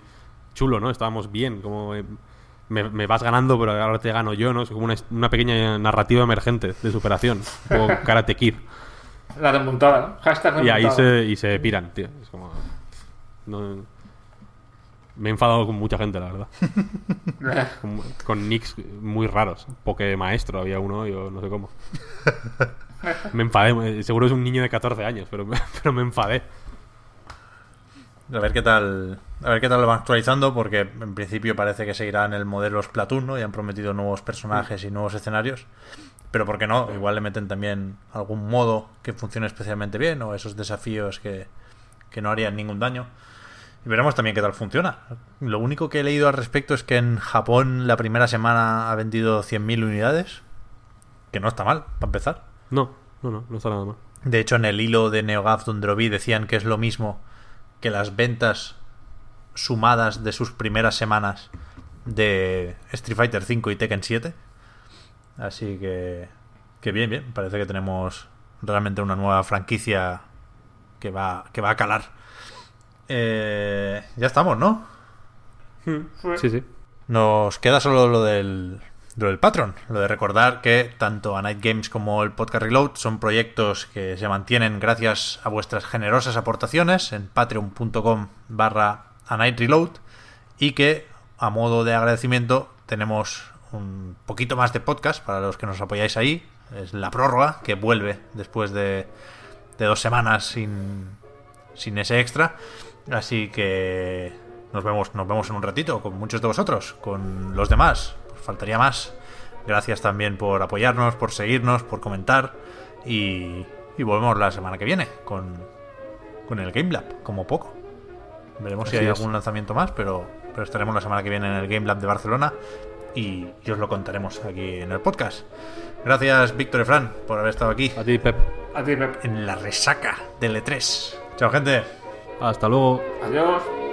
chulo, ¿no? Estábamos bien, como eh, me, vas ganando, pero ahora te gano yo, ¿no? Es como una, pequeña narrativa emergente de superación. O Karate Kid. La desmontada, ¿no? Y ahí se, y se piran, tío. Es como... me he enfadado con mucha gente, la verdad. con, nicks muy raros. poké maestro había uno, yo no sé cómo. Me enfadé. Seguro es un niño de 14 años, pero, pero me enfadé. A ver qué tal. A ver qué tal lo van actualizando, porque en principio parece que seguirán el modelo Splatoon, Y han prometido nuevos personajes y nuevos escenarios. Pero ¿por qué no? Igual le meten también algún modo que funcione especialmente bien o esos desafíos que, que no harían ningún daño. Y veremos también qué tal funciona. Lo único que he leído al respecto es que en Japón la primera semana ha vendido 100.000 unidades. Que no está mal, para empezar. No, no, no, no está nada mal. De hecho, en el hilo de NeoGAF donde lo vi decían que es lo mismo que las ventas sumadas de sus primeras semanas de Street Fighter V y Tekken 7. Así que, que bien, bien. Parece que tenemos realmente una nueva franquicia que va, que va a calar. Eh, ya estamos, ¿no? Hmm, sí, sí. Nos queda solo lo del lo del lo de recordar que tanto A Night Games como el Podcast Reload son proyectos que se mantienen gracias a vuestras generosas aportaciones en patreon.com barra A Night Reload y que a modo de agradecimiento tenemos un poquito más de podcast para los que nos apoyáis ahí. Es la prórroga que vuelve después de, de dos semanas sin, sin ese extra. Así que nos vemos, nos vemos en un ratito con muchos de vosotros, con los demás faltaría más. Gracias también por apoyarnos, por seguirnos, por comentar. Y, y volvemos la semana que viene con, el Game Lab, como poco. Veremos si hay algún lanzamiento más, pero, pero estaremos la semana que viene en el Game Lab de Barcelona y, y os lo contaremos aquí en el podcast. Gracias, Víctor y Fran, por haber estado aquí. A ti, Pep. A ti, Pep. En la resaca del E3. Chao, gente. Hasta luego. Adiós.